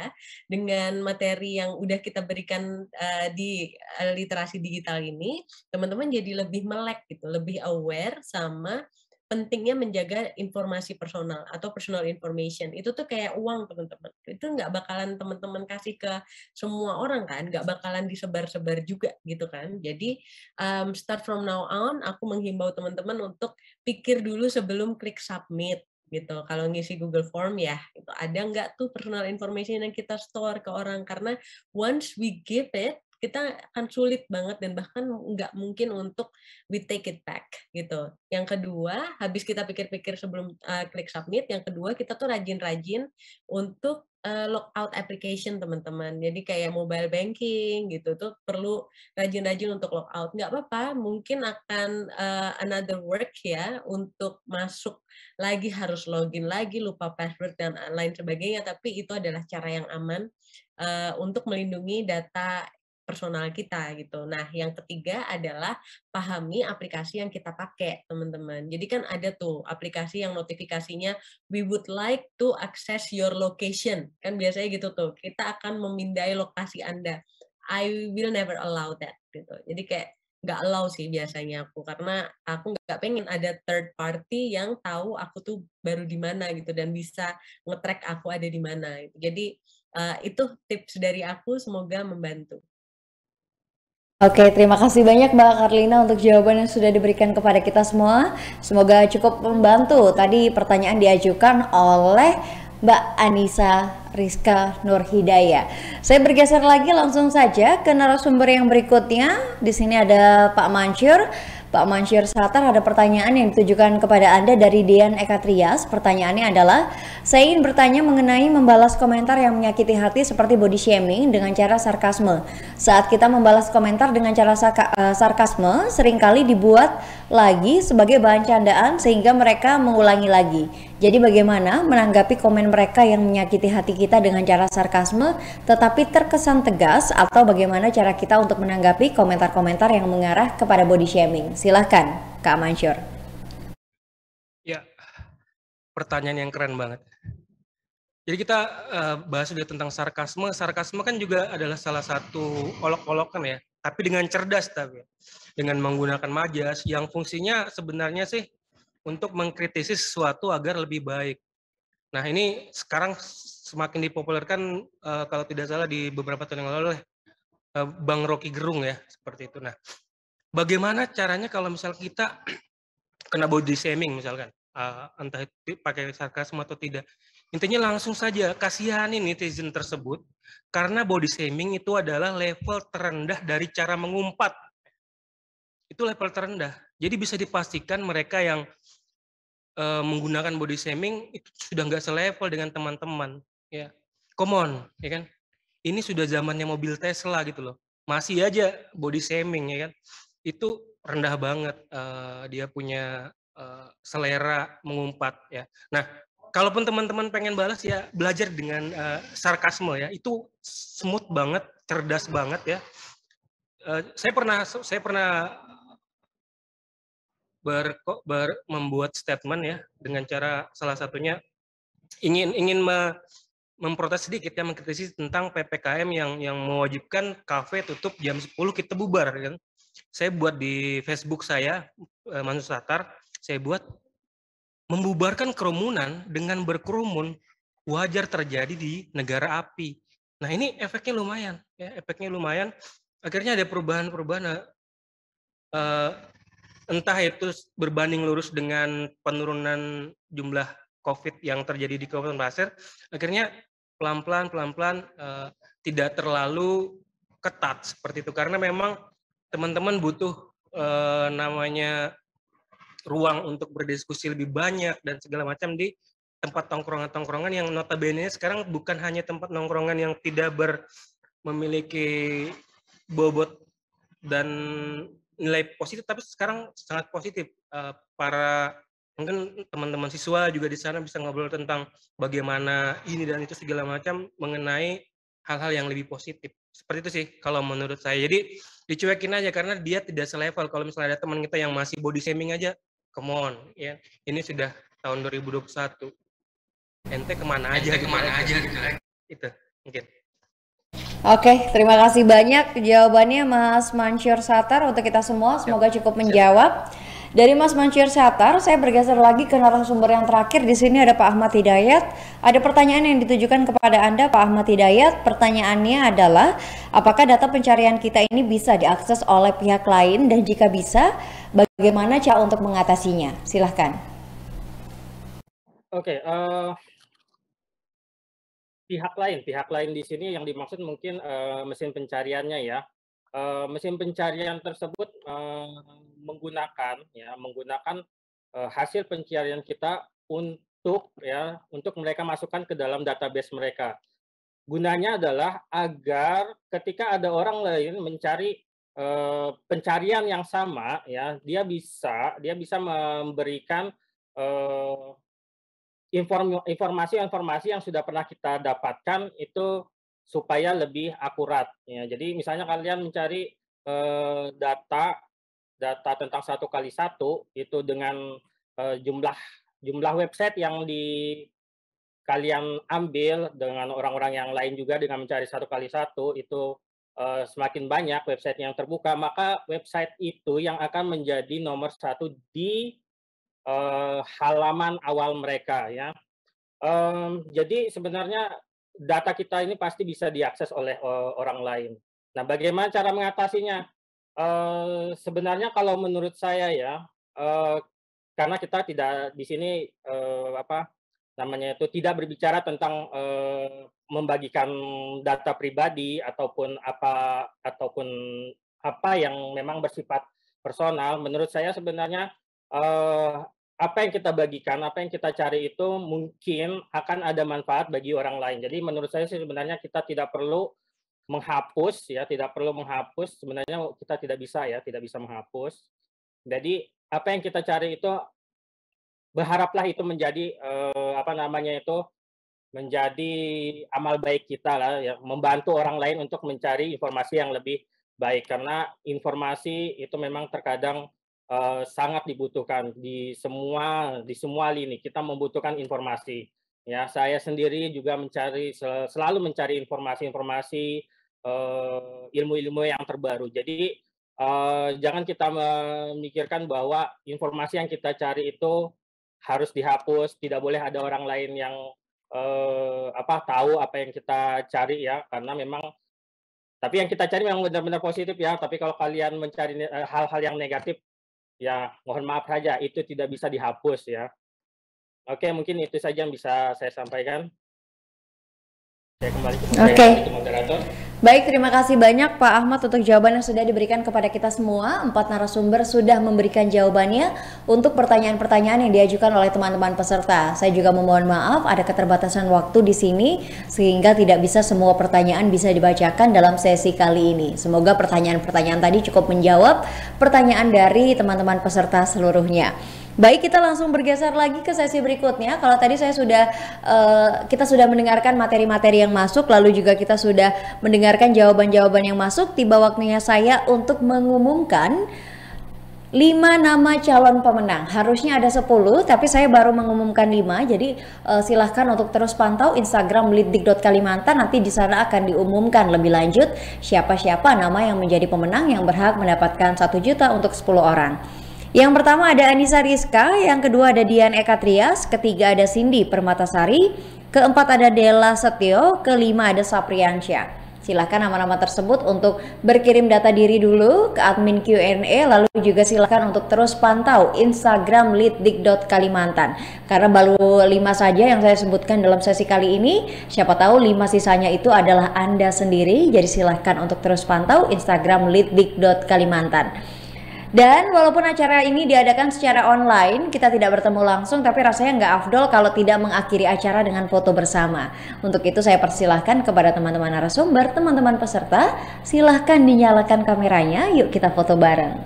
dengan materi yang udah kita berikan uh, di eh, literasi digital ini teman-teman jadi lebih melek gitu lebih aware sama pentingnya menjaga informasi personal atau personal information itu tuh kayak uang teman-teman itu nggak bakalan teman-teman kasih ke semua orang kan nggak bakalan disebar-sebar juga gitu kan jadi um, start from now on aku menghimbau teman-teman untuk pikir dulu sebelum klik submit gitu kalau ngisi Google Form ya itu ada nggak tuh personal information yang kita store ke orang karena once we give it kita akan sulit banget dan bahkan nggak mungkin untuk we take it back gitu. Yang kedua, habis kita pikir-pikir sebelum uh, klik submit, yang kedua kita tuh rajin-rajin untuk uh, out application teman-teman. Jadi kayak mobile banking gitu tuh perlu rajin-rajin untuk out. Nggak apa-apa, mungkin akan uh, another work ya untuk masuk lagi harus login lagi, lupa password dan lain sebagainya. Tapi itu adalah cara yang aman uh, untuk melindungi data personal kita gitu. Nah, yang ketiga adalah pahami aplikasi yang kita pakai, teman-teman. Jadi kan ada tuh aplikasi yang notifikasinya we would like to access your location. Kan biasanya gitu tuh. Kita akan memindai lokasi Anda. I will never allow that gitu. Jadi kayak nggak allow sih biasanya aku karena aku nggak pengen ada third party yang tahu aku tuh baru di mana gitu dan bisa ngetrack aku ada di mana gitu. Jadi uh, itu tips dari aku semoga membantu. Oke, terima kasih banyak Mbak Karlina untuk jawaban yang sudah diberikan kepada kita semua. Semoga cukup membantu. Tadi pertanyaan diajukan oleh Mbak Anissa Rizka Nur Hidayah. Saya bergeser lagi langsung saja ke narasumber yang berikutnya. Di sini ada Pak Mansur. Pak Mansyur Satar ada pertanyaan yang ditujukan kepada Anda dari Dian Ekatrias. Pertanyaannya adalah, saya ingin bertanya mengenai membalas komentar yang menyakiti hati seperti body shaming dengan cara sarkasme. Saat kita membalas komentar dengan cara eh, sarkasme, seringkali dibuat lagi sebagai bahan candaan sehingga mereka mengulangi lagi. Jadi bagaimana menanggapi komen mereka yang menyakiti hati kita dengan cara sarkasme tetapi terkesan tegas atau bagaimana cara kita untuk menanggapi komentar-komentar yang mengarah kepada body shaming? Silahkan, Kak Mansur. Ya, pertanyaan yang keren banget. Jadi kita uh, bahas dulu tentang sarkasme. Sarkasme kan juga adalah salah satu olok-olokan ya, tapi dengan cerdas tapi dengan menggunakan majas yang fungsinya sebenarnya sih untuk mengkritisi sesuatu agar lebih baik. Nah ini sekarang semakin dipopulerkan uh, kalau tidak salah di beberapa tahun yang lalu oleh uh, Bang Rocky Gerung ya seperti itu. Nah bagaimana caranya kalau misal kita kena body shaming misalkan uh, entah itu pakai sarkasme atau tidak intinya langsung saja kasihani netizen tersebut karena body shaming itu adalah level terendah dari cara mengumpat itu level terendah jadi bisa dipastikan mereka yang uh, menggunakan body shaming itu sudah nggak selevel dengan teman-teman ya come on ya kan ini sudah zamannya mobil Tesla gitu loh masih aja body shaming ya kan itu rendah banget uh, dia punya uh, selera mengumpat ya nah kalaupun teman-teman pengen balas ya belajar dengan uh, sarkasme ya itu smooth banget cerdas banget ya saya pernah saya pernah ber, ber, membuat statement ya dengan cara salah satunya ingin ingin me, memprotes sedikit ya mengkritisi tentang PPKM yang yang mewajibkan kafe tutup jam 10 kita bubar kan. Saya buat di Facebook saya eh, Manus Tatar, saya buat membubarkan kerumunan dengan berkerumun wajar terjadi di negara api. Nah, ini efeknya lumayan ya, efeknya lumayan. Akhirnya ada perubahan-perubahan uh, entah itu berbanding lurus dengan penurunan jumlah COVID yang terjadi di Kabupaten Pasir, akhirnya pelan-pelan, pelan-pelan uh, tidak terlalu ketat seperti itu. Karena memang teman-teman butuh uh, namanya ruang untuk berdiskusi lebih banyak dan segala macam di tempat tongkrongan-tongkrongan yang notabene sekarang bukan hanya tempat nongkrongan yang tidak ber memiliki bobot dan nilai positif tapi sekarang sangat positif uh, para mungkin teman-teman siswa juga di sana bisa ngobrol tentang bagaimana ini dan itu segala macam mengenai hal-hal yang lebih positif seperti itu sih kalau menurut saya jadi dicuekin aja karena dia tidak selevel kalau misalnya ada teman kita yang masih body shaming aja come on ya ini sudah tahun 2021 ente kemana aja gitu kemana aja gitu kan. itu mungkin Oke, terima kasih banyak jawabannya Mas Mansyur Satar untuk kita semua. Semoga cukup menjawab. Dari Mas Mansyur Satar, saya bergeser lagi ke narasumber yang terakhir. Di sini ada Pak Ahmad Hidayat. Ada pertanyaan yang ditujukan kepada Anda, Pak Ahmad Hidayat. Pertanyaannya adalah, apakah data pencarian kita ini bisa diakses oleh pihak lain? Dan jika bisa, bagaimana cara untuk mengatasinya? Silahkan. Oke, okay, uh, eh, pihak lain, pihak lain di sini yang dimaksud mungkin uh, mesin pencariannya ya. Uh, mesin pencarian tersebut uh, menggunakan ya menggunakan uh, hasil pencarian kita untuk ya untuk mereka masukkan ke dalam database mereka. Gunanya adalah agar ketika ada orang lain mencari uh, pencarian yang sama ya, dia bisa dia bisa memberikan uh, informasi-informasi yang sudah pernah kita dapatkan itu supaya lebih akurat. Ya, jadi misalnya kalian mencari eh, data data tentang satu kali satu itu dengan eh, jumlah jumlah website yang di kalian ambil dengan orang-orang yang lain juga dengan mencari satu kali satu itu eh, semakin banyak website yang terbuka maka website itu yang akan menjadi nomor satu di uh, halaman awal mereka ya. Um, jadi sebenarnya data kita ini pasti bisa diakses oleh uh, orang lain. Nah, bagaimana cara mengatasinya? Uh, sebenarnya kalau menurut saya ya, uh, karena kita tidak di sini uh, apa namanya itu tidak berbicara tentang uh, membagikan data pribadi ataupun apa ataupun apa yang memang bersifat personal. Menurut saya sebenarnya uh, apa yang kita bagikan, apa yang kita cari itu mungkin akan ada manfaat bagi orang lain. Jadi menurut saya sih sebenarnya kita tidak perlu menghapus ya, tidak perlu menghapus. Sebenarnya kita tidak bisa ya, tidak bisa menghapus. Jadi apa yang kita cari itu berharaplah itu menjadi eh, apa namanya itu menjadi amal baik kita lah ya, membantu orang lain untuk mencari informasi yang lebih baik karena informasi itu memang terkadang Eh, sangat dibutuhkan di semua di semua lini. Kita membutuhkan informasi. Ya, saya sendiri juga mencari selalu mencari informasi-informasi eh, ilmu-ilmu yang terbaru. Jadi eh, jangan kita memikirkan bahwa informasi yang kita cari itu harus dihapus, tidak boleh ada orang lain yang apa tahu apa yang kita cari ya, karena memang tapi yang kita cari memang benar-benar positif ya. Tapi kalau kalian mencari hal-hal yang negatif, ya mohon maaf saja itu tidak bisa dihapus ya. Oke, mungkin itu saja yang bisa saya sampaikan. Saya kembali ke moderator. Okay. Baik, terima kasih banyak Pak Ahmad untuk jawaban yang sudah diberikan kepada kita semua. Empat narasumber sudah memberikan jawabannya untuk pertanyaan-pertanyaan yang diajukan oleh teman-teman peserta. Saya juga memohon maaf ada keterbatasan waktu di sini sehingga tidak bisa semua pertanyaan bisa dibacakan dalam sesi kali ini. Semoga pertanyaan-pertanyaan tadi cukup menjawab pertanyaan dari teman-teman peserta seluruhnya. Baik, kita langsung bergeser lagi ke sesi berikutnya. Kalau tadi saya sudah uh, kita sudah mendengarkan materi-materi yang masuk, lalu juga kita sudah mendengarkan jawaban-jawaban yang masuk. Tiba waktunya saya untuk mengumumkan 5 nama calon pemenang. Harusnya ada 10, tapi saya baru mengumumkan 5. Jadi uh, silahkan untuk terus pantau Instagram litdik.kalimantan. Nanti di sana akan diumumkan lebih lanjut siapa-siapa nama yang menjadi pemenang yang berhak mendapatkan 1 juta untuk 10 orang. Yang pertama ada Anissa Rizka, yang kedua ada Dian Ekatrias, ketiga ada Cindy Permatasari, keempat ada Dela Setio, kelima ada Sapriansyah. Silahkan nama-nama tersebut untuk berkirim data diri dulu ke admin Q&A lalu juga silahkan untuk terus pantau Instagram Kalimantan karena baru lima saja yang saya sebutkan dalam sesi kali ini siapa tahu lima sisanya itu adalah Anda sendiri jadi silahkan untuk terus pantau Instagram Kalimantan dan walaupun acara ini diadakan secara online, kita tidak bertemu langsung, tapi rasanya nggak afdol kalau tidak mengakhiri acara dengan foto bersama. Untuk itu saya persilahkan kepada teman-teman narasumber, teman-teman peserta, silahkan dinyalakan kameranya, yuk kita foto bareng.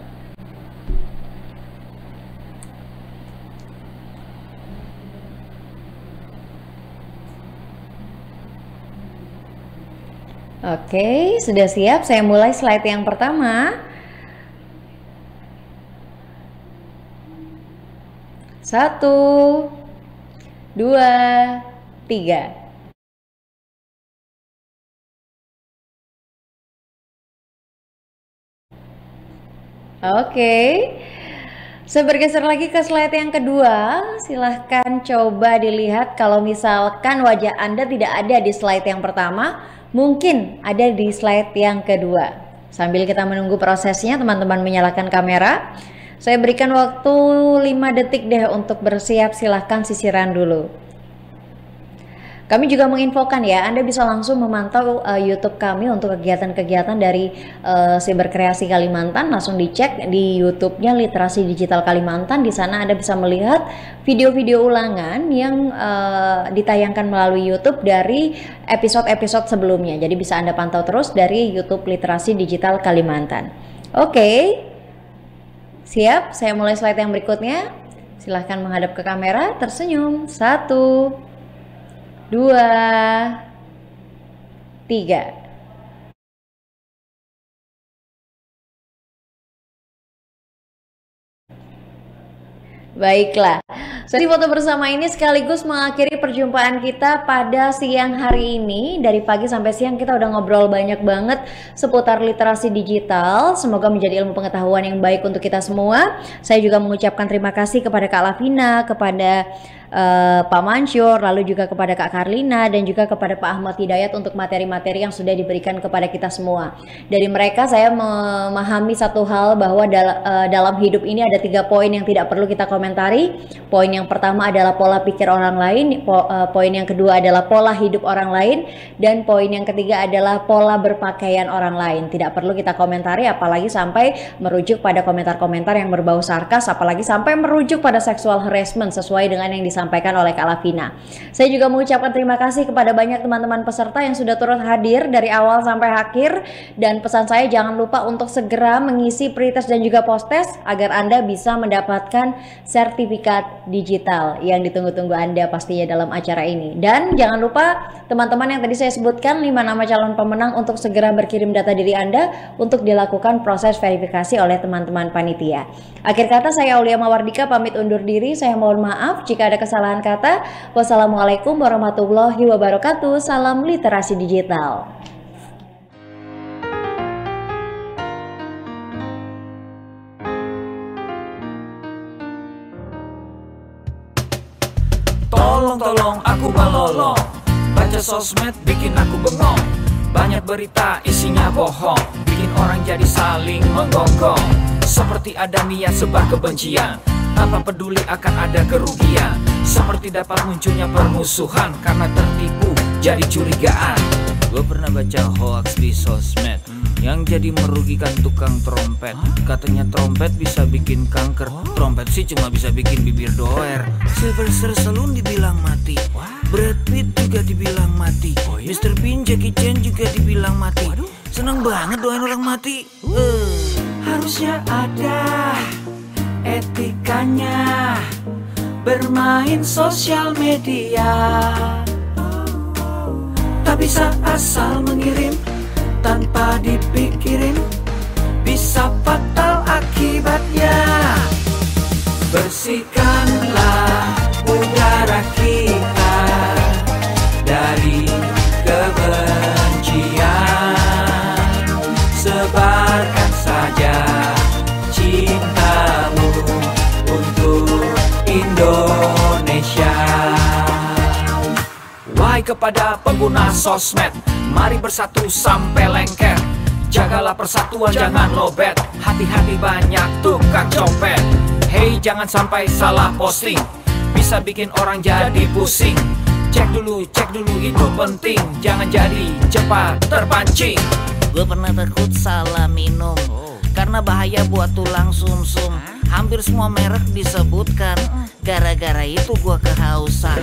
Oke, sudah siap. Saya mulai slide yang pertama. Satu, dua, tiga. Oke, okay. saya bergeser lagi ke slide yang kedua. Silahkan coba dilihat kalau misalkan wajah Anda tidak ada di slide yang pertama, mungkin ada di slide yang kedua. Sambil kita menunggu prosesnya, teman-teman menyalakan kamera. Saya berikan waktu 5 detik deh untuk bersiap, silahkan sisiran dulu. Kami juga menginfokan ya, Anda bisa langsung memantau uh, YouTube kami untuk kegiatan-kegiatan dari uh, Kreasi Kalimantan. Langsung dicek di YouTube-nya Literasi Digital Kalimantan. Di sana Anda bisa melihat video-video ulangan yang uh, ditayangkan melalui YouTube dari episode-episode sebelumnya. Jadi bisa Anda pantau terus dari YouTube Literasi Digital Kalimantan. Oke. Okay. Siap, saya mulai slide yang berikutnya. Silahkan menghadap ke kamera, tersenyum. Satu, dua, tiga. Baiklah. Sesi foto bersama ini sekaligus mengakhiri perjumpaan kita pada siang hari ini. Dari pagi sampai siang kita udah ngobrol banyak banget seputar literasi digital. Semoga menjadi ilmu pengetahuan yang baik untuk kita semua. Saya juga mengucapkan terima kasih kepada Kak Lavina, kepada uh, Pak Mansur, lalu juga kepada Kak Karlina dan juga kepada Pak Ahmad Hidayat untuk materi-materi yang sudah diberikan kepada kita semua. Dari mereka saya memahami satu hal bahwa dal uh, dalam hidup ini ada tiga poin yang tidak perlu kita komentari. Poin yang pertama adalah pola pikir orang lain, po uh, poin yang kedua adalah pola hidup orang lain, dan poin yang ketiga adalah pola berpakaian orang lain. Tidak perlu kita komentari apalagi sampai merujuk pada komentar-komentar yang berbau sarkas, apalagi sampai merujuk pada sexual harassment sesuai dengan yang disampaikan disampaikan oleh Kak Lavina. Saya juga mengucapkan terima kasih kepada banyak teman-teman peserta yang sudah turut hadir dari awal sampai akhir dan pesan saya jangan lupa untuk segera mengisi pretest dan juga posttest agar Anda bisa mendapatkan sertifikat digital yang ditunggu-tunggu Anda pastinya dalam acara ini. Dan jangan lupa teman-teman yang tadi saya sebutkan 5 nama calon pemenang untuk segera berkirim data diri Anda untuk dilakukan proses verifikasi oleh teman-teman panitia. Akhir kata saya Aulia Mawardika pamit undur diri. Saya mohon maaf jika ada kesalahan kesalahan kata. Wassalamualaikum warahmatullahi wabarakatuh. Salam literasi digital. Tolong tolong aku balolong Baca sosmed bikin aku bengong Banyak berita isinya bohong Bikin orang jadi saling menggonggong Seperti ada niat sebar kebencian tanpa peduli akan ada kerugian Seperti dapat munculnya permusuhan karena tertipu jadi curigaan Gue pernah baca hoax di sosmed hmm. Yang jadi merugikan tukang trompet Katanya trompet bisa bikin kanker Trompet sih cuma bisa bikin bibir doer Sylvester Stallone dibilang mati Brad Pitt juga dibilang mati oh, iya? Mr. Bean, Jackie Chan juga dibilang mati Seneng banget doain orang mati uh. Eh. Harusnya ada etikanya bermain sosial media Tak bisa asal mengirim tanpa dipikirin Bisa fatal akibatnya Bersihkanlah udara kita kepada pengguna sosmed Mari bersatu sampai lengket Jagalah persatuan jangan lobet Hati-hati banyak tukang copet Hey jangan sampai salah posting Bisa bikin orang jadi pusing Cek dulu, cek dulu itu penting Jangan jadi cepat terpancing Gue pernah takut salah minum karena bahaya buat tulang sumsum. -sum. Hampir semua merek disebutkan. Gara-gara itu gua kehausan.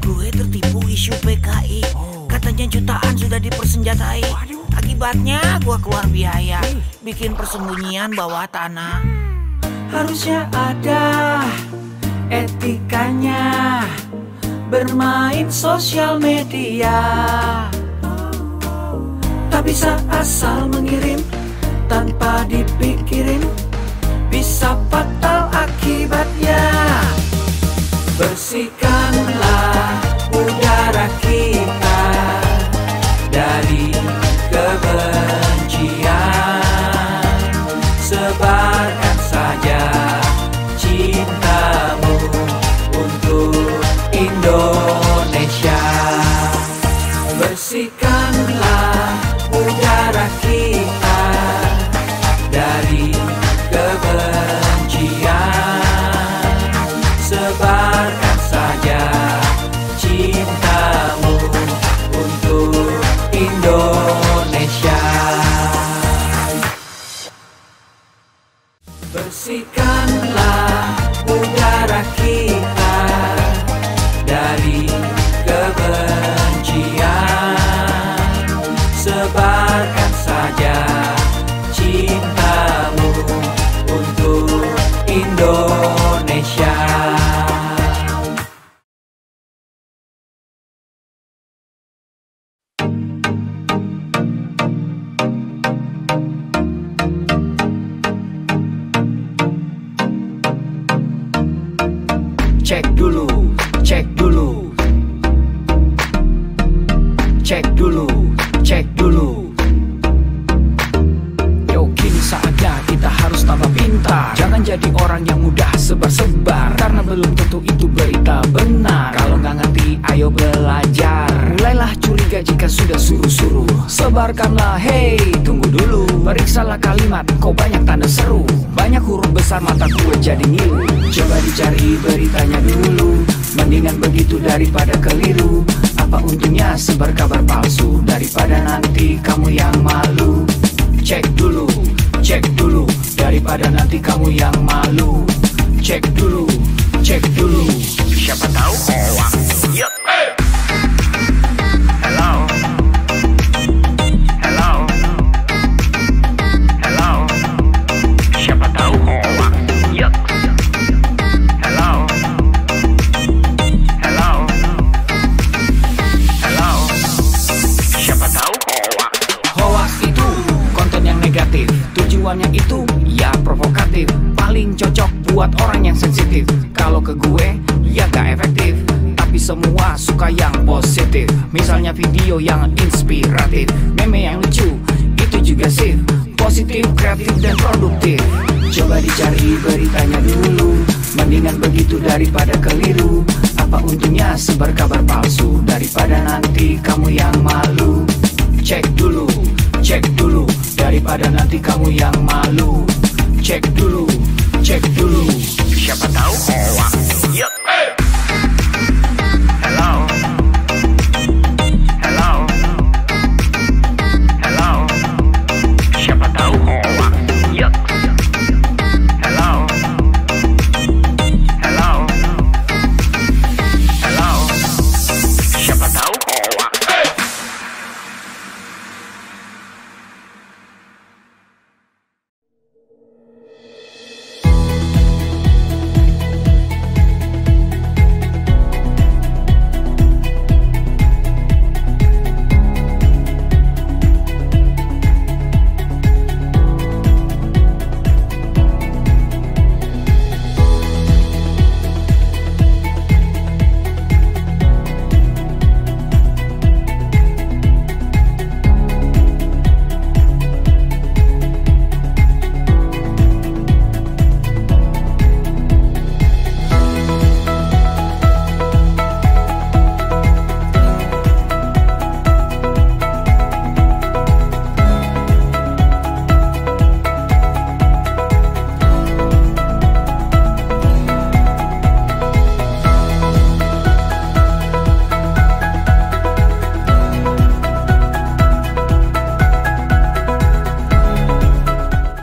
Gue tertipu isu PKI. Katanya jutaan sudah dipersenjatai. Akibatnya gua keluar biaya, bikin persembunyian bawah tanah. Harusnya ada etikanya bermain sosial media. Tak bisa asal mengirim tanpa dipikirin Bisa fatal akibatnya Bersihkanlah udara kita